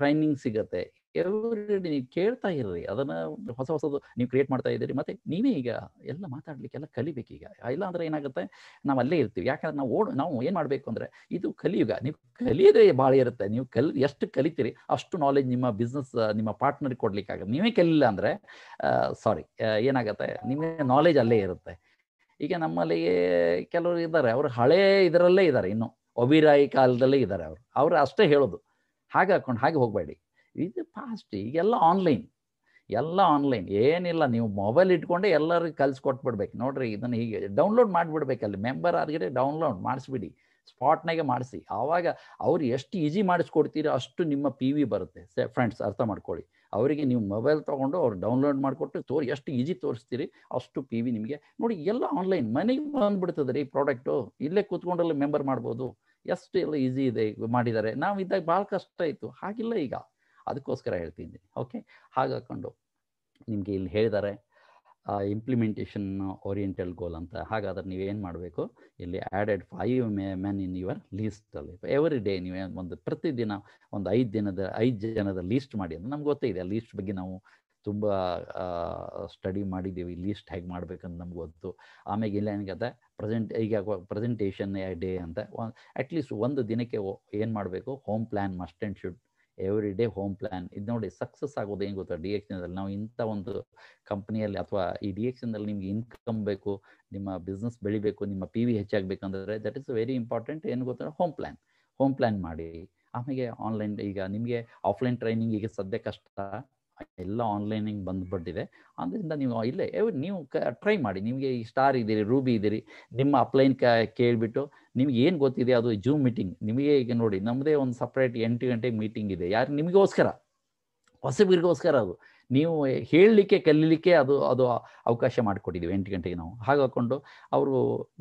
ಟ್ರೈನಿಂಗ್ ಸಿಗತ್ತೆ ಎವ್ರಿ ನೀವು ಕೇಳ್ತಾ ಇರ್ರಿ ಅದನ್ನ ಹೊಸ ಹೊಸದು ನೀವು ಕ್ರಿಯೇಟ್ ಮಾಡ್ತಾ ಇದ್ದೀರಿ ಮತ್ತೆ ನೀವೇ ಈಗ ಎಲ್ಲ ಮಾತಾಡ್ಲಿಕ್ಕೆಲ್ಲ ಕಲಿಬೇಕು ಈಗ ಇಲ್ಲ ಅಂದ್ರೆ ಏನಾಗುತ್ತೆ ನಾವು ಅಲ್ಲೇ ಇರ್ತೀವಿ ಯಾಕಂದ್ರೆ ನಾವು ಓಡ್ ನಾವು ಏನು ಮಾಡಬೇಕು ಅಂದ್ರೆ ಇದು ಕಲಿಯುಗ ನೀವು ಕಲಿಯೋದೇ ಭಾಳ ಇರುತ್ತೆ ನೀವು ಕಲ್ ಎಷ್ಟು ಕಲಿತೀರಿ ಅಷ್ಟು ನಾಲೆಜ್ ನಿಮ್ಮ ಬಿಸ್ನೆಸ್ ನಿಮ್ಮ ಪಾರ್ಟ್ನರ್ ಕೊಡ್ಲಿಕ್ಕಾಗತ್ತೆ ನೀವೇ ಕಲಿಲ್ಲ ಅಂದ್ರೆ ಸಾರಿ ಏನಾಗುತ್ತೆ ನಿಮಗೆ ನಾಲೆಜ್ ಅಲ್ಲೇ ಇರುತ್ತೆ ಈಗ ನಮ್ಮಲ್ಲಿ ಕೆಲವರು ಇದ್ದಾರೆ ಅವರು ಹಳೆ ಇದರಲ್ಲೇ ಇದ್ದಾರೆ ಇನ್ನು ಅಭಿರಾಯಿ ಕಾಲದಲ್ಲೇ ಇದ್ದಾರೆ ಅವರು ಅವ್ರು ಅಷ್ಟೇ ಹೇಳೋದು ಹಾಗೆ ಹಾಕೊಂಡು ಹಾಗೆ ಹೋಗಬೇಡಿ ಇದು ಫಾಸ್ಟ್ ಈಗೆಲ್ಲ ಆನ್ಲೈನ್ ಎಲ್ಲ ಆನ್ಲೈನ್ ಏನಿಲ್ಲ ನೀವು ಮೊಬೈಲ್ ಇಟ್ಕೊಂಡೆ ಕಲ್ಸಿ ಕೊಟ್ಬಿಡ್ಬೇಕು ನೋಡ್ರಿ ಇದನ್ನು ಹೀಗೆ ಡೌನ್ಲೋಡ್ ಮಾಡಿಬಿಡ್ಬೇಕು ಅಲ್ಲಿ ಮೆಂಬರ್ ಆರ್ಗಡೆ ಡೌನ್ಲೋಡ್ ಮಾಡಿಸ್ಬಿಡಿ ಸ್ಪಾಟ್ನಾಗೆ ಮಾಡಿಸಿ ಆವಾಗ ಅವ್ರು ಎಷ್ಟು ಈಜಿ ಮಾಡಿಸ್ಕೊಡ್ತೀರಿ ಅಷ್ಟು ನಿಮ್ಮ ಪಿ ವಿ ಬರುತ್ತೆ ಸೇ ಫ್ರೆಂಡ್ಸ್ ಅರ್ಥ ಮಾಡ್ಕೊಳ್ಳಿ ಅವರಿಗೆ ನೀವು ಮೊಬೈಲ್ ತೊಗೊಂಡು ಅವ್ರು ಡೌನ್ಲೋಡ್ ಮಾಡಿಕೊಟ್ಟು ತೋರಿ ಎಷ್ಟು ಈಜಿ ತೋರಿಸ್ತೀರಿ ಅಷ್ಟು ಪಿ ವಿ ನಿಮಗೆ ನೋಡಿ ಎಲ್ಲ ಆನ್ಲೈನ್ ಮನೆಗೆ ಬಂದ್ಬಿಡ್ತದೆ ರೀ ಪ್ರಾಡಕ್ಟು ಇಲ್ಲೇ ಕೂತ್ಕೊಂಡಲ್ಲಿ ಮೆಂಬರ್ ಮಾಡ್ಬೋದು ಎಷ್ಟು ಎಲ್ಲ ಈಸಿ ಇದೆ ಮಾಡಿದ್ದಾರೆ ನಾವು ಇದ್ದಾಗ ಭಾಳ ಕಷ್ಟ ಇತ್ತು ಹಾಗಿಲ್ಲ ಈಗ ಅದಕ್ಕೋಸ್ಕರ ಹೇಳ್ತಿದ್ದೀನಿ ಓಕೆ ಹಾಗಾಕೊಂಡು ನಿಮಗೆ ಇಲ್ಲಿ ಹೇಳಿದ್ದಾರೆ ಇಂಪ್ಲಿಮೆಂಟೇಷನ್ ಓರಿಯೆಂಟಲ್ ಗೋಲ್ ಅಂತ ಹಾಗಾದ್ರೆ ನೀವು ಏನು ಮಾಡಬೇಕು ಇಲ್ಲಿ added five may men in your ಲೀಸ್ಟಲ್ಲಿ ಎವ್ರಿ ಡೇ ನೀವೇ ಒಂದು ಪ್ರತಿದಿನ ಒಂದು ಐದು ದಿನದ ಐದು ಜನದ ಲೀಸ್ಟ್ ಮಾಡಿ ಅಂದರೆ ನಮ್ಗೆ ಗೊತ್ತಿದೆ ಆ ಲೀಸ್ಟ್ ಬಗ್ಗೆ ನಾವು ತುಂಬ ಸ್ಟಡಿ ಮಾಡಿದ್ದೀವಿ ಲೀಸ್ಟ್ ಹೇಗೆ ಮಾಡ್ಬೇಕಂತ ನಮ್ಗೆ ಗೊತ್ತು ಆಮೇಲೆ ಇಲ್ಲ ಅಂತ ಪ್ರೆಸೆಂಟ್ ಈಗ ಪ್ರೆಸೆಂಟೇಷನ್ ಡೇ ಅಂತ ಅಟ್ಲೀಸ್ಟ್ ಒಂದು ದಿನಕ್ಕೆ ಏನು ಮಾಡಬೇಕು home plan must and should every day home plan ಇದು ನೋಡಿ ಸಕ್ಸಸ್ ಆಗೋದು ಏನು ಗೊತ್ತಾ ಡಿ ಎಕ್ಷನ್ದಲ್ಲಿ ನಾವು ಇಂಥ ಒಂದು ಕಂಪ್ನಿಯಲ್ಲಿ ಅಥವಾ ಈ ಡಿ ಎಕ್ಷನ್ದಲ್ಲಿ ನಿಮ್ಗೆ ಇನ್ಕಮ್ ಬೇಕು ನಿಮ್ಮ ಬಿಸ್ನೆಸ್ ಬೆಳಿಬೇಕು ನಿಮ್ಮ ಪಿ ವಿ ಹೆಚ್ಚಾಗಬೇಕಂದ್ರೆ ದಟ್ ಇಸ್ ವೆರಿ ಇಂಪಾರ್ಟೆಂಟ್ ಏನು ಗೊತ್ತಾ ಹೋಮ್ ಪ್ಲಾನ್ ಹೋಮ್ ಪ್ಲಾನ್ ಮಾಡಿ ಆಮೇಲೆ ಆನ್ಲೈನ್ ಈಗ ನಿಮಗೆ ಆಫ್ಲೈನ್ ಟ್ರೈನಿಂಗ್ ಈಗ ಸದ್ಯ ಕಷ್ಟ ಎಲ್ಲ ಆನ್ಲೈನಿಂಗ್ ಬಂದ್ಬಿಟ್ಟಿದೆ ಆದ್ದರಿಂದ ನೀವು ಇಲ್ಲೇ ನೀವು ಟ್ರೈ ಮಾಡಿ ನಿಮಗೆ ಈ ಸ್ಟಾರ್ ಇದ್ದೀರಿ ರೂಬಿ ಇದ್ದೀರಿ ನಿಮ್ಮ ಅಪ್ಲೈನ್ ಕೇಳಿಬಿಟ್ಟು ನಿಮ್ಗೆ ಏನು ಗೊತ್ತಿದೆ ಅದು ಜೂಮ್ ಮೀಟಿಂಗ್ ನಿಮಗೆ ಈಗ ನೋಡಿ ನಮ್ಮದೇ ಒಂದು ಸಪ್ರೇಟ್ ಎಂಟು ಗಂಟೆಗೆ ಮೀಟಿಂಗ್ ಇದೆ ಯಾರು ನಿಮಗೋಸ್ಕರ ಹೊಸಬಿರಿಗೋಸ್ಕರ ಅದು ನೀವು ಹೇಳಲಿಕ್ಕೆ ಕಲೀಲಿಕ್ಕೆ ಅದು ಅದು ಅವಕಾಶ ಮಾಡಿಕೊಟ್ಟಿದ್ದೀವಿ ಎಂಟು ಗಂಟೆಗೆ ನಾವು ಹಾಗಾಕೊಂಡು ಅವರು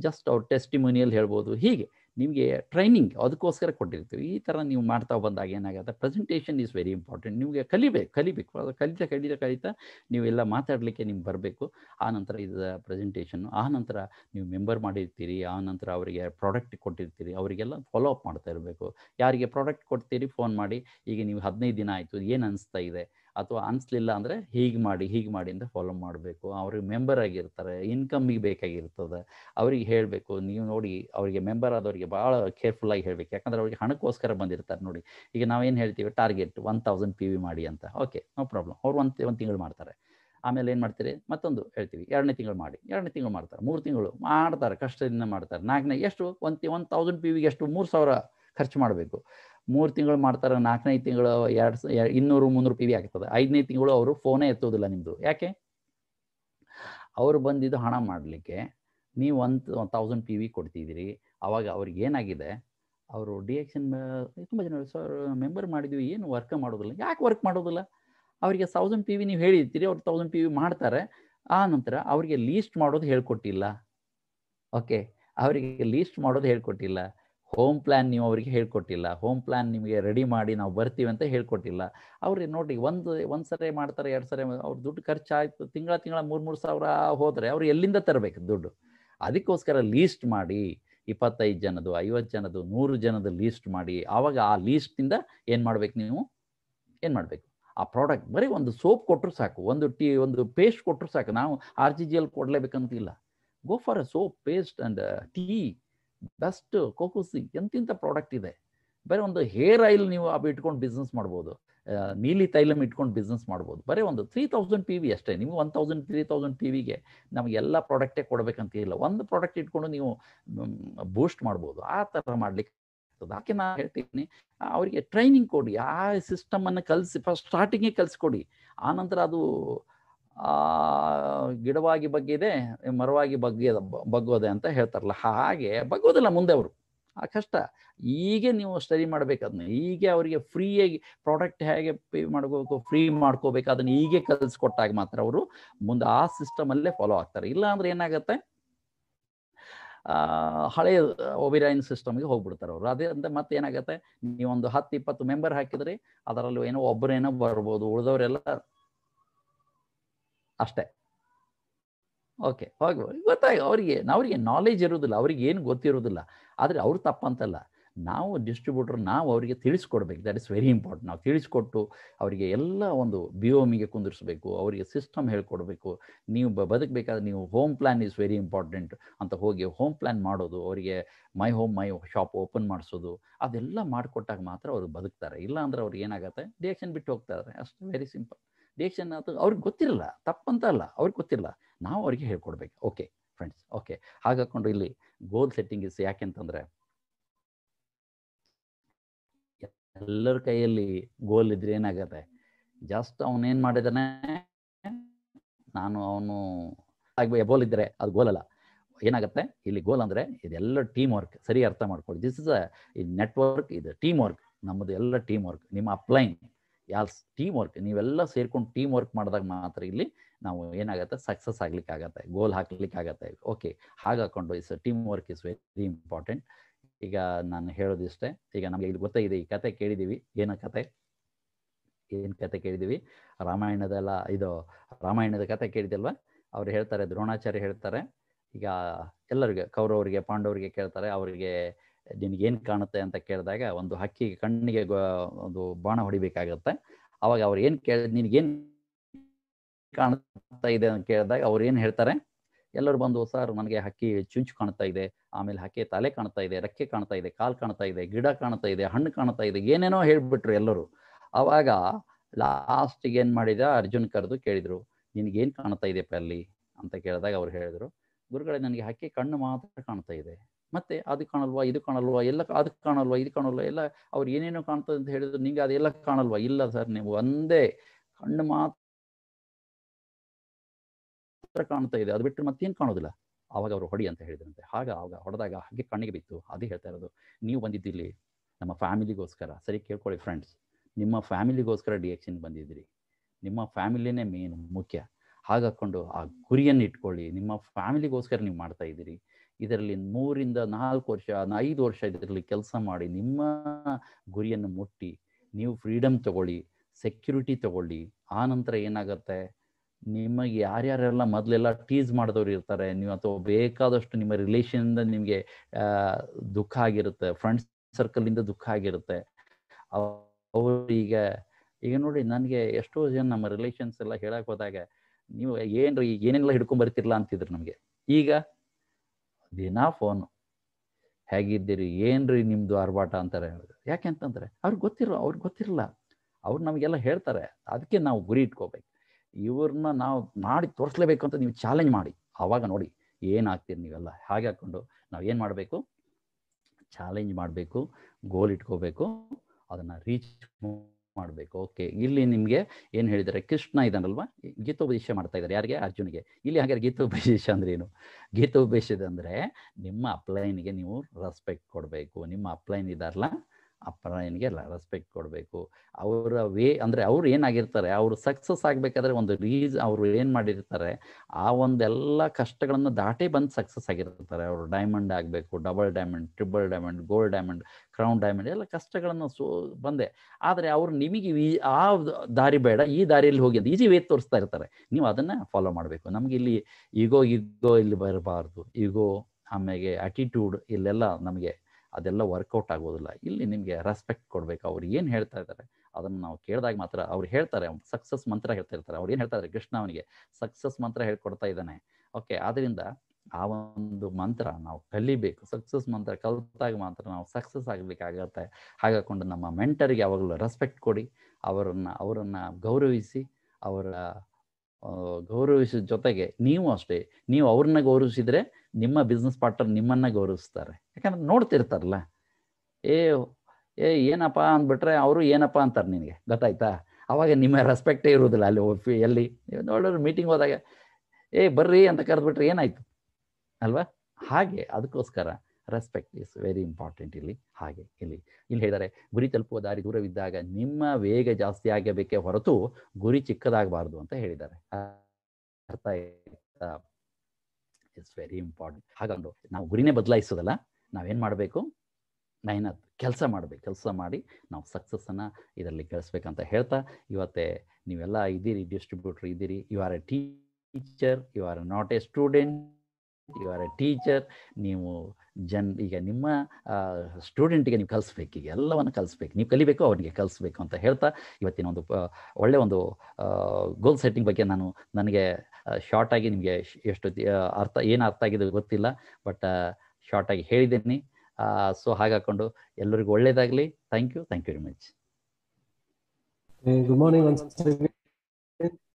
ಜಸ್ಟ್ ಅವ್ರ ಟೆಸ್ಟಿಮೋನಿಯಲ್ಲಿ ಹೇಳ್ಬೋದು ಹೀಗೆ ನಿಮಗೆ ಟ್ರೈನಿಂಗ್ ಅದಕ್ಕೋಸ್ಕರ ಕೊಟ್ಟಿರ್ತೀವಿ ಈ ಥರ ನೀವು ಮಾಡ್ತಾ ಬಂದಾಗ ಏನಾಗುತ್ತೆ ಪ್ರೆಸೆಂಟೇಷನ್ ಈಸ್ ವೆರಿ ಇಂಪಾರ್ಟೆಂಟ್ ನಿಮಗೆ ಕಲಿಬೇಕು ಕಲಿಬೇಕು ಅದು ಕಲಿತಾ ಕಲಿತಾ ಕಲಿತಾ ನೀವೆಲ್ಲ ಮಾತಾಡಲಿಕ್ಕೆ ನಿಮ್ಗೆ ಬರಬೇಕು ಆ ನಂತರ ಇದು ಪ್ರೆಸೆಂಟೇಷನ್ನು ಆ ನಂತರ ನೀವು ಮೆಂಬರ್ ಮಾಡಿರ್ತೀರಿ ಆ ನಂತರ ಅವರಿಗೆ ಪ್ರಾಡಕ್ಟ್ ಕೊಟ್ಟಿರ್ತೀರಿ ಅವರಿಗೆಲ್ಲ ಫಾಲೋ ಅಪ್ ಮಾಡ್ತಾ ಇರಬೇಕು ಯಾರಿಗೆ ಪ್ರಾಡಕ್ಟ್ ಕೊಡ್ತೀರಿ ಫೋನ್ ಮಾಡಿ ಈಗ ನೀವು ಹದಿನೈದು ದಿನ ಆಯಿತು ಏನು ಅನಿಸ್ತಾ ಇದೆ ಅಥವಾ ಅನಿಸ್ಲಿಲ್ಲ ಅಂದರೆ ಹೀಗೆ ಮಾಡಿ ಹೀಗೆ ಮಾಡಿಂದ ಫಾಲೋ ಮಾಡಬೇಕು ಅವ್ರಿಗೆ ಮೆಂಬರ್ ಆಗಿರ್ತಾರೆ ಇನ್ಕಮ್ಮಿಗೆ ಬೇಕಾಗಿರ್ತದೆ ಅವ್ರಿಗೆ ಹೇಳಬೇಕು ನೀವು ನೋಡಿ ಅವರಿಗೆ ಮೆಂಬರ್ ಆದವರಿಗೆ ಭಾಳ ಕೇರ್ಫುಲ್ಲಾಗಿ ಹೇಳಬೇಕು ಯಾಕಂದ್ರೆ ಅವ್ರಿಗೆ ಹಣಕ್ಕೋಸ್ಕರ ಬಂದಿರ್ತಾರೆ ನೋಡಿ ಈಗ ನಾವೇನು ಹೇಳ್ತೀವಿ target one thousand P V ಮಾಡಿ ಅಂತ ಓಕೆ ನೋ ಪ್ರಾಬ್ಲಮ್ ಅವ್ರು ಒಂದು ಒಂದು ತಿಂಗಳು ಮಾಡ್ತಾರೆ ಆಮೇಲೆ ಏನು ಮಾಡ್ತೀರಿ ಮತ್ತೊಂದು ಹೇಳ್ತೀವಿ ಎರಡನೇ ತಿಂಗಳು ಮಾಡಿ ಎರಡನೇ ತಿಂಗಳು ಮಾಡ್ತಾರೆ ಮೂರು ತಿಂಗಳು ಮಾಡ್ತಾರೆ ಕಷ್ಟದಿಂದ ಮಾಡ್ತಾರೆ ನಾಲ್ಕನೇ ಎಷ್ಟು ಒಂದು ಒನ್ ತೌಸಂಡ್ ಪಿ ವಿಗೆ ಎಷ್ಟು ಮೂರು ಸಾವಿರ ಖರ್ಚು ಮಾಡಬೇಕು ಮೂರು ತಿಂಗಳು ಮಾಡ್ತಾರೆ ನಾಲ್ಕನೇ ತಿಂಗಳು ಎರಡು ಇನ್ನೂರು ಮುನ್ನೂರು ಪಿ ವಿ ಆಗ್ತದೆ ಐದನೇ ತಿಂಗಳು ಅವರು ಫೋನೇ ಎತ್ತೋದಿಲ್ಲ ನಿಮ್ಮದು ಯಾಕೆ ಅವರು ಬಂದಿದ್ದು ಹಣ ಮಾಡಲಿಕ್ಕೆ ನೀವು ಒಂದು ತೌಸಂಡ್ ಪಿ ವಿ ಕೊಡ್ತಿದ್ದೀರಿ ಅವಾಗ ಅವ್ರಿಗೆ ಏನಾಗಿದೆ ಅವರು ಎಕ್ಷನ್ ತುಂಬ ಜನ ಸರ್ ಮೆಂಬರ್ ಮಾಡಿದ್ವಿ ಏನು ವರ್ಕ್ ಮಾಡೋದಿಲ್ಲ ಯಾಕೆ ವರ್ಕ್ ಮಾಡೋದಿಲ್ಲ ಅವರಿಗೆ ತೌಸಂಡ್ ಪಿ ವಿ ನೀವು ಹೇಳಿರ್ತೀರಿ ಅವ್ರು ತೌಸಂಡ್ ಪಿ ವಿ ಮಾಡ್ತಾರೆ ಆ ನಂತರ ಅವರಿಗೆ ಲೀಸ್ಟ್ ಮಾಡೋದು ಹೇಳ್ಕೊಟ್ಟಿಲ್ಲ ಓಕೆ ಅವರಿಗೆ ಲೀಸ್ಟ್ ಮಾಡೋದು ಹೇಳ್ಕೊಟ್ಟಿಲ್ಲ ಹೋಮ್ ಪ್ಲ್ಯಾನ್ ನೀವು ಅವರಿಗೆ ಹೇಳ್ಕೊಟ್ಟಿಲ್ಲ ಹೋಮ್ ಪ್ಲ್ಯಾನ್ ನಿಮಗೆ ರೆಡಿ ಮಾಡಿ ನಾವು ಬರ್ತೀವಿ ಅಂತ ಹೇಳ್ಕೊಟ್ಟಿಲ್ಲ ಅವ್ರಿಗೆ ನೋಡಿ ಒಂದು ಒಂದು ಸರಿ ಮಾಡ್ತಾರೆ ಎರಡು ಸರಿ ಅವ್ರ ದುಡ್ಡು ಖರ್ಚಾಯಿತು ತಿಂಗಳ ತಿಂಗಳ ಮೂರು ಮೂರು ಸಾವಿರ ಹೋದರೆ ಅವ್ರು ಎಲ್ಲಿಂದ ತರಬೇಕು ದುಡ್ಡು ಅದಕ್ಕೋಸ್ಕರ ಲೀಸ್ಟ್ ಮಾಡಿ ಇಪ್ಪತ್ತೈದು ಜನದು ಐವತ್ತು ಜನದು ನೂರು ಜನದ ಲೀಸ್ಟ್ ಮಾಡಿ ಆವಾಗ ಆ ಲೀಸ್ಟಿಂದ ಏನು ಮಾಡ್ಬೇಕು ನೀವು ಏನು ಮಾಡಬೇಕು ಆ ಪ್ರಾಡಕ್ಟ್ ಬರೀ ಒಂದು ಸೋಪ್ ಕೊಟ್ಟರು ಸಾಕು ಒಂದು ಟೀ ಒಂದು ಪೇಸ್ಟ್ ಕೊಟ್ಟರು ಸಾಕು ನಾವು ಆರ್ ಜಿ ಜಿ ಎಲ್ ಕೊಡಲೇಬೇಕಂತಿಲ್ಲ go for a soap paste and tea best ಕೋಕೋಸ್ ಎಂತಿಂಥ ಪ್ರಾಡಕ್ಟ್ ಇದೆ ಬರೀ ಒಂದು ಹೇರ್ ಆಯಿಲ್ ನೀವು ಅದು ಇಟ್ಕೊಂಡು ಬಿಸ್ನೆಸ್ ಮಾಡ್ಬೋದು ನೀಲಿ ತೈಲಮ್ ಇಟ್ಕೊಂಡು ಬಿಸ್ನೆಸ್ ಮಾಡ್ಬೋದು ಬರೀ ಒಂದು ತ್ರೀ ತೌಸಂಡ್ ಪಿ ವಿ ಅಷ್ಟೇ ನೀವು one thousand three thousand P ವಿಗೆ ನಮಗೆಲ್ಲ ಪ್ರಾಡಕ್ಟೇ ಕೊಡಬೇಕಂತ ಇಲ್ಲ ಒಂದು ಪ್ರಾಡಕ್ಟ್ ಇಟ್ಕೊಂಡು ನೀವು ಬೂಸ್ಟ್ ಮಾಡ್ಬೋದು ಆ ಥರ ಮಾಡಲಿಕ್ಕೆ ಅದಕ್ಕೆ ನಾನು ಹೇಳ್ತೀನಿ ಅವರಿಗೆ ಟ್ರೈನಿಂಗ್ ಕೊಡಿ ಆ ಸಿಸ್ಟಮನ್ನು ಕಲಿಸಿ ಫಸ್ಟ್ ಸ್ಟಾರ್ಟಿಂಗೇ ಕಲಿಸ್ಕೊಡಿ ಆನಂತರ ಅದು ಆ ಗಿಡವಾಗಿ ಬಗ್ಗಿದೆ ಮರವಾಗಿ ಬಗ್ಗೆ ಬಗ್ಗೋದೆ ಅಂತ ಹೇಳ್ತಾರಲ್ಲ ಹಾಗೆ ಬಗ್ಗೋದಿಲ್ಲ ಮುಂದೆ ಅವರು ಆ ಕಷ್ಟ ಈಗೇ ನೀವು ಸ್ಟಡಿ ಮಾಡ್ಬೇಕಾದ್ನ ಅದನ್ನ ಹೀಗೆ ಅವರಿಗೆ ಫ್ರೀಯಾಗಿ ಪ್ರಾಡಕ್ಟ್ ಹೇಗೆ ಪೇ ಮಾಡ್ಕೋಬೇಕು ಫ್ರೀ ಮಾಡ್ಕೋಬೇಕು ಅದನ್ನ ಹೀಗೆ ಕಲಿಸ್ಕೊಟ್ಟಾಗ ಮಾತ್ರ ಅವರು ಮುಂದೆ ಆ ಸಿಸ್ಟಮಲ್ಲೇ ಫಾಲೋ ಆಗ್ತಾರೆ ಇಲ್ಲ ಅಂದ್ರೆ ಏನಾಗುತ್ತೆ ಹಳೆಯ ಒಬಿರೈನ್ ಸಿಸ್ಟಮ್ಗೆ ಹೋಗ್ಬಿಡ್ತಾರೆ ಅವರು ಅದೇ ಅಂತ ಮತ್ತೆ ಏನಾಗತ್ತೆ ನೀವೊಂದು ಹತ್ತು ಇಪ್ಪತ್ತು ಮೆಂಬರ್ ಹಾಕಿದ್ರೆ ಅದರಲ್ಲೂ ಏನೋ ಒಬ್ಬರೇನೋ ಬರ್ಬೋದು ಉಳಿದವರೆಲ್ಲ ಅಷ್ಟೇ ಓಕೆ ಹೋಗಿ ಗೊತ್ತಾಗ ಅವರಿಗೆ ಅವರಿಗೆ ನಾಲೆಜ್ ಇರೋದಿಲ್ಲ ಅವ್ರಿಗೆ ಏನು ಗೊತ್ತಿರೋದಿಲ್ಲ ಆದರೆ ಅವ್ರು ತಪ್ಪಂತಲ್ಲ ನಾವು ಡಿಸ್ಟ್ರಿಬ್ಯೂಟರ್ ನಾವು ಅವರಿಗೆ ತಿಳಿಸ್ಕೊಡ್ಬೇಕು ದಟ್ ಇಸ್ ವೆರಿ ಇಂಪಾರ್ಟೆಂಟ್ ನಾವು ತಿಳಿಸ್ಕೊಟ್ಟು ಅವರಿಗೆ ಎಲ್ಲ ಒಂದು ಬಿ ಒಮಿಗೆ ಅವರಿಗೆ ಸಿಸ್ಟಮ್ ಹೇಳ್ಕೊಡ್ಬೇಕು ನೀವು ಬದುಕಬೇಕಾದ್ರೆ ನೀವು home plan is very important ಅಂತ ಹೋಗಿ ಹೋಮ್ ಪ್ಲ್ಯಾನ್ ಮಾಡೋದು ಅವರಿಗೆ my home my shop open ಮಾಡಿಸೋದು ಅದೆಲ್ಲ ಮಾಡಿಕೊಟ್ಟಾಗ ಮಾತ್ರ ಅವರು ಬದುಕ್ತಾರೆ ಇಲ್ಲಾಂದ್ರೆ ಅವ್ರಿಗೆ ಏನಾಗುತ್ತೆ ರಿಯಾಕ್ಷನ್ ಬಿಟ್ಟು ಹೋಗ್ತಾರೆ ಅಷ್ಟು ವೆರಿ ಸಿಂಪಲ್ ರಿಯಾಕ್ಷನ್ ಅವ್ರಿಗೆ ಗೊತ್ತಿರಲ್ಲ ತಪ್ಪಂತ ಅಲ್ಲ ಅವ್ರಿಗೆ ಗೊತ್ತಿರಲ್ಲ ನಾವು ಅವ್ರಿಗೆ ಹೇಳ್ಕೊಡ್ಬೇಕು ಓಕೆ ಫ್ರೆಂಡ್ಸ್ ಓಕೆ ಹಾಗಾಕೊಂಡು ಇಲ್ಲಿ ಗೋಲ್ ಸೆಟ್ಟಿಂಗ್ ಇಸ್ ಯಾಕೆಂತಂದ್ರೆ ಎಲ್ಲರ ಕೈಯಲ್ಲಿ ಗೋಲ್ ಇದ್ರೆ ಏನಾಗತ್ತೆ ಜಸ್ಟ್ ಏನ್ ಮಾಡಿದಾನೆ ನಾನು ಅವನು ಗೋಲ್ ಇದ್ರೆ ಅದು ಗೋಲ್ ಅಲ್ಲ ಏನಾಗುತ್ತೆ ಇಲ್ಲಿ ಗೋಲ್ ಅಂದ್ರೆ ಇದೆಲ್ಲ ಟೀಮ್ ವರ್ಕ್ ಸರಿ ಅರ್ಥ ಮಾಡ್ಕೊಳ್ಳಿ ದಿಸ್ ಇಸ್ ಅ ನೆಟ್ವರ್ಕ್ ಇದು ಟೀಮ್ ವರ್ಕ್ ನಮ್ಮದು ಎಲ್ಲ ಟೀಮ್ ವರ್ಕ್ ನಿಮ್ಮ ಅಪ್ಲೈನ್ ಯಾವ ಟೀಮ್ ವರ್ಕ್ ನೀವೆಲ್ಲ ಸೇರ್ಕೊಂಡು ಟೀಮ್ ವರ್ಕ್ ಮಾಡಿದಾಗ ಮಾತ್ರ ಇಲ್ಲಿ ನಾವು ಏನಾಗುತ್ತೆ ಸಕ್ಸಸ್ ಆಗ್ಲಿಕ್ಕೆ ಆಗತ್ತೆ ಗೋಲ್ ಹಾಕ್ಲಿಕ್ಕೆ ಆಗತ್ತೆ ಓಕೆ ಹಾಗೆ is team work is very important ಈಗ ನಾನು ಹೇಳೋದಿಷ್ಟೇ ಈಗ ನಮಗೆ ಇಲ್ಲಿ ಗೊತ್ತಾಗಿದೆ ಈ ಕತೆ ಕೇಳಿದೀವಿ ಏನ ಕತೆ ಏನು ಕತೆ ಕೇಳಿದೀವಿ ರಾಮಾಯಣದೆಲ್ಲ ಇದು ರಾಮಾಯಣದ ಕತೆ ಕೇಳಿದಲ್ವ ಅವ್ರು ಹೇಳ್ತಾರೆ ದ್ರೋಣಾಚಾರ್ಯ ಹೇಳ್ತಾರೆ ಈಗ ಎಲ್ಲರಿಗೆ ಕೌರವರಿಗೆ ಪಾಂಡವರಿಗೆ ಕೇಳ್ತಾರೆ ಅವರಿಗೆ ನಿನಗೇನು ಕಾಣುತ್ತೆ ಅಂತ ಕೇಳಿದಾಗ ಒಂದು ಹಕ್ಕಿ ಕಣ್ಣಿಗೆ ಒಂದು ಬಾಣ ಹೊಡಿಬೇಕಾಗತ್ತೆ ಅವಾಗ ಅವ್ರು ಏನು ಕೇಳ ನಿನಗೇನು ಕಾಣ್ತಾ ಇದೆ ಅಂತ ಕೇಳಿದಾಗ ಅವ್ರು ಏನು ಹೇಳ್ತಾರೆ ಎಲ್ಲರೂ ಬಂದು ಸರ್ ನನಗೆ ಹಕ್ಕಿ ಚುಂಚು ಕಾಣ್ತಾ ಇದೆ ಆಮೇಲೆ ಹಕ್ಕಿ ತಲೆ ಕಾಣ್ತಾ ಇದೆ ರಕ್ಕೆ ಕಾಣ್ತಾ ಇದೆ ಕಾಲು ಕಾಣ್ತಾ ಇದೆ ಗಿಡ ಕಾಣ್ತಾ ಇದೆ ಹಣ್ಣು ಕಾಣ್ತಾ ಇದೆ ಏನೇನೋ ಹೇಳ್ಬಿಟ್ರು ಎಲ್ಲರೂ ಅವಾಗ ಲಾಸ್ಟ್ ಏನ್ ಮಾಡಿದ ಅರ್ಜುನ್ ಕರೆದು ಕೇಳಿದರು ನಿನಗೇನು ಕಾಣ್ತಾ ಇದೆ ಅಲ್ಲಿ ಅಂತ ಕೇಳಿದಾಗ ಅವ್ರು ಹೇಳಿದ್ರು ಗುರುಗಳೇ ನನಗೆ ಹಕ್ಕಿ ಕಣ್ಣು ಮಾತ್ರ ಕಾಣ್ತಾ ಇದೆ ಮತ್ತೆ ಅದು ಕಾಣಲ್ವಾ ಇದು ಕಾಣಲ್ವಾ ಎಲ್ಲ ಅದು ಕಾಣಲ್ವಾ ಇದು ಕಾಣಲ್ವಾ ಎಲ್ಲ ಅವ್ರು ಏನೇನೋ ಕಾಣ್ತದೆ ಅಂತ ಹೇಳಿದ್ರು ನಿಂಗೆ ಅದೆಲ್ಲ ಕಾಣಲ್ವಾ ಇಲ್ಲ ಸರ್ ನೀವು ಒಂದೇ ಕಣ್ಣು ಮಾತ್ರ ಕಾಣ್ತಾ ಇದೆ ಅದು ಬಿಟ್ಟರೆ ಮತ್ತೇನು ಕಾಣೋದಿಲ್ಲ ಆವಾಗ ಅವರು ಹೊಡಿ ಅಂತ ಹೇಳಿದ್ರಂತೆ ಹಾಗ ಆವಾಗ ಹೊಡೆದಾಗ ಹಾಗೆ ಕಣ್ಣಿಗೆ ಬಿತ್ತು ಅದು ಹೇಳ್ತಾ ಇರೋದು ನೀವು ಬಂದಿದ್ದಿಲ್ಲಿ ನಮ್ಮ ಫ್ಯಾಮಿಲಿಗೋಸ್ಕರ ಸರಿ ಕೇಳ್ಕೊಳ್ಳಿ ಫ್ರೆಂಡ್ಸ್ ನಿಮ್ಮ ಫ್ಯಾಮಿಲಿಗೋಸ್ಕರ ಡಿಎಕ್ಷನ್ ಬಂದಿದ್ದೀರಿ ನಿಮ್ಮ ಫ್ಯಾಮಿಲಿನೇ ಮೇನ್ ಮುಖ್ಯ ಹಾಗಾಕೊಂಡು ಆ ಗುರಿಯನ್ನು ಇಟ್ಕೊಳ್ಳಿ ನಿಮ್ಮ ಫ್ಯಾಮಿಲಿಗೋಸ್ಕರ ನೀವು ಮಾಡ್ತಾ ಇದ್ದೀರಿ ಇದರಲ್ಲಿ ಮೂರಿಂದ ನಾಲ್ಕು ವರ್ಷ ಐದು ವರ್ಷ ಇದರಲ್ಲಿ ಕೆಲಸ ಮಾಡಿ ನಿಮ್ಮ ಗುರಿಯನ್ನು ಮುಟ್ಟಿ ನೀವು ಫ್ರೀಡಮ್ ತಗೊಳ್ಳಿ ಸೆಕ್ಯೂರಿಟಿ ತಗೊಳ್ಳಿ ಆ ನಂತರ ಏನಾಗುತ್ತೆ ನಿಮಗೆ ಯಾರ್ಯಾರೆಲ್ಲ ಮೊದಲೆಲ್ಲ ಟೀಸ್ ಮಾಡಿದವ್ರು ಇರ್ತಾರೆ ನೀವು ಅಥವಾ ಬೇಕಾದಷ್ಟು ನಿಮ್ಮ ಇಂದ ನಿಮಗೆ ದುಃಖ ಆಗಿರುತ್ತೆ ಫ್ರೆಂಡ್ಸ್ ಇಂದ ದುಃಖ ಆಗಿರುತ್ತೆ ಅವರು ಈಗ ಈಗ ನೋಡಿ ನನಗೆ ಎಷ್ಟೋ ಜನ ನಮ್ಮ ರಿಲೇಶನ್ಸ್ ಎಲ್ಲ ಹೇಳಕ್ ಹೋದಾಗ ನೀವು ಏನ್ರಿ ಏನೆಲ್ಲ ಹಿಡ್ಕೊಂಡ್ ಬರ್ತಿರ್ಲಾ ಅಂತಿದ್ರು ನಮಗೆ ಈಗ ದಿನ ಫೋನು ಹೇಗಿದ್ದೀರಿ ಏನ್ರಿ ನಿಮ್ಮದು ಆರ್ಭಾಟ ಅಂತಾರೆ ಯಾಕೆ ಅವ್ರಿಗೆ ಗೊತ್ತಿರೋ ಅವ್ರಿಗೆ ಗೊತ್ತಿರಲ್ಲ ಅವ್ರು ನಮಗೆಲ್ಲ ಹೇಳ್ತಾರೆ ಅದಕ್ಕೆ ನಾವು ಗುರಿ ಇಟ್ಕೋಬೇಕು ಇವ್ರನ್ನ ನಾವು ಮಾಡಿ ತೋರಿಸ್ಲೇಬೇಕು ಅಂತ ನೀವು ಚಾಲೆಂಜ್ ಮಾಡಿ ಆವಾಗ ನೋಡಿ ಏನು ಆಗ್ತೀರಿ ನೀವೆಲ್ಲ ಹಾಗೆ ಹಾಕ್ಕೊಂಡು ನಾವು ಏನು ಮಾಡಬೇಕು ಚಾಲೆಂಜ್ ಮಾಡಬೇಕು ಗೋಲ್ ಇಟ್ಕೋಬೇಕು ಅದನ್ನು ರೀಚ್ ಮಾಡಬೇಕು ಓಕೆ ಇಲ್ಲಿ ನಿಮಗೆ ಏನು ಹೇಳಿದರೆ ಕೃಷ್ಣ ಇದಾನಲ್ವಾ ಗೀತೋಪದೇಶ ಮಾಡ್ತಾ ಇದ್ದಾರೆ ಯಾರಿಗೆ ಅರ್ಜುನಿಗೆ ಇಲ್ಲಿ ಹಾಗಾದ್ರೆ ಗೀತೋಪದೇಶ ಅಂದ್ರೆ ಏನು ಗೀತೋಪದೇಶದ ಅಂದರೆ ನಿಮ್ಮ ಅಪ್ಲೈನ್ಗೆ ನೀವು ರೆಸ್ಪೆಕ್ಟ್ ಕೊಡಬೇಕು ನಿಮ್ಮ ಅಪ್ಲೈನ್ ಇದಾರಲ್ಲ ಅಪ್ಪನಿಗೆ ರೆಸ್ಪೆಕ್ಟ್ ಕೊಡಬೇಕು ಅವರ ವೇ ಅಂದರೆ ಅವ್ರು ಏನಾಗಿರ್ತಾರೆ ಅವರು ಸಕ್ಸಸ್ ಆಗಬೇಕಾದ್ರೆ ಒಂದು ರೀಸ್ ಅವರು ಏನು ಮಾಡಿರ್ತಾರೆ ಆ ಒಂದೆಲ್ಲ ಕಷ್ಟಗಳನ್ನು ದಾಟಿ ಬಂದು ಸಕ್ಸಸ್ ಆಗಿರ್ತಾರೆ ಅವರು ಡೈಮಂಡ್ ಆಗಬೇಕು double diamond triple diamond gold diamond crown diamond ಎಲ್ಲ ಕಷ್ಟಗಳನ್ನು ಸೋ ಬಂದೆ ಆದರೆ ಅವರು ನಿಮಗೆ ಈ ಆ ದಾರಿ ಬೇಡ ಈ ದಾರಿಯಲ್ಲಿ ಹೋಗಿ ಅಂತ ಈಜಿ ವೇ ತೋರಿಸ್ತಾ ಇರ್ತಾರೆ ನೀವು ಅದನ್ನ ಫಾಲೋ ಮಾಡಬೇಕು ನಮಗೆ ಇಲ್ಲಿ ಈಗೋ ಈಗೋ ಇಲ್ಲಿ ಬರಬಾರ್ದು ಈಗೋ ಆಮೇಲೆ ಅಟಿಟ್ಯೂಡ್ ಇಲ್ಲೆಲ್ಲ ನಮಗೆ ಅದೆಲ್ಲ ವರ್ಕೌಟ್ ಆಗೋದಿಲ್ಲ ಇಲ್ಲಿ ನಿಮಗೆ ರೆಸ್ಪೆಕ್ಟ್ ಕೊಡಬೇಕು ಅವ್ರು ಏನು ಹೇಳ್ತಾ ಇದ್ದಾರೆ ಅದನ್ನು ನಾವು ಕೇಳಿದಾಗ ಮಾತ್ರ ಅವ್ರು ಹೇಳ್ತಾರೆ ಸಕ್ಸಸ್ ಮಂತ್ರ ಹೇಳ್ತಾ ಇರ್ತಾರೆ ಅವ್ರು ಏನು ಹೇಳ್ತಾ ಇದ್ದಾರೆ ಕೃಷ್ಣ ಅವನಿಗೆ ಸಕ್ಸಸ್ ಮಂತ್ರ ಹೇಳ್ಕೊಡ್ತಾ ಇದ್ದಾನೆ ಓಕೆ ಆದ್ದರಿಂದ ಆ ಒಂದು ಮಂತ್ರ ನಾವು ಕಲಿಬೇಕು ಸಕ್ಸಸ್ ಮಂತ್ರ ಕಲಿತಾಗ ಮಾತ್ರ ನಾವು ಸಕ್ಸಸ್ ಆಗಬೇಕಾಗತ್ತೆ ಹಾಗಾಕೊಂಡು ನಮ್ಮ ಮೆಂಟರಿಗೆ ಯಾವಾಗಲೂ ರೆಸ್ಪೆಕ್ಟ್ ಕೊಡಿ ಅವರನ್ನು ಅವರನ್ನು ಗೌರವಿಸಿ ಅವರ ಗೌರವಿಸಿದ ಜೊತೆಗೆ ನೀವು ಅಷ್ಟೇ ನೀವು ಅವ್ರನ್ನ ಗೌರವಿಸಿದರೆ ನಿಮ್ಮ ಬಿಸ್ನೆಸ್ ಪಾರ್ಟ್ನರ್ ನಿಮ್ಮನ್ನ ಗೌರವಿಸ್ತಾರೆ ಯಾಕಂದ್ರೆ ನೋಡ್ತಿರ್ತಾರಲ್ಲ ಏ ಏ ಏನಪ್ಪ ಅಂದ್ಬಿಟ್ರೆ ಅವರು ಏನಪ್ಪ ಅಂತಾರೆ ನಿನಗೆ ಗೊತ್ತಾಯ್ತಾ ಅವಾಗ ನಿಮ್ಮ ರೆಸ್ಪೆಕ್ಟೇ ಇರುವುದಿಲ್ಲ ಅಲ್ಲಿ ಎಲ್ಲಿ ನೋಡೋರು ಮೀಟಿಂಗ್ ಹೋದಾಗ ಏ ಬರ್ರಿ ಅಂತ ಕರೆದ್ಬಿಟ್ರೆ ಏನಾಯ್ತು ಅಲ್ವಾ ಹಾಗೆ ಅದಕ್ಕೋಸ್ಕರ ರೆಸ್ಪೆಕ್ಟ್ ಇಸ್ ವೆರಿ ಇಂಪಾರ್ಟೆಂಟ್ ಇಲ್ಲಿ ಹಾಗೆ ಇಲ್ಲಿ ಇಲ್ಲಿ ಹೇಳಿದರೆ ಗುರಿ ತಲುಪುವ ದಾರಿ ದೂರವಿದ್ದಾಗ ನಿಮ್ಮ ವೇಗ ಜಾಸ್ತಿ ಆಗಬೇಕೇ ಹೊರತು ಗುರಿ ಚಿಕ್ಕದಾಗಬಾರ್ದು ಅಂತ ಹೇಳಿದ್ದಾರೆ ಅರ್ಥ ಇಟ್ಸ್ ವೆರಿ ಇಂಪಾರ್ಟೆಂಟ್ ಹಾಗಂದು ನಾವು ಗುರಿನೇ ಬದಲಾಯಿಸೋದಲ್ಲ ನಾವೇನು ಮಾಡಬೇಕು ನಾನು ಕೆಲಸ ಮಾಡಬೇಕು ಕೆಲಸ ಮಾಡಿ ನಾವು ಸಕ್ಸಸ್ಸನ್ನು ಇದರಲ್ಲಿ ಗಳಿಸ್ಬೇಕಂತ ಹೇಳ್ತಾ ಇವತ್ತೇ ನೀವೆಲ್ಲ ಇದ್ದೀರಿ ಡಿಸ್ಟ್ರಿಬ್ಯೂಟ್ರ್ ಇದ್ದೀರಿ you are a teacher you are not a student you are a teacher ನೀವು ಜನ್ ಈಗ ನಿಮ್ಮ ಸ್ಟೂಡೆಂಟಿಗೆ ನೀವು ಕಲಿಸ್ಬೇಕು ಈಗ ಎಲ್ಲವನ್ನು ಕಲಿಸ್ಬೇಕು ನೀವು ಕಲಿಬೇಕು ಅವನಿಗೆ ಕಲಿಸ್ಬೇಕು ಅಂತ ಹೇಳ್ತಾ ಇವತ್ತಿನ ಒಂದು ಒಳ್ಳೆಯ ಒಂದು ಗೋಲ್ ಸೆಟ್ಟಿಂಗ್ ಬಗ್ಗೆ ನಾನು ನನಗೆ ಶಾರ್ಟ್ ಆಗಿ ನಿಮಗೆ ಎಷ್ಟು ಅರ್ಥ ಏನು ಅರ್ಥ ಆಗಿದೆ ಗೊತ್ತಿಲ್ಲ ಬಟ್ ಶಾರ್ಟ್ ಆಗಿ ಹೇಳಿದ್ದೀನಿ ಸೊ ಹಾಗಾಕೊಂಡು ಎಲ್ಲರಿಗೂ ಒಳ್ಳೇದಾಗಲಿ thank you thank you very much good morning